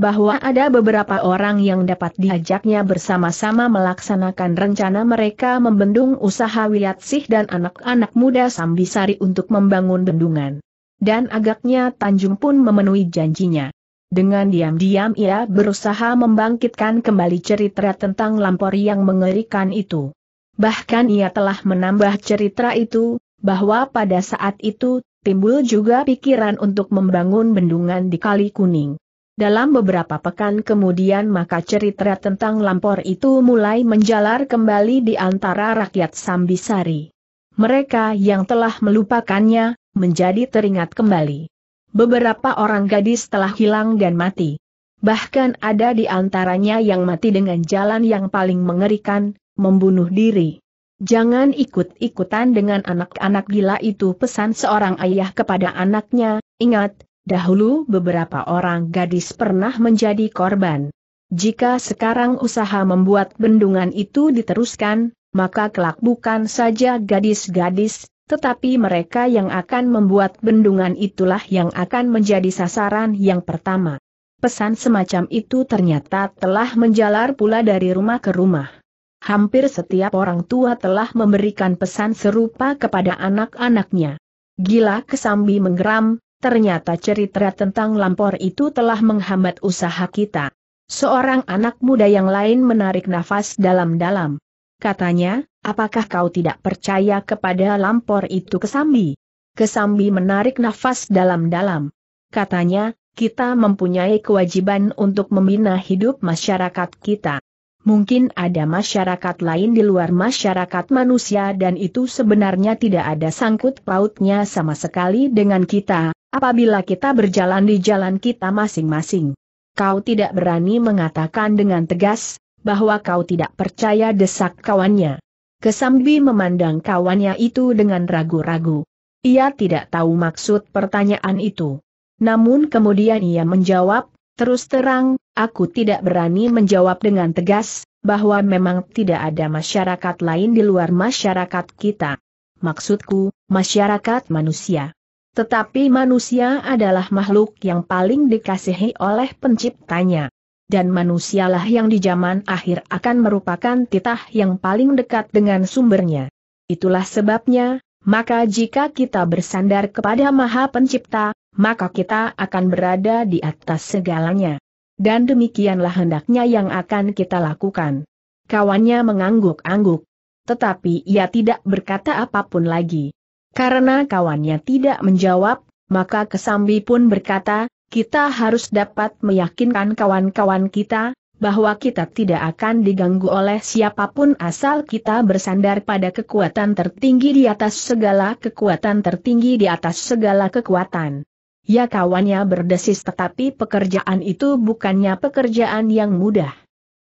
bahwa ada beberapa orang yang dapat diajaknya bersama-sama melaksanakan rencana mereka membendung usaha Wiyatsih dan anak-anak muda Sambisari untuk membangun bendungan. Dan agaknya Tanjung pun memenuhi janjinya. Dengan diam-diam ia berusaha membangkitkan kembali cerita tentang lampor yang mengerikan itu. Bahkan ia telah menambah cerita itu, bahwa pada saat itu, timbul juga pikiran untuk membangun bendungan di Kali Kuning. Dalam beberapa pekan kemudian maka cerita tentang lampor itu mulai menjalar kembali di antara rakyat Sambisari. Mereka yang telah melupakannya, menjadi teringat kembali. Beberapa orang gadis telah hilang dan mati. Bahkan ada di antaranya yang mati dengan jalan yang paling mengerikan, membunuh diri. Jangan ikut-ikutan dengan anak-anak gila itu pesan seorang ayah kepada anaknya, ingat, Dahulu beberapa orang gadis pernah menjadi korban. Jika sekarang usaha membuat bendungan itu diteruskan, maka kelak bukan saja gadis-gadis, tetapi mereka yang akan membuat bendungan itulah yang akan menjadi sasaran yang pertama. Pesan semacam itu ternyata telah menjalar pula dari rumah ke rumah. Hampir setiap orang tua telah memberikan pesan serupa kepada anak-anaknya. Gila Kesambi menggeram, Ternyata cerita tentang lampor itu telah menghambat usaha kita. Seorang anak muda yang lain menarik nafas dalam-dalam. Katanya, apakah kau tidak percaya kepada lampor itu Kesambi? Kesambi menarik nafas dalam-dalam. Katanya, kita mempunyai kewajiban untuk membina hidup masyarakat kita. Mungkin ada masyarakat lain di luar masyarakat manusia dan itu sebenarnya tidak ada sangkut pautnya sama sekali dengan kita, Apabila kita berjalan di jalan kita masing-masing, kau tidak berani mengatakan dengan tegas bahwa kau tidak percaya desak kawannya. Kesambi memandang kawannya itu dengan ragu-ragu. Ia tidak tahu maksud pertanyaan itu. Namun kemudian ia menjawab, terus terang, aku tidak berani menjawab dengan tegas, bahwa memang tidak ada masyarakat lain di luar masyarakat kita. Maksudku, masyarakat manusia. Tetapi manusia adalah makhluk yang paling dikasihi oleh penciptanya. Dan manusialah yang di zaman akhir akan merupakan titah yang paling dekat dengan sumbernya. Itulah sebabnya, maka jika kita bersandar kepada Maha Pencipta, maka kita akan berada di atas segalanya. Dan demikianlah hendaknya yang akan kita lakukan. Kawannya mengangguk-angguk. Tetapi ia tidak berkata apapun lagi. Karena kawannya tidak menjawab, maka Kesambi pun berkata, kita harus dapat meyakinkan kawan-kawan kita, bahwa kita tidak akan diganggu oleh siapapun asal kita bersandar pada kekuatan tertinggi di atas segala kekuatan tertinggi di atas segala kekuatan. Ya kawannya berdesis tetapi pekerjaan itu bukannya pekerjaan yang mudah.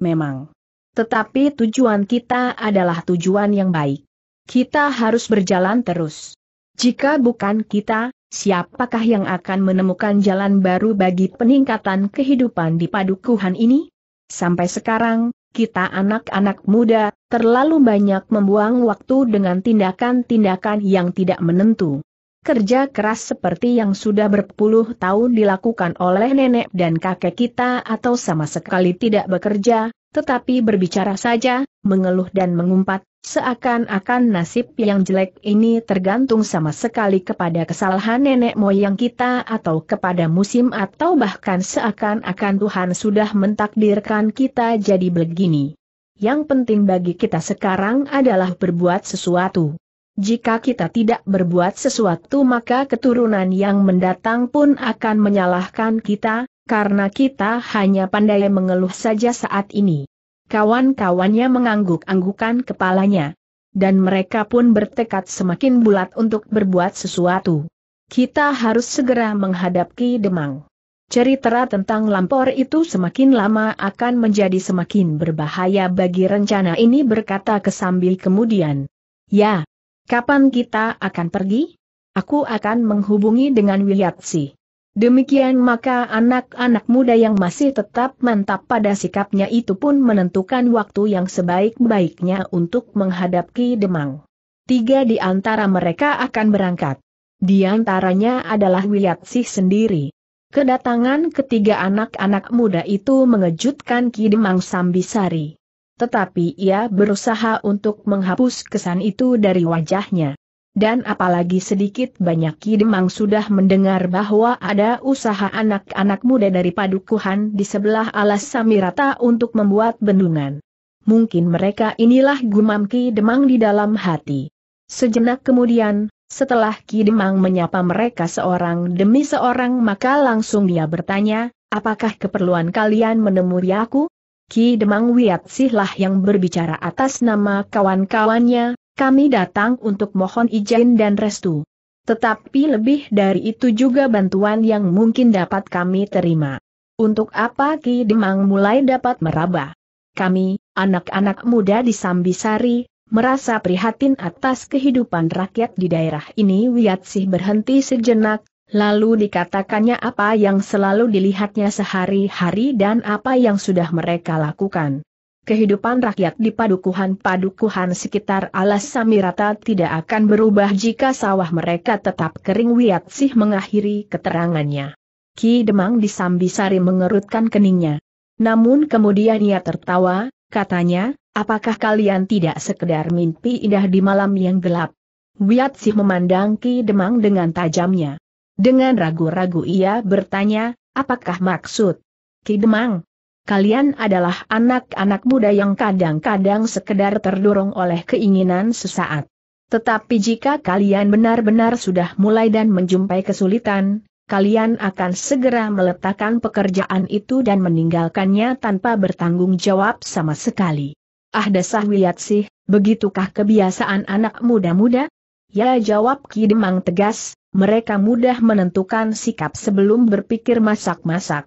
Memang. Tetapi tujuan kita adalah tujuan yang baik. Kita harus berjalan terus. Jika bukan kita, siapakah yang akan menemukan jalan baru bagi peningkatan kehidupan di padukuhan ini? Sampai sekarang, kita anak-anak muda, terlalu banyak membuang waktu dengan tindakan-tindakan yang tidak menentu. Kerja keras seperti yang sudah berpuluh tahun dilakukan oleh nenek dan kakek kita atau sama sekali tidak bekerja, tetapi berbicara saja, mengeluh dan mengumpat, Seakan-akan nasib yang jelek ini tergantung sama sekali kepada kesalahan nenek moyang kita atau kepada musim atau bahkan seakan-akan Tuhan sudah mentakdirkan kita jadi begini. Yang penting bagi kita sekarang adalah berbuat sesuatu. Jika kita tidak berbuat sesuatu maka keturunan yang mendatang pun akan menyalahkan kita, karena kita hanya pandai mengeluh saja saat ini. Kawan-kawannya mengangguk-anggukan kepalanya. Dan mereka pun bertekad semakin bulat untuk berbuat sesuatu. Kita harus segera menghadapi Demang. Cerita tentang lampor itu semakin lama akan menjadi semakin berbahaya bagi rencana ini berkata kesambil kemudian. Ya, kapan kita akan pergi? Aku akan menghubungi dengan Wiyatsi. Demikian maka anak-anak muda yang masih tetap mantap pada sikapnya itu pun menentukan waktu yang sebaik-baiknya untuk menghadapi Demang. Tiga di antara mereka akan berangkat. Di antaranya adalah Wiyatsih sendiri. Kedatangan ketiga anak-anak muda itu mengejutkan Ki Demang Sambisari. Tetapi ia berusaha untuk menghapus kesan itu dari wajahnya dan apalagi sedikit banyak Kidemang sudah mendengar bahwa ada usaha anak-anak muda dari padukuhan di sebelah alas Samirata untuk membuat bendungan. Mungkin mereka inilah gumam Ki Demang di dalam hati. Sejenak kemudian, setelah Ki Demang menyapa mereka seorang demi seorang maka langsung dia bertanya, apakah keperluan kalian menemui aku? Ki Demang wiat sihlah yang berbicara atas nama kawan-kawannya, kami datang untuk mohon izin dan restu. Tetapi lebih dari itu juga bantuan yang mungkin dapat kami terima. Untuk apa Ki Demang mulai dapat meraba? Kami, anak-anak muda di Sambisari, merasa prihatin atas kehidupan rakyat di daerah ini Wiatsih berhenti sejenak, lalu dikatakannya apa yang selalu dilihatnya sehari-hari dan apa yang sudah mereka lakukan kehidupan rakyat di padukuhan-padukuhan sekitar alas Samirata tidak akan berubah jika sawah mereka tetap kering Wiat Sih mengakhiri keterangannya. Ki Demang di Sambisari mengerutkan keningnya. Namun kemudian ia tertawa, katanya, apakah kalian tidak sekedar mimpi indah di malam yang gelap? Wiat Sih memandang Ki Demang dengan tajamnya. Dengan ragu-ragu ia bertanya, apakah maksud? Ki Demang, kalian adalah anak-anak muda yang kadang-kadang sekedar terdorong oleh keinginan sesaat. Tetapi jika kalian benar-benar sudah mulai dan menjumpai kesulitan, kalian akan segera meletakkan pekerjaan itu dan meninggalkannya tanpa bertanggung jawab sama sekali. Ah dasah sih, begitukah kebiasaan anak muda-muda? Ya jawab Ki Demang tegas, mereka mudah menentukan sikap sebelum berpikir masak-masak.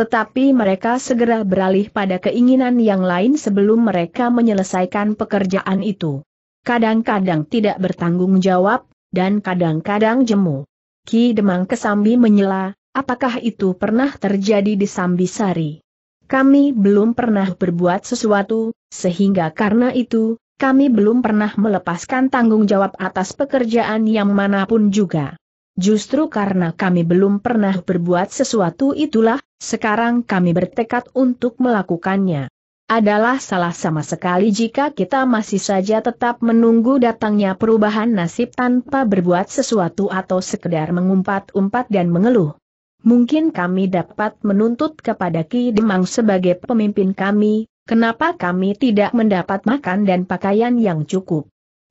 Tetapi mereka segera beralih pada keinginan yang lain sebelum mereka menyelesaikan pekerjaan itu. Kadang-kadang tidak bertanggung jawab, dan kadang-kadang jemu. Ki Demang Kesambi menyela, apakah itu pernah terjadi di Sambisari? Kami belum pernah berbuat sesuatu, sehingga karena itu, kami belum pernah melepaskan tanggung jawab atas pekerjaan yang manapun juga. Justru karena kami belum pernah berbuat sesuatu itulah, sekarang kami bertekad untuk melakukannya. Adalah salah sama sekali jika kita masih saja tetap menunggu datangnya perubahan nasib tanpa berbuat sesuatu atau sekedar mengumpat-umpat dan mengeluh. Mungkin kami dapat menuntut kepada Ki Demang sebagai pemimpin kami, kenapa kami tidak mendapat makan dan pakaian yang cukup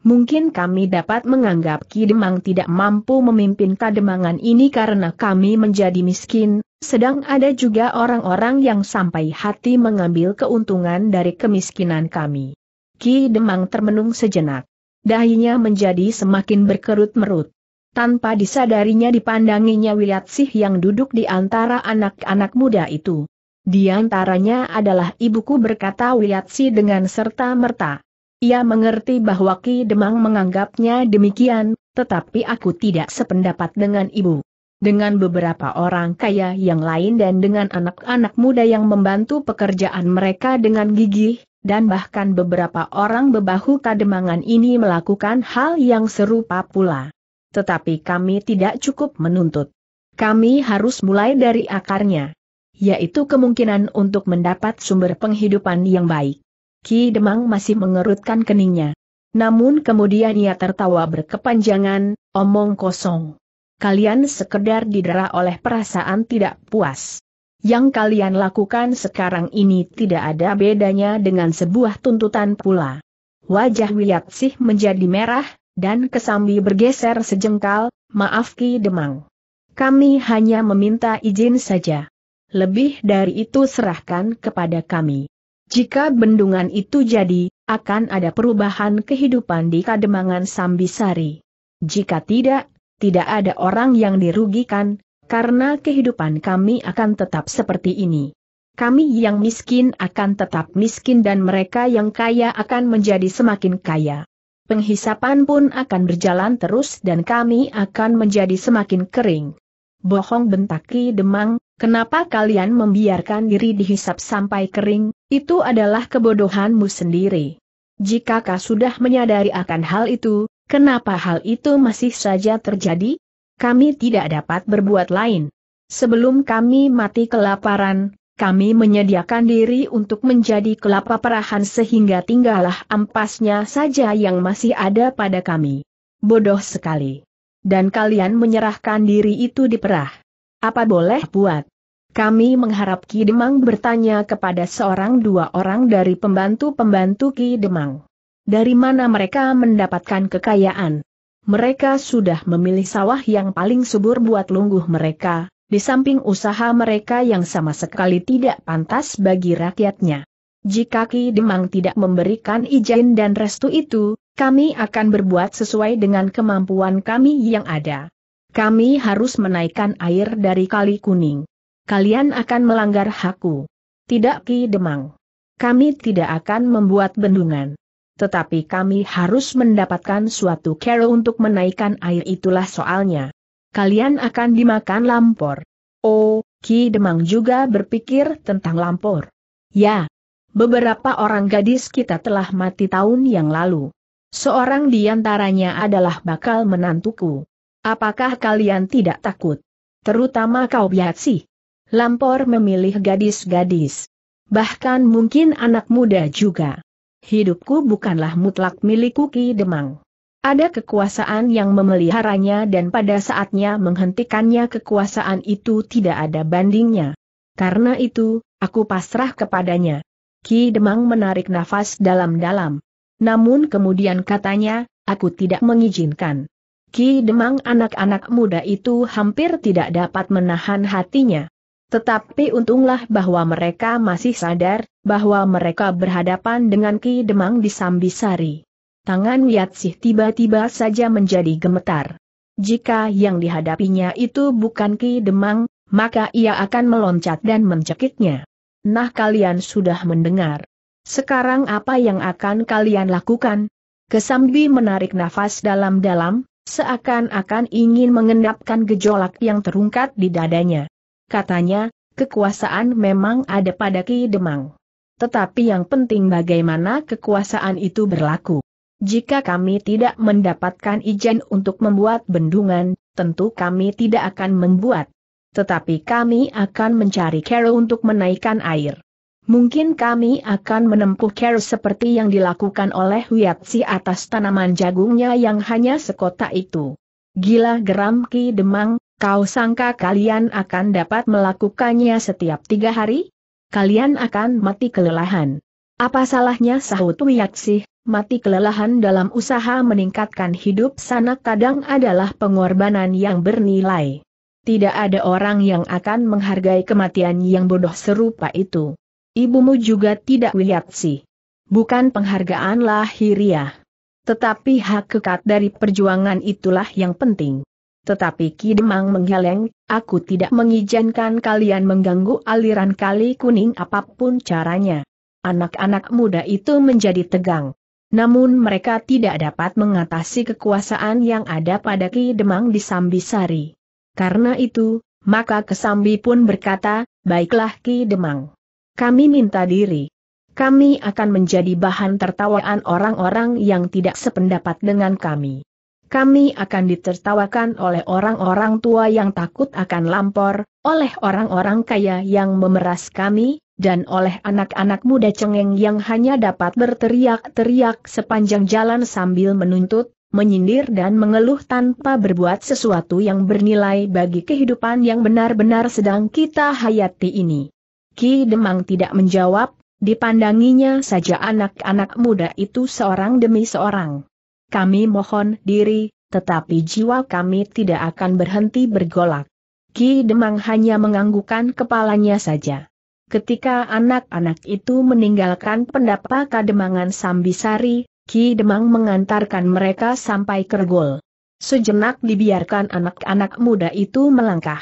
mungkin kami dapat menganggap Ki Demang tidak mampu memimpin kademangan ini karena kami menjadi miskin, sedang ada juga orang-orang yang sampai hati mengambil keuntungan dari kemiskinan kami. Ki Demang termenung sejenak. Dahinya menjadi semakin berkerut-merut. Tanpa disadarinya dipandanginya Wilatsih yang duduk di antara anak-anak muda itu. Di antaranya adalah ibuku berkata Sih dengan serta merta. Ia mengerti bahwa Ki Demang menganggapnya demikian, tetapi aku tidak sependapat dengan ibu. Dengan beberapa orang kaya yang lain dan dengan anak-anak muda yang membantu pekerjaan mereka dengan gigih, dan bahkan beberapa orang bebahu kademangan ini melakukan hal yang serupa pula. Tetapi kami tidak cukup menuntut. Kami harus mulai dari akarnya, yaitu kemungkinan untuk mendapat sumber penghidupan yang baik. Ki Demang masih mengerutkan keningnya. Namun kemudian ia tertawa berkepanjangan, omong kosong. Kalian sekedar didera oleh perasaan tidak puas. Yang kalian lakukan sekarang ini tidak ada bedanya dengan sebuah tuntutan pula. Wajah Wiyatsih menjadi merah, dan kesambi bergeser sejengkal, maaf Ki Demang. Kami hanya meminta izin saja. Lebih dari itu serahkan kepada kami. Jika bendungan itu jadi, akan ada perubahan kehidupan di Kademangan Sambisari. Jika tidak, tidak ada orang yang dirugikan, karena kehidupan kami akan tetap seperti ini. Kami yang miskin akan tetap miskin dan mereka yang kaya akan menjadi semakin kaya. Penghisapan pun akan berjalan terus dan kami akan menjadi semakin kering. Bohong bentaki Demang, Kenapa kalian membiarkan diri dihisap sampai kering, itu adalah kebodohanmu sendiri. Jika kau sudah menyadari akan hal itu, kenapa hal itu masih saja terjadi? Kami tidak dapat berbuat lain. Sebelum kami mati kelaparan, kami menyediakan diri untuk menjadi kelapa perahan sehingga tinggallah ampasnya saja yang masih ada pada kami. Bodoh sekali. Dan kalian menyerahkan diri itu di perah. Apa boleh buat? Kami mengharap Ki Demang bertanya kepada seorang dua orang dari pembantu-pembantu Ki Demang. Dari mana mereka mendapatkan kekayaan? Mereka sudah memilih sawah yang paling subur buat lungguh mereka, di samping usaha mereka yang sama sekali tidak pantas bagi rakyatnya. Jika Ki Demang tidak memberikan izin dan restu itu, kami akan berbuat sesuai dengan kemampuan kami yang ada. Kami harus menaikkan air dari Kali Kuning. Kalian akan melanggar hakku. Tidak Ki Demang. Kami tidak akan membuat bendungan. Tetapi kami harus mendapatkan suatu kero untuk menaikkan air itulah soalnya. Kalian akan dimakan lampor. Oh, Ki Demang juga berpikir tentang lampor. Ya, beberapa orang gadis kita telah mati tahun yang lalu. Seorang di antaranya adalah bakal menantuku. Apakah kalian tidak takut? Terutama kau Biatsi. Lampor memilih gadis-gadis. Bahkan mungkin anak muda juga. Hidupku bukanlah mutlak milikku Ki Demang. Ada kekuasaan yang memeliharanya dan pada saatnya menghentikannya kekuasaan itu tidak ada bandingnya. Karena itu, aku pasrah kepadanya. Ki Demang menarik nafas dalam-dalam. Namun kemudian katanya, aku tidak mengizinkan. Ki Demang anak-anak muda itu hampir tidak dapat menahan hatinya. Tetapi untunglah bahwa mereka masih sadar, bahwa mereka berhadapan dengan Ki Demang di Sambisari. Tangan Yatsih tiba-tiba saja menjadi gemetar. Jika yang dihadapinya itu bukan Ki Demang, maka ia akan meloncat dan mencekiknya. Nah kalian sudah mendengar. Sekarang apa yang akan kalian lakukan? Kesambi menarik nafas dalam-dalam, seakan-akan ingin mengendapkan gejolak yang terungkat di dadanya. Katanya, kekuasaan memang ada pada Ki Demang. Tetapi yang penting bagaimana kekuasaan itu berlaku. Jika kami tidak mendapatkan izin untuk membuat bendungan, tentu kami tidak akan membuat. Tetapi kami akan mencari cara untuk menaikkan air. Mungkin kami akan menempuh care seperti yang dilakukan oleh Wiatsi atas tanaman jagungnya yang hanya sekotak itu. Gila geram Ki Demang, kau sangka kalian akan dapat melakukannya setiap tiga hari? Kalian akan mati kelelahan. Apa salahnya sahut Wiatsi, mati kelelahan dalam usaha meningkatkan hidup sanak kadang adalah pengorbanan yang bernilai. Tidak ada orang yang akan menghargai kematian yang bodoh serupa itu ibumu juga tidak melihat sih. Bukan penghargaan lahiriah. Tetapi hak hakikat dari perjuangan itulah yang penting. Tetapi Kidemang menggeleng, aku tidak mengizinkan kalian mengganggu aliran kali kuning apapun caranya. Anak-anak muda itu menjadi tegang. Namun mereka tidak dapat mengatasi kekuasaan yang ada pada Ki Demang di Sambisari. Karena itu, maka Kesambi pun berkata, baiklah Ki Demang. Kami minta diri. Kami akan menjadi bahan tertawaan orang-orang yang tidak sependapat dengan kami. Kami akan ditertawakan oleh orang-orang tua yang takut akan lampor, oleh orang-orang kaya yang memeras kami, dan oleh anak-anak muda cengeng yang hanya dapat berteriak-teriak sepanjang jalan sambil menuntut, menyindir dan mengeluh tanpa berbuat sesuatu yang bernilai bagi kehidupan yang benar-benar sedang kita hayati ini. Ki Demang tidak menjawab, dipandanginya saja anak-anak muda itu seorang demi seorang. Kami mohon diri, tetapi jiwa kami tidak akan berhenti bergolak. Ki Demang hanya menganggukkan kepalanya saja. Ketika anak-anak itu meninggalkan pendapa Kademangan Sambisari, Ki Demang mengantarkan mereka sampai Kergol. Sejenak dibiarkan anak-anak muda itu melangkah.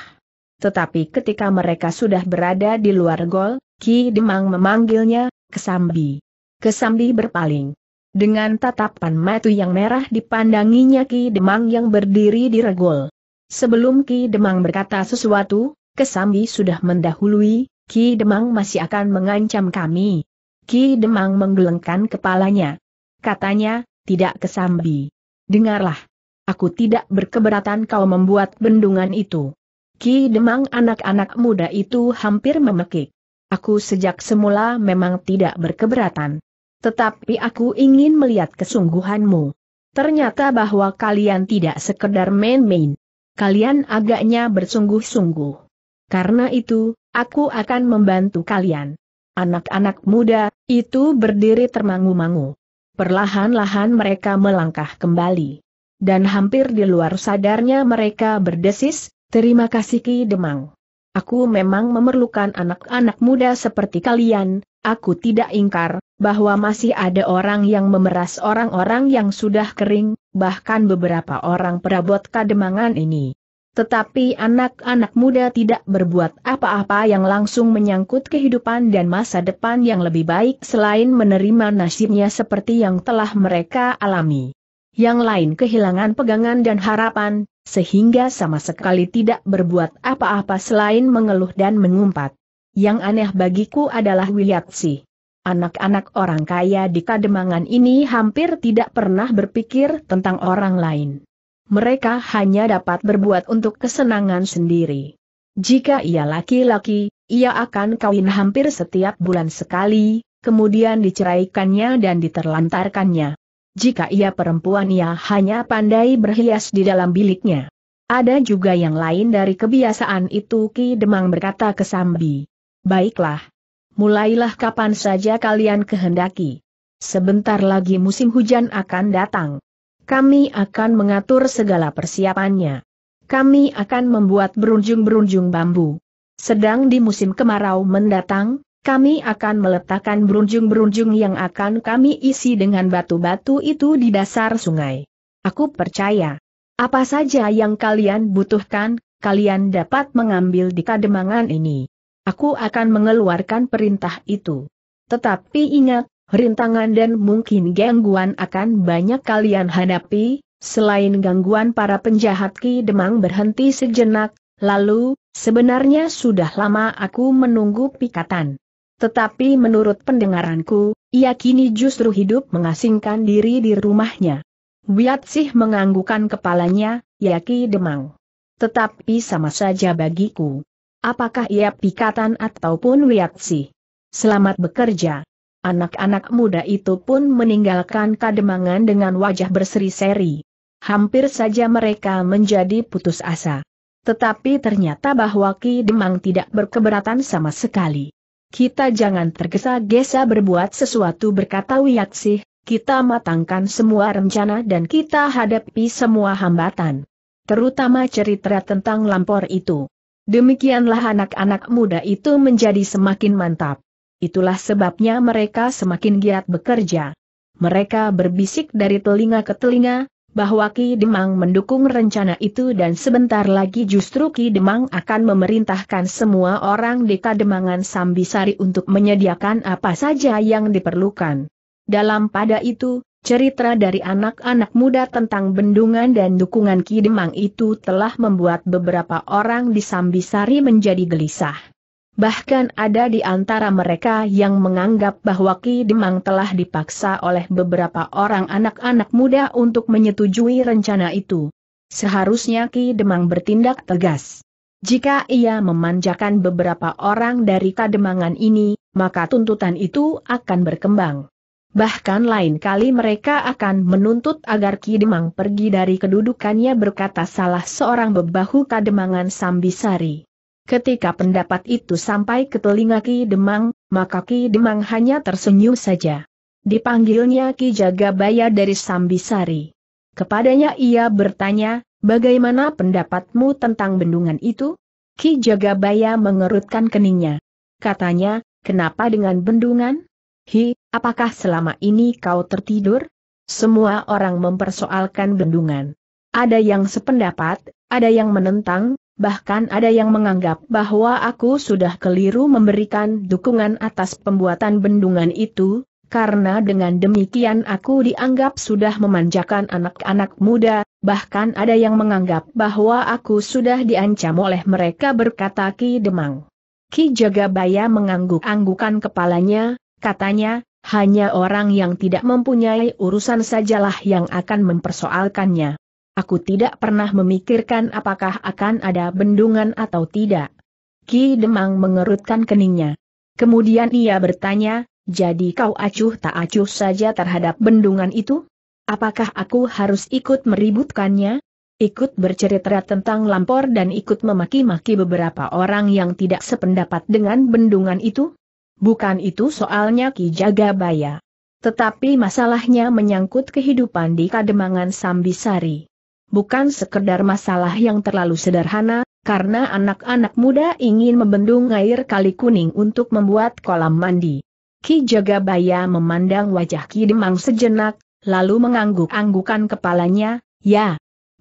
Tetapi ketika mereka sudah berada di luar gol, Ki Demang memanggilnya, Kesambi. Kesambi berpaling. Dengan tatapan matu yang merah dipandanginya Ki Demang yang berdiri di regol. Sebelum Ki Demang berkata sesuatu, Kesambi sudah mendahului, Ki Demang masih akan mengancam kami. Ki Demang menggelengkan kepalanya. Katanya, tidak Kesambi. Dengarlah. Aku tidak berkeberatan kau membuat bendungan itu. Ki Demang anak-anak muda itu hampir memekik. Aku sejak semula memang tidak berkeberatan. Tetapi aku ingin melihat kesungguhanmu. Ternyata bahwa kalian tidak sekedar main-main. Kalian agaknya bersungguh-sungguh. Karena itu, aku akan membantu kalian. Anak-anak muda, itu berdiri termangu-mangu. Perlahan-lahan mereka melangkah kembali. Dan hampir di luar sadarnya mereka berdesis, Terima kasih Ki Demang. Aku memang memerlukan anak-anak muda seperti kalian, aku tidak ingkar, bahwa masih ada orang yang memeras orang-orang yang sudah kering, bahkan beberapa orang perabot kademangan ini. Tetapi anak-anak muda tidak berbuat apa-apa yang langsung menyangkut kehidupan dan masa depan yang lebih baik selain menerima nasibnya seperti yang telah mereka alami. Yang lain kehilangan pegangan dan harapan, sehingga sama sekali tidak berbuat apa-apa selain mengeluh dan mengumpat. Yang aneh bagiku adalah Wiyatsi. Anak-anak orang kaya di Kademangan ini hampir tidak pernah berpikir tentang orang lain. Mereka hanya dapat berbuat untuk kesenangan sendiri. Jika ia laki-laki, ia akan kawin hampir setiap bulan sekali, kemudian diceraikannya dan diterlantarkannya jika ia perempuan ia hanya pandai berhias di dalam biliknya. Ada juga yang lain dari kebiasaan itu Ki Demang berkata ke Sambi. Baiklah. Mulailah kapan saja kalian kehendaki. Sebentar lagi musim hujan akan datang. Kami akan mengatur segala persiapannya. Kami akan membuat berunjung-berunjung bambu. Sedang di musim kemarau mendatang, kami akan meletakkan berunjung-berunjung yang akan kami isi dengan batu-batu itu di dasar sungai. Aku percaya. Apa saja yang kalian butuhkan, kalian dapat mengambil di kademangan ini. Aku akan mengeluarkan perintah itu. Tetapi ingat, rintangan dan mungkin gangguan akan banyak kalian hadapi, selain gangguan para penjahat Ki Demang berhenti sejenak, lalu, sebenarnya sudah lama aku menunggu pikatan. Tetapi menurut pendengaranku, ia kini justru hidup mengasingkan diri di rumahnya. Wiatsih menganggukan kepalanya, Yaki demang. Tetapi sama saja bagiku. Apakah ia pikatan ataupun Wiatsih? Selamat bekerja. Anak-anak muda itu pun meninggalkan kademangan dengan wajah berseri-seri. Hampir saja mereka menjadi putus asa. Tetapi ternyata bahwa Ki Demang tidak berkeberatan sama sekali. Kita jangan tergesa-gesa berbuat sesuatu berkata Wiyaksih, kita matangkan semua rencana dan kita hadapi semua hambatan. Terutama cerita tentang lampor itu. Demikianlah anak-anak muda itu menjadi semakin mantap. Itulah sebabnya mereka semakin giat bekerja. Mereka berbisik dari telinga ke telinga, bahwa Ki Demang mendukung rencana itu dan sebentar lagi justru Ki Demang akan memerintahkan semua orang di Kademangan Sambisari untuk menyediakan apa saja yang diperlukan. Dalam pada itu, cerita dari anak-anak muda tentang bendungan dan dukungan Ki Demang itu telah membuat beberapa orang di Sambisari menjadi gelisah. Bahkan ada di antara mereka yang menganggap bahwa Ki Demang telah dipaksa oleh beberapa orang anak-anak muda untuk menyetujui rencana itu. Seharusnya Ki Demang bertindak tegas. Jika ia memanjakan beberapa orang dari kademangan ini, maka tuntutan itu akan berkembang. Bahkan lain kali mereka akan menuntut agar Ki Demang pergi dari kedudukannya berkata salah seorang bebahu kademangan Sambisari. Ketika pendapat itu sampai ke telinga Ki Demang, maka Ki Demang hanya tersenyum saja. Dipanggilnya Ki Jagabaya dari Sambisari. Kepadanya ia bertanya, bagaimana pendapatmu tentang bendungan itu? Ki Jagabaya mengerutkan keningnya. Katanya, kenapa dengan bendungan? Hi, apakah selama ini kau tertidur? Semua orang mempersoalkan bendungan. Ada yang sependapat, ada yang menentang, bahkan ada yang menganggap bahwa aku sudah keliru memberikan dukungan atas pembuatan bendungan itu, karena dengan demikian aku dianggap sudah memanjakan anak-anak muda, bahkan ada yang menganggap bahwa aku sudah diancam oleh mereka berkata Ki Demang. Ki Jagabaya mengangguk-anggukan kepalanya, katanya, hanya orang yang tidak mempunyai urusan sajalah yang akan mempersoalkannya. Aku tidak pernah memikirkan apakah akan ada bendungan atau tidak. Ki Demang mengerutkan keningnya. Kemudian ia bertanya, jadi kau acuh tak acuh saja terhadap bendungan itu? Apakah aku harus ikut meributkannya? Ikut bercerita tentang lampor dan ikut memaki-maki beberapa orang yang tidak sependapat dengan bendungan itu? Bukan itu soalnya Ki Jagabaya. Tetapi masalahnya menyangkut kehidupan di Kademangan Sambisari bukan sekedar masalah yang terlalu sederhana, karena anak-anak muda ingin membendung air kali kuning untuk membuat kolam mandi. Ki Jagabaya memandang wajah Ki Demang sejenak, lalu mengangguk-anggukan kepalanya, ya.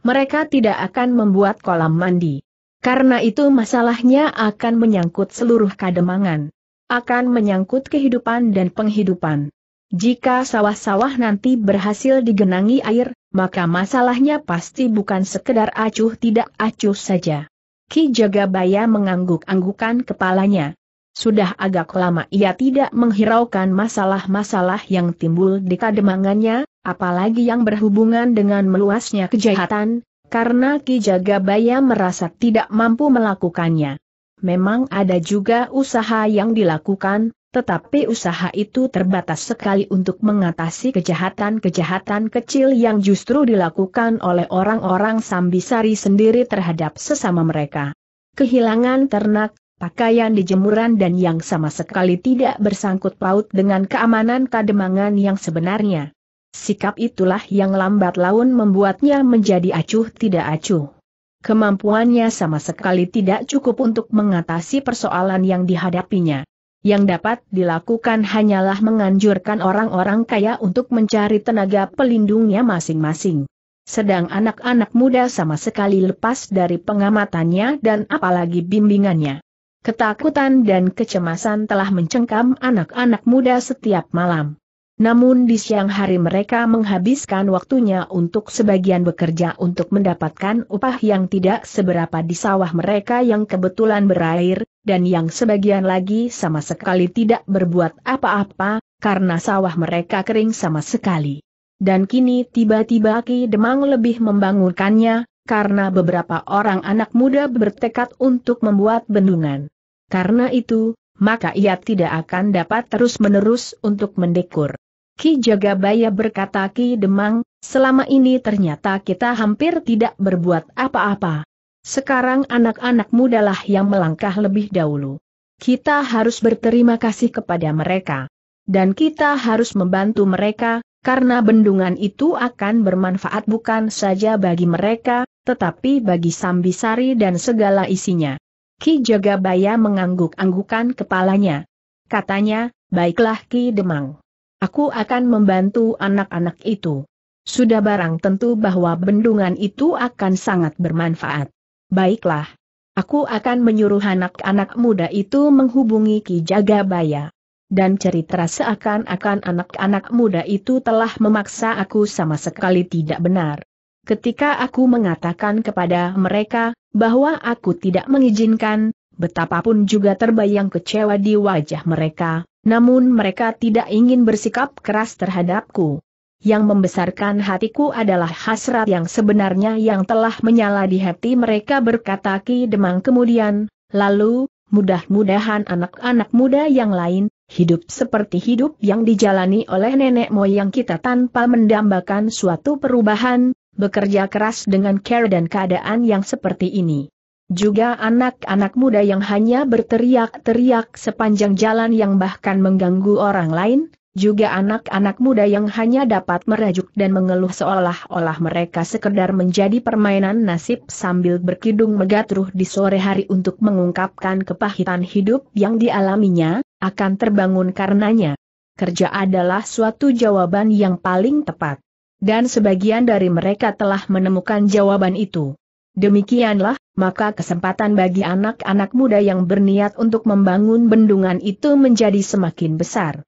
Mereka tidak akan membuat kolam mandi. Karena itu masalahnya akan menyangkut seluruh kademangan. Akan menyangkut kehidupan dan penghidupan. Jika sawah-sawah nanti berhasil digenangi air, maka masalahnya pasti bukan sekedar acuh tidak acuh saja. Ki Jagabaya mengangguk-anggukan kepalanya. Sudah agak lama ia tidak menghiraukan masalah-masalah yang timbul di kademangannya, apalagi yang berhubungan dengan meluasnya kejahatan, karena Ki Jagabaya merasa tidak mampu melakukannya. Memang ada juga usaha yang dilakukan, tetapi usaha itu terbatas sekali untuk mengatasi kejahatan-kejahatan kecil yang justru dilakukan oleh orang-orang Sambisari sendiri terhadap sesama mereka. Kehilangan ternak, pakaian dijemuran dan yang sama sekali tidak bersangkut paut dengan keamanan kademangan yang sebenarnya. Sikap itulah yang lambat laun membuatnya menjadi acuh tidak acuh. Kemampuannya sama sekali tidak cukup untuk mengatasi persoalan yang dihadapinya yang dapat dilakukan hanyalah menganjurkan orang-orang kaya untuk mencari tenaga pelindungnya masing-masing. Sedang anak-anak muda sama sekali lepas dari pengamatannya dan apalagi bimbingannya. Ketakutan dan kecemasan telah mencengkam anak-anak muda setiap malam. Namun di siang hari mereka menghabiskan waktunya untuk sebagian bekerja untuk mendapatkan upah yang tidak seberapa di sawah mereka yang kebetulan berair, dan yang sebagian lagi sama sekali tidak berbuat apa-apa, karena sawah mereka kering sama sekali. Dan kini tiba-tiba Ki Demang lebih membangunkannya, karena beberapa orang anak muda bertekad untuk membuat bendungan. Karena itu, maka ia tidak akan dapat terus-menerus untuk mendekur. Ki Jagabaya berkata Ki Demang, selama ini ternyata kita hampir tidak berbuat apa-apa. Sekarang anak-anak mudalah yang melangkah lebih dahulu. Kita harus berterima kasih kepada mereka. Dan kita harus membantu mereka, karena bendungan itu akan bermanfaat bukan saja bagi mereka, tetapi bagi Sambisari dan segala isinya. Ki Jagabaya mengangguk-anggukan kepalanya. Katanya, baiklah Ki Demang. Aku akan membantu anak-anak itu. Sudah barang tentu bahwa bendungan itu akan sangat bermanfaat. Baiklah. Aku akan menyuruh anak-anak muda itu menghubungi Ki Jagabaya. Dan cerita seakan-akan anak-anak muda itu telah memaksa aku sama sekali tidak benar. Ketika aku mengatakan kepada mereka, bahwa aku tidak mengizinkan, betapapun juga terbayang kecewa di wajah mereka, namun mereka tidak ingin bersikap keras terhadapku. Yang membesarkan hatiku adalah hasrat yang sebenarnya yang telah menyala di hati mereka berkata Ki Demang kemudian, lalu, mudah-mudahan anak-anak muda yang lain, hidup seperti hidup yang dijalani oleh nenek moyang kita tanpa mendambakan suatu perubahan, bekerja keras dengan care dan keadaan yang seperti ini. Juga anak-anak muda yang hanya berteriak-teriak sepanjang jalan yang bahkan mengganggu orang lain, juga anak-anak muda yang hanya dapat merajuk dan mengeluh seolah-olah mereka sekedar menjadi permainan nasib sambil berkidung megatruh di sore hari untuk mengungkapkan kepahitan hidup yang dialaminya, akan terbangun karenanya. Kerja adalah suatu jawaban yang paling tepat. Dan sebagian dari mereka telah menemukan jawaban itu. Demikianlah, maka kesempatan bagi anak-anak muda yang berniat untuk membangun bendungan itu menjadi semakin besar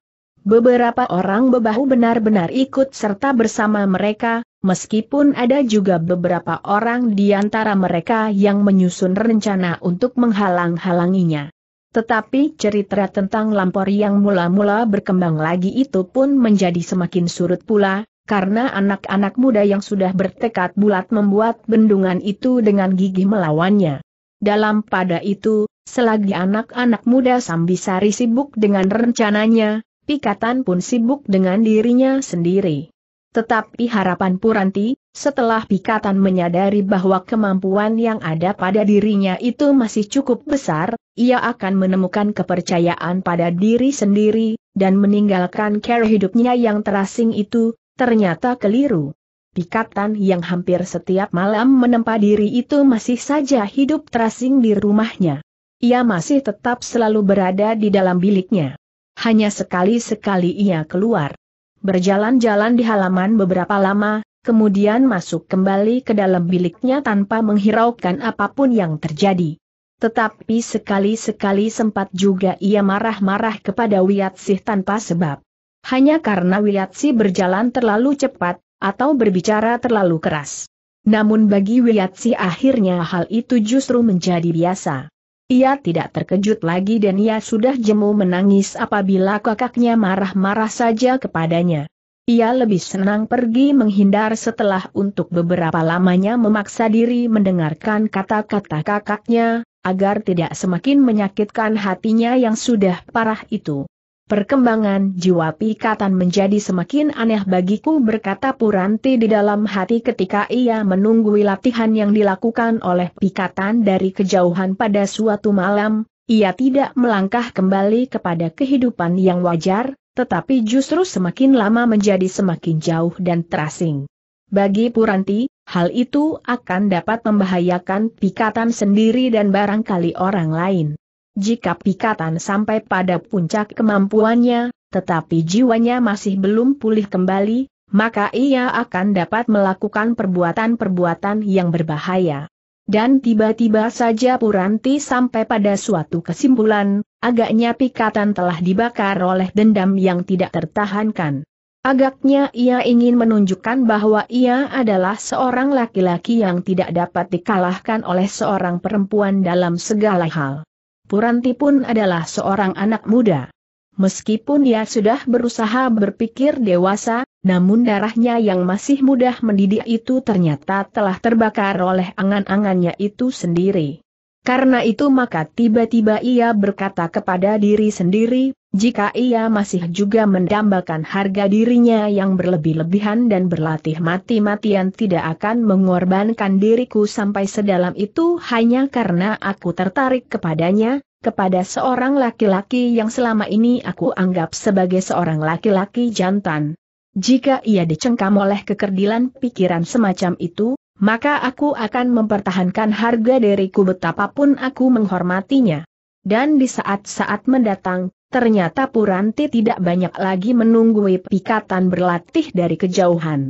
beberapa orang bebahu benar-benar ikut serta bersama mereka, meskipun ada juga beberapa orang di antara mereka yang menyusun rencana untuk menghalang-halanginya. Tetapi cerita tentang lampor yang mula-mula berkembang lagi itu pun menjadi semakin surut pula, karena anak-anak muda yang sudah bertekad bulat membuat bendungan itu dengan gigih melawannya. Dalam pada itu, selagi anak-anak muda Sambisari sibuk dengan rencananya, Pikatan pun sibuk dengan dirinya sendiri. Tetapi harapan Puranti, setelah Pikatan menyadari bahwa kemampuan yang ada pada dirinya itu masih cukup besar, ia akan menemukan kepercayaan pada diri sendiri, dan meninggalkan cara hidupnya yang terasing itu, ternyata keliru. Pikatan yang hampir setiap malam menempa diri itu masih saja hidup terasing di rumahnya. Ia masih tetap selalu berada di dalam biliknya hanya sekali-sekali ia keluar. Berjalan-jalan di halaman beberapa lama, kemudian masuk kembali ke dalam biliknya tanpa menghiraukan apapun yang terjadi. Tetapi sekali-sekali sempat juga ia marah-marah kepada Wiatsih tanpa sebab. Hanya karena Wiatsih berjalan terlalu cepat, atau berbicara terlalu keras. Namun bagi Wiatsih akhirnya hal itu justru menjadi biasa. Ia tidak terkejut lagi dan ia sudah jemu menangis apabila kakaknya marah-marah saja kepadanya. Ia lebih senang pergi menghindar setelah untuk beberapa lamanya memaksa diri mendengarkan kata-kata kakaknya, agar tidak semakin menyakitkan hatinya yang sudah parah itu. Perkembangan jiwa pikatan menjadi semakin aneh bagiku berkata Puranti di dalam hati ketika ia menunggui latihan yang dilakukan oleh pikatan dari kejauhan pada suatu malam, ia tidak melangkah kembali kepada kehidupan yang wajar, tetapi justru semakin lama menjadi semakin jauh dan terasing. Bagi Puranti, hal itu akan dapat membahayakan pikatan sendiri dan barangkali orang lain jika pikatan sampai pada puncak kemampuannya, tetapi jiwanya masih belum pulih kembali, maka ia akan dapat melakukan perbuatan-perbuatan yang berbahaya. Dan tiba-tiba saja Puranti sampai pada suatu kesimpulan, agaknya pikatan telah dibakar oleh dendam yang tidak tertahankan. Agaknya ia ingin menunjukkan bahwa ia adalah seorang laki-laki yang tidak dapat dikalahkan oleh seorang perempuan dalam segala hal. Puranti pun adalah seorang anak muda. Meskipun ia sudah berusaha berpikir dewasa, namun darahnya yang masih mudah mendidih itu ternyata telah terbakar oleh angan-angannya itu sendiri. Karena itu maka tiba-tiba ia berkata kepada diri sendiri, jika ia masih juga mendambakan harga dirinya yang berlebih-lebihan dan berlatih mati-matian tidak akan mengorbankan diriku sampai sedalam itu hanya karena aku tertarik kepadanya, kepada seorang laki-laki yang selama ini aku anggap sebagai seorang laki-laki jantan. Jika ia dicengkam oleh kekerdilan pikiran semacam itu, maka aku akan mempertahankan harga diriku betapapun aku menghormatinya. Dan di saat-saat mendatang, ternyata Puranti tidak banyak lagi menunggui pikatan berlatih dari kejauhan.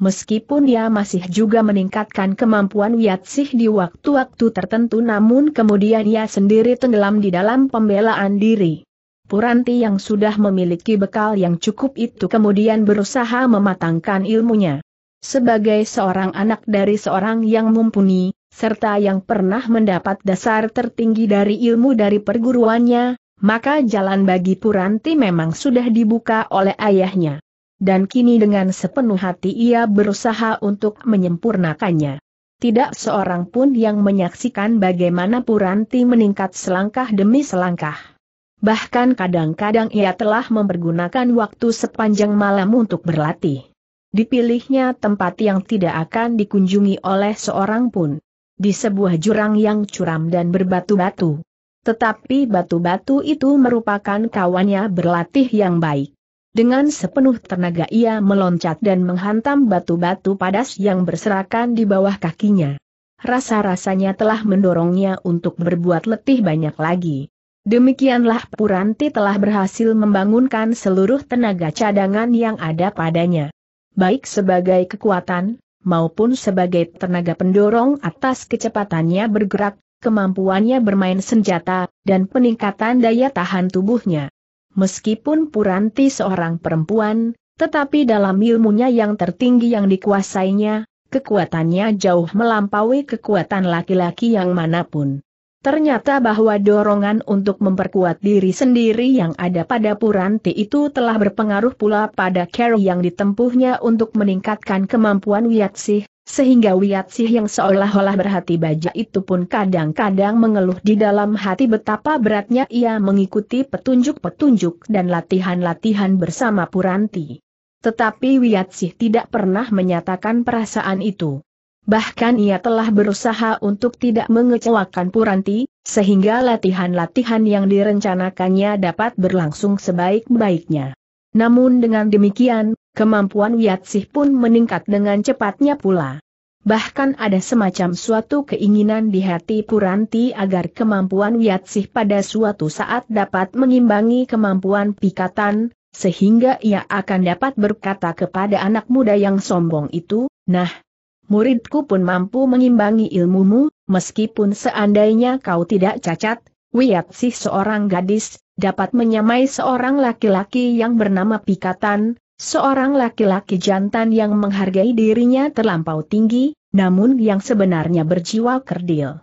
Meskipun dia masih juga meningkatkan kemampuan Wiatsih di waktu-waktu tertentu namun kemudian ia sendiri tenggelam di dalam pembelaan diri. Puranti yang sudah memiliki bekal yang cukup itu kemudian berusaha mematangkan ilmunya. Sebagai seorang anak dari seorang yang mumpuni, serta yang pernah mendapat dasar tertinggi dari ilmu dari perguruannya, maka jalan bagi Puranti memang sudah dibuka oleh ayahnya. Dan kini dengan sepenuh hati ia berusaha untuk menyempurnakannya. Tidak seorang pun yang menyaksikan bagaimana Puranti meningkat selangkah demi selangkah. Bahkan kadang-kadang ia telah mempergunakan waktu sepanjang malam untuk berlatih. Dipilihnya tempat yang tidak akan dikunjungi oleh seorang pun. Di sebuah jurang yang curam dan berbatu-batu tetapi batu-batu itu merupakan kawannya berlatih yang baik. Dengan sepenuh tenaga ia meloncat dan menghantam batu-batu padas yang berserakan di bawah kakinya. Rasa-rasanya telah mendorongnya untuk berbuat letih banyak lagi. Demikianlah Puranti telah berhasil membangunkan seluruh tenaga cadangan yang ada padanya. Baik sebagai kekuatan, maupun sebagai tenaga pendorong atas kecepatannya bergerak, kemampuannya bermain senjata, dan peningkatan daya tahan tubuhnya. Meskipun Puranti seorang perempuan, tetapi dalam ilmunya yang tertinggi yang dikuasainya, kekuatannya jauh melampaui kekuatan laki-laki yang manapun. Ternyata bahwa dorongan untuk memperkuat diri sendiri yang ada pada Puranti itu telah berpengaruh pula pada care yang ditempuhnya untuk meningkatkan kemampuan Wiatsih, sehingga Sih yang seolah-olah berhati baja itu pun kadang-kadang mengeluh di dalam hati betapa beratnya ia mengikuti petunjuk-petunjuk dan latihan-latihan bersama Puranti. Tetapi Sih tidak pernah menyatakan perasaan itu. Bahkan ia telah berusaha untuk tidak mengecewakan Puranti, sehingga latihan-latihan yang direncanakannya dapat berlangsung sebaik-baiknya. Namun dengan demikian, kemampuan Yatsih pun meningkat dengan cepatnya pula. Bahkan ada semacam suatu keinginan di hati Puranti agar kemampuan Yatsih pada suatu saat dapat mengimbangi kemampuan pikatan, sehingga ia akan dapat berkata kepada anak muda yang sombong itu, Nah, muridku pun mampu mengimbangi ilmumu, meskipun seandainya kau tidak cacat, Wiatsih seorang gadis, dapat menyamai seorang laki-laki yang bernama Pikatan, Seorang laki-laki jantan yang menghargai dirinya terlampau tinggi, namun yang sebenarnya berjiwa kerdil.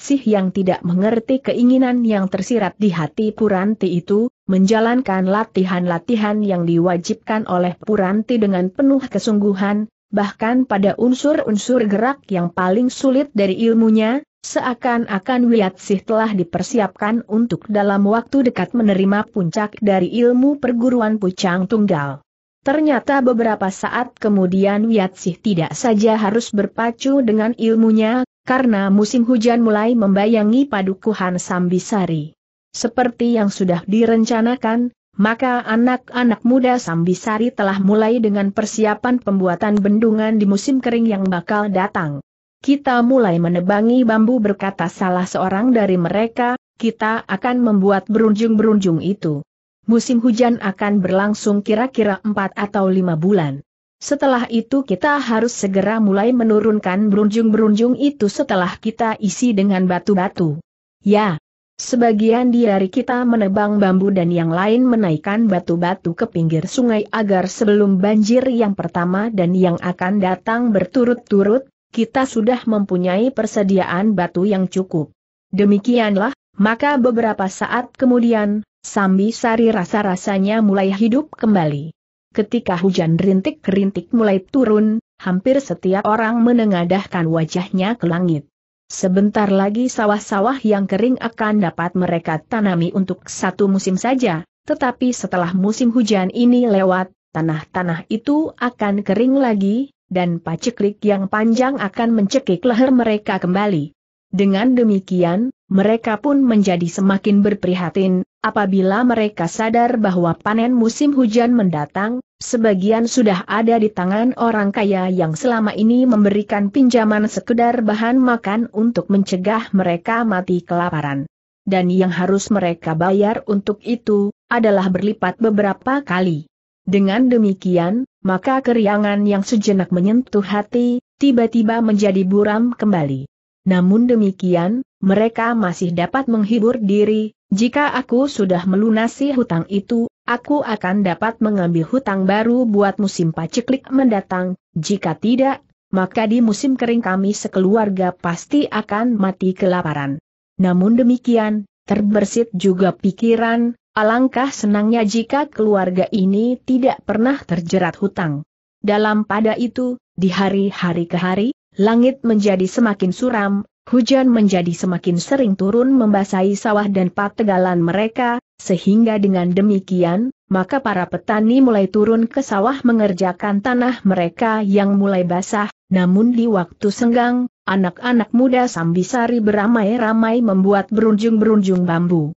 sih yang tidak mengerti keinginan yang tersirat di hati Puranti itu, menjalankan latihan-latihan yang diwajibkan oleh Puranti dengan penuh kesungguhan, bahkan pada unsur-unsur gerak yang paling sulit dari ilmunya, Seakan-akan Sih telah dipersiapkan untuk dalam waktu dekat menerima puncak dari ilmu perguruan Pucang Tunggal. Ternyata beberapa saat kemudian Sih tidak saja harus berpacu dengan ilmunya, karena musim hujan mulai membayangi padukuhan Sambisari. Seperti yang sudah direncanakan, maka anak-anak muda Sambisari telah mulai dengan persiapan pembuatan bendungan di musim kering yang bakal datang. Kita mulai menebangi bambu berkata salah seorang dari mereka, kita akan membuat berunjung-berunjung itu. Musim hujan akan berlangsung kira-kira 4 atau 5 bulan. Setelah itu kita harus segera mulai menurunkan berunjung-berunjung itu setelah kita isi dengan batu-batu. Ya, sebagian dari kita menebang bambu dan yang lain menaikkan batu-batu ke pinggir sungai agar sebelum banjir yang pertama dan yang akan datang berturut-turut, kita sudah mempunyai persediaan batu yang cukup. Demikianlah, maka beberapa saat kemudian, Sambi Sari rasa-rasanya mulai hidup kembali. Ketika hujan rintik-rintik mulai turun, hampir setiap orang menengadahkan wajahnya ke langit. Sebentar lagi sawah-sawah yang kering akan dapat mereka tanami untuk satu musim saja, tetapi setelah musim hujan ini lewat, tanah-tanah itu akan kering lagi, dan paceklik yang panjang akan mencekik leher mereka kembali. Dengan demikian, mereka pun menjadi semakin berprihatin, apabila mereka sadar bahwa panen musim hujan mendatang, sebagian sudah ada di tangan orang kaya yang selama ini memberikan pinjaman sekedar bahan makan untuk mencegah mereka mati kelaparan. Dan yang harus mereka bayar untuk itu, adalah berlipat beberapa kali. Dengan demikian, maka keriangan yang sejenak menyentuh hati, tiba-tiba menjadi buram kembali. Namun demikian, mereka masih dapat menghibur diri, jika aku sudah melunasi hutang itu, aku akan dapat mengambil hutang baru buat musim paceklik mendatang, jika tidak, maka di musim kering kami sekeluarga pasti akan mati kelaparan. Namun demikian, terbersit juga pikiran, Alangkah senangnya jika keluarga ini tidak pernah terjerat hutang. Dalam pada itu, di hari-hari ke hari, langit menjadi semakin suram, hujan menjadi semakin sering turun membasahi sawah dan pategalan mereka, sehingga dengan demikian, maka para petani mulai turun ke sawah mengerjakan tanah mereka yang mulai basah, namun di waktu senggang, anak-anak muda Sambisari beramai-ramai membuat berunjung-berunjung bambu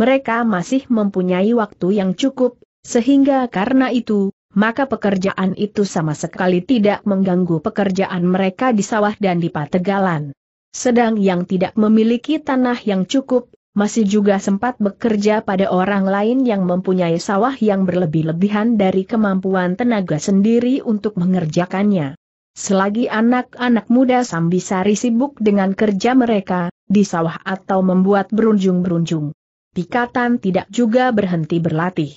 mereka masih mempunyai waktu yang cukup, sehingga karena itu, maka pekerjaan itu sama sekali tidak mengganggu pekerjaan mereka di sawah dan di pategalan. Sedang yang tidak memiliki tanah yang cukup, masih juga sempat bekerja pada orang lain yang mempunyai sawah yang berlebih-lebihan dari kemampuan tenaga sendiri untuk mengerjakannya. Selagi anak-anak muda Sambisari sibuk dengan kerja mereka, di sawah atau membuat berunjung-berunjung Pikatan tidak juga berhenti berlatih.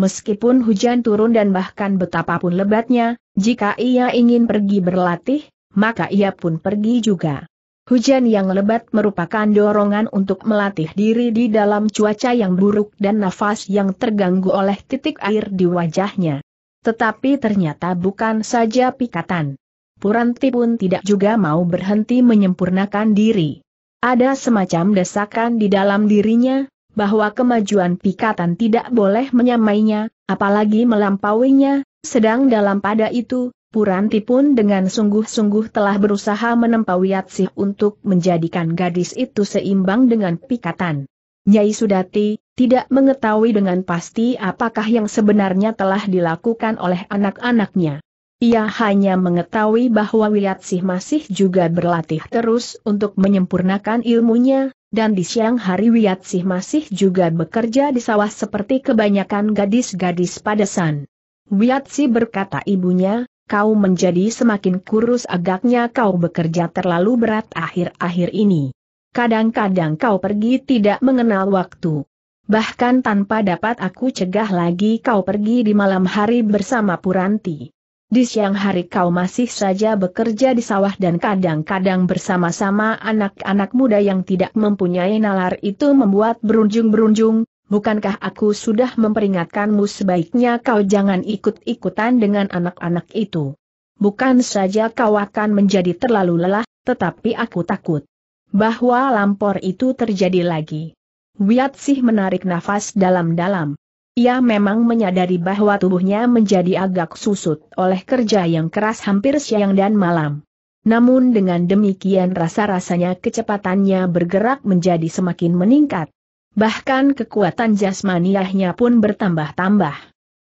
Meskipun hujan turun dan bahkan betapapun lebatnya, jika ia ingin pergi berlatih, maka ia pun pergi juga. Hujan yang lebat merupakan dorongan untuk melatih diri di dalam cuaca yang buruk dan nafas yang terganggu oleh titik air di wajahnya. Tetapi ternyata bukan saja pikatan. Puranti pun tidak juga mau berhenti menyempurnakan diri. Ada semacam desakan di dalam dirinya, bahwa kemajuan pikatan tidak boleh menyamainya, apalagi melampauinya, sedang dalam pada itu, Puranti pun dengan sungguh-sungguh telah berusaha menempa Wiatsih untuk menjadikan gadis itu seimbang dengan pikatan. Nyai Sudati, tidak mengetahui dengan pasti apakah yang sebenarnya telah dilakukan oleh anak-anaknya. Ia hanya mengetahui bahwa Wiatsih masih juga berlatih terus untuk menyempurnakan ilmunya, dan di siang hari Wiatsih masih juga bekerja di sawah seperti kebanyakan gadis-gadis padesan. Wiatsih berkata ibunya, kau menjadi semakin kurus agaknya kau bekerja terlalu berat akhir-akhir ini. Kadang-kadang kau pergi tidak mengenal waktu. Bahkan tanpa dapat aku cegah lagi kau pergi di malam hari bersama Puranti. Di siang hari kau masih saja bekerja di sawah dan kadang-kadang bersama-sama anak-anak muda yang tidak mempunyai nalar itu membuat berunjung-berunjung, bukankah aku sudah memperingatkanmu sebaiknya kau jangan ikut-ikutan dengan anak-anak itu. Bukan saja kau akan menjadi terlalu lelah, tetapi aku takut bahwa lampor itu terjadi lagi. Wiat sih menarik nafas dalam-dalam. Ia memang menyadari bahwa tubuhnya menjadi agak susut oleh kerja yang keras hampir siang dan malam. Namun dengan demikian rasa-rasanya kecepatannya bergerak menjadi semakin meningkat. Bahkan kekuatan jasmaniahnya pun bertambah-tambah.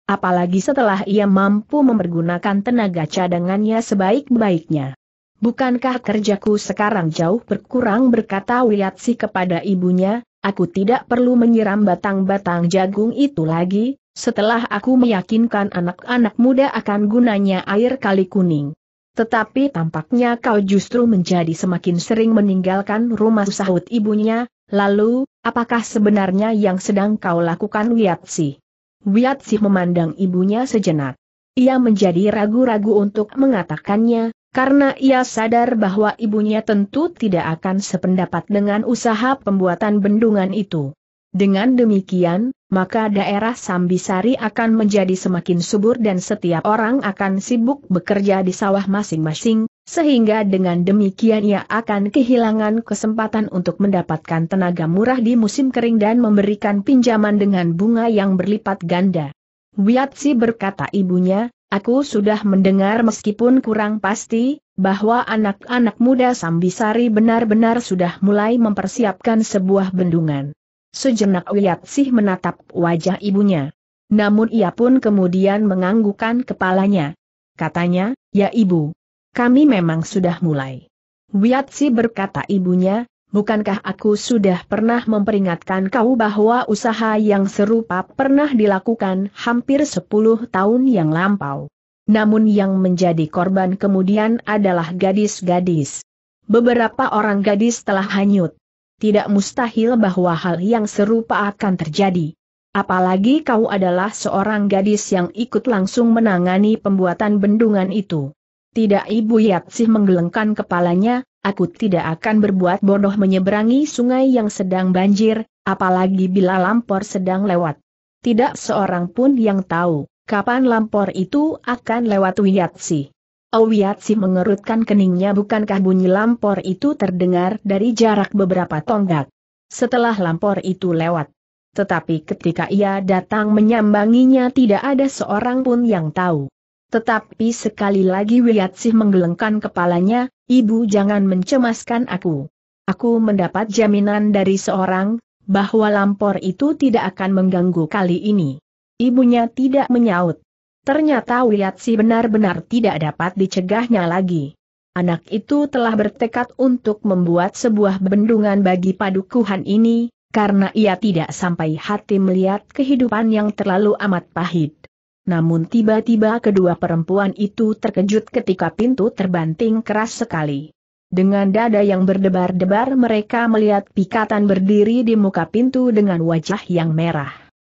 Apalagi setelah ia mampu mempergunakan tenaga cadangannya sebaik-baiknya. Bukankah kerjaku sekarang jauh berkurang berkata Wiyatsi kepada ibunya, Aku tidak perlu menyiram batang-batang jagung itu lagi, setelah aku meyakinkan anak-anak muda akan gunanya air kali kuning. Tetapi tampaknya kau justru menjadi semakin sering meninggalkan rumah sahut ibunya, lalu, apakah sebenarnya yang sedang kau lakukan Wiatsi? Wiatsi memandang ibunya sejenak. Ia menjadi ragu-ragu untuk mengatakannya, karena ia sadar bahwa ibunya tentu tidak akan sependapat dengan usaha pembuatan bendungan itu. Dengan demikian, maka daerah Sambisari akan menjadi semakin subur dan setiap orang akan sibuk bekerja di sawah masing-masing, sehingga dengan demikian ia akan kehilangan kesempatan untuk mendapatkan tenaga murah di musim kering dan memberikan pinjaman dengan bunga yang berlipat ganda. Wiatsi berkata ibunya, Aku sudah mendengar meskipun kurang pasti, bahwa anak-anak muda Sambisari benar-benar sudah mulai mempersiapkan sebuah bendungan. Sejenak Wiyatsih menatap wajah ibunya. Namun ia pun kemudian menganggukkan kepalanya. Katanya, ya ibu, kami memang sudah mulai. Wiyatsih berkata ibunya, Bukankah aku sudah pernah memperingatkan kau bahwa usaha yang serupa pernah dilakukan hampir 10 tahun yang lampau? Namun yang menjadi korban kemudian adalah gadis-gadis. Beberapa orang gadis telah hanyut. Tidak mustahil bahwa hal yang serupa akan terjadi. Apalagi kau adalah seorang gadis yang ikut langsung menangani pembuatan bendungan itu. Tidak Ibu Yatsih menggelengkan kepalanya, aku tidak akan berbuat bodoh menyeberangi sungai yang sedang banjir, apalagi bila lampor sedang lewat. Tidak seorang pun yang tahu, kapan lampor itu akan lewat Wiyatsi. Wiyatsi mengerutkan keningnya bukankah bunyi lampor itu terdengar dari jarak beberapa tonggak. Setelah lampor itu lewat. Tetapi ketika ia datang menyambanginya tidak ada seorang pun yang tahu. Tetapi sekali lagi Wiyatsih menggelengkan kepalanya, ibu jangan mencemaskan aku. Aku mendapat jaminan dari seorang, bahwa lampor itu tidak akan mengganggu kali ini. Ibunya tidak menyaut. Ternyata Wiyatsih benar-benar tidak dapat dicegahnya lagi. Anak itu telah bertekad untuk membuat sebuah bendungan bagi padukuhan ini, karena ia tidak sampai hati melihat kehidupan yang terlalu amat pahit. Namun tiba-tiba kedua perempuan itu terkejut ketika pintu terbanting keras sekali. Dengan dada yang berdebar-debar mereka melihat pikatan berdiri di muka pintu dengan wajah yang merah.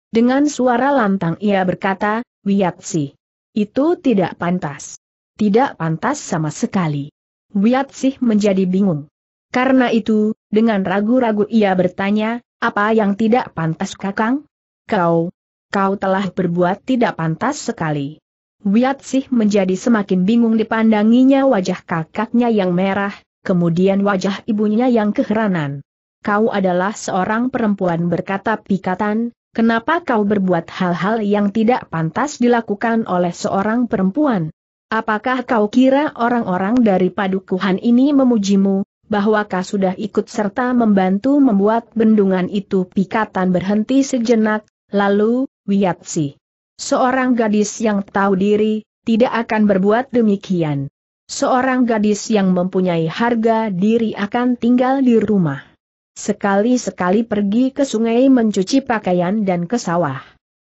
Dengan suara lantang ia berkata, Wiatsi. Itu tidak pantas. Tidak pantas sama sekali. Wiatsi menjadi bingung. Karena itu, dengan ragu-ragu ia bertanya, apa yang tidak pantas kakang? Kau, kau telah berbuat tidak pantas sekali. Wiatsih menjadi semakin bingung dipandanginya wajah kakaknya yang merah, kemudian wajah ibunya yang keheranan. Kau adalah seorang perempuan berkata pikatan, kenapa kau berbuat hal-hal yang tidak pantas dilakukan oleh seorang perempuan? Apakah kau kira orang-orang dari padukuhan ini memujimu, bahwa kau sudah ikut serta membantu membuat bendungan itu pikatan berhenti sejenak, lalu, Wiatsi. Seorang gadis yang tahu diri, tidak akan berbuat demikian. Seorang gadis yang mempunyai harga diri akan tinggal di rumah. Sekali-sekali pergi ke sungai mencuci pakaian dan ke sawah.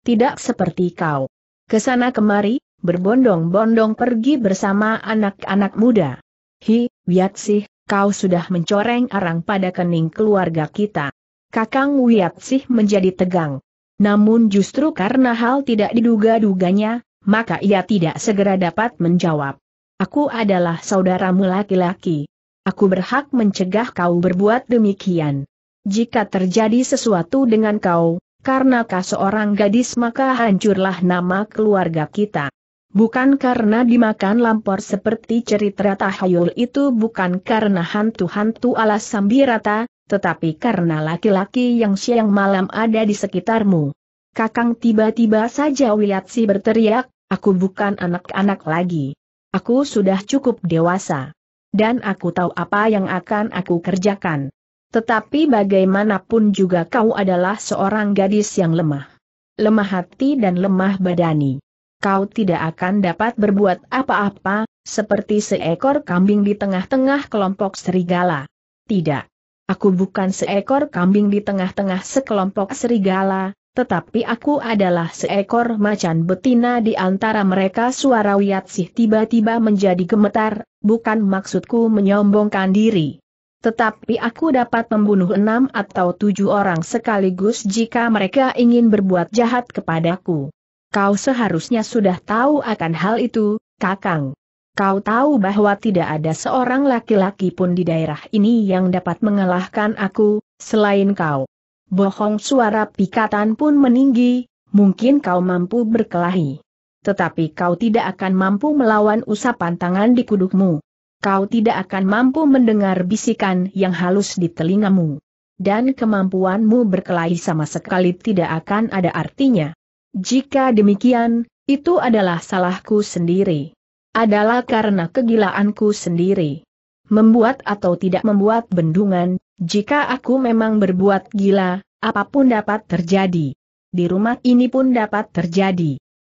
Tidak seperti kau. Kesana kemari, berbondong-bondong pergi bersama anak-anak muda. Hi, Wiatsih, kau sudah mencoreng arang pada kening keluarga kita. Kakang Wiatsih menjadi tegang. Namun justru karena hal tidak diduga-duganya, maka ia tidak segera dapat menjawab. Aku adalah saudaramu laki-laki. Aku berhak mencegah kau berbuat demikian. Jika terjadi sesuatu dengan kau, karena kau seorang gadis maka hancurlah nama keluarga kita. Bukan karena dimakan lampor seperti cerita tahayul itu bukan karena hantu-hantu alas sambirata, tetapi karena laki-laki yang siang malam ada di sekitarmu. Kakang tiba-tiba saja Wilatsi berteriak, aku bukan anak-anak lagi. Aku sudah cukup dewasa. Dan aku tahu apa yang akan aku kerjakan. Tetapi bagaimanapun juga kau adalah seorang gadis yang lemah. Lemah hati dan lemah badani. Kau tidak akan dapat berbuat apa-apa, seperti seekor kambing di tengah-tengah kelompok serigala. Tidak. Aku bukan seekor kambing di tengah-tengah sekelompok serigala, tetapi aku adalah seekor macan betina di antara mereka suara Wiat sih tiba-tiba menjadi gemetar, bukan maksudku menyombongkan diri. Tetapi aku dapat membunuh enam atau tujuh orang sekaligus jika mereka ingin berbuat jahat kepadaku. Kau seharusnya sudah tahu akan hal itu, Kakang. Kau tahu bahwa tidak ada seorang laki-laki pun di daerah ini yang dapat mengalahkan aku, selain kau. Bohong suara pikatan pun meninggi, mungkin kau mampu berkelahi. Tetapi kau tidak akan mampu melawan usapan tangan di kudukmu. Kau tidak akan mampu mendengar bisikan yang halus di telingamu. Dan kemampuanmu berkelahi sama sekali tidak akan ada artinya. Jika demikian, itu adalah salahku sendiri adalah karena kegilaanku sendiri. Membuat atau tidak membuat bendungan, jika aku memang berbuat gila, apapun dapat terjadi. Di rumah ini pun dapat terjadi.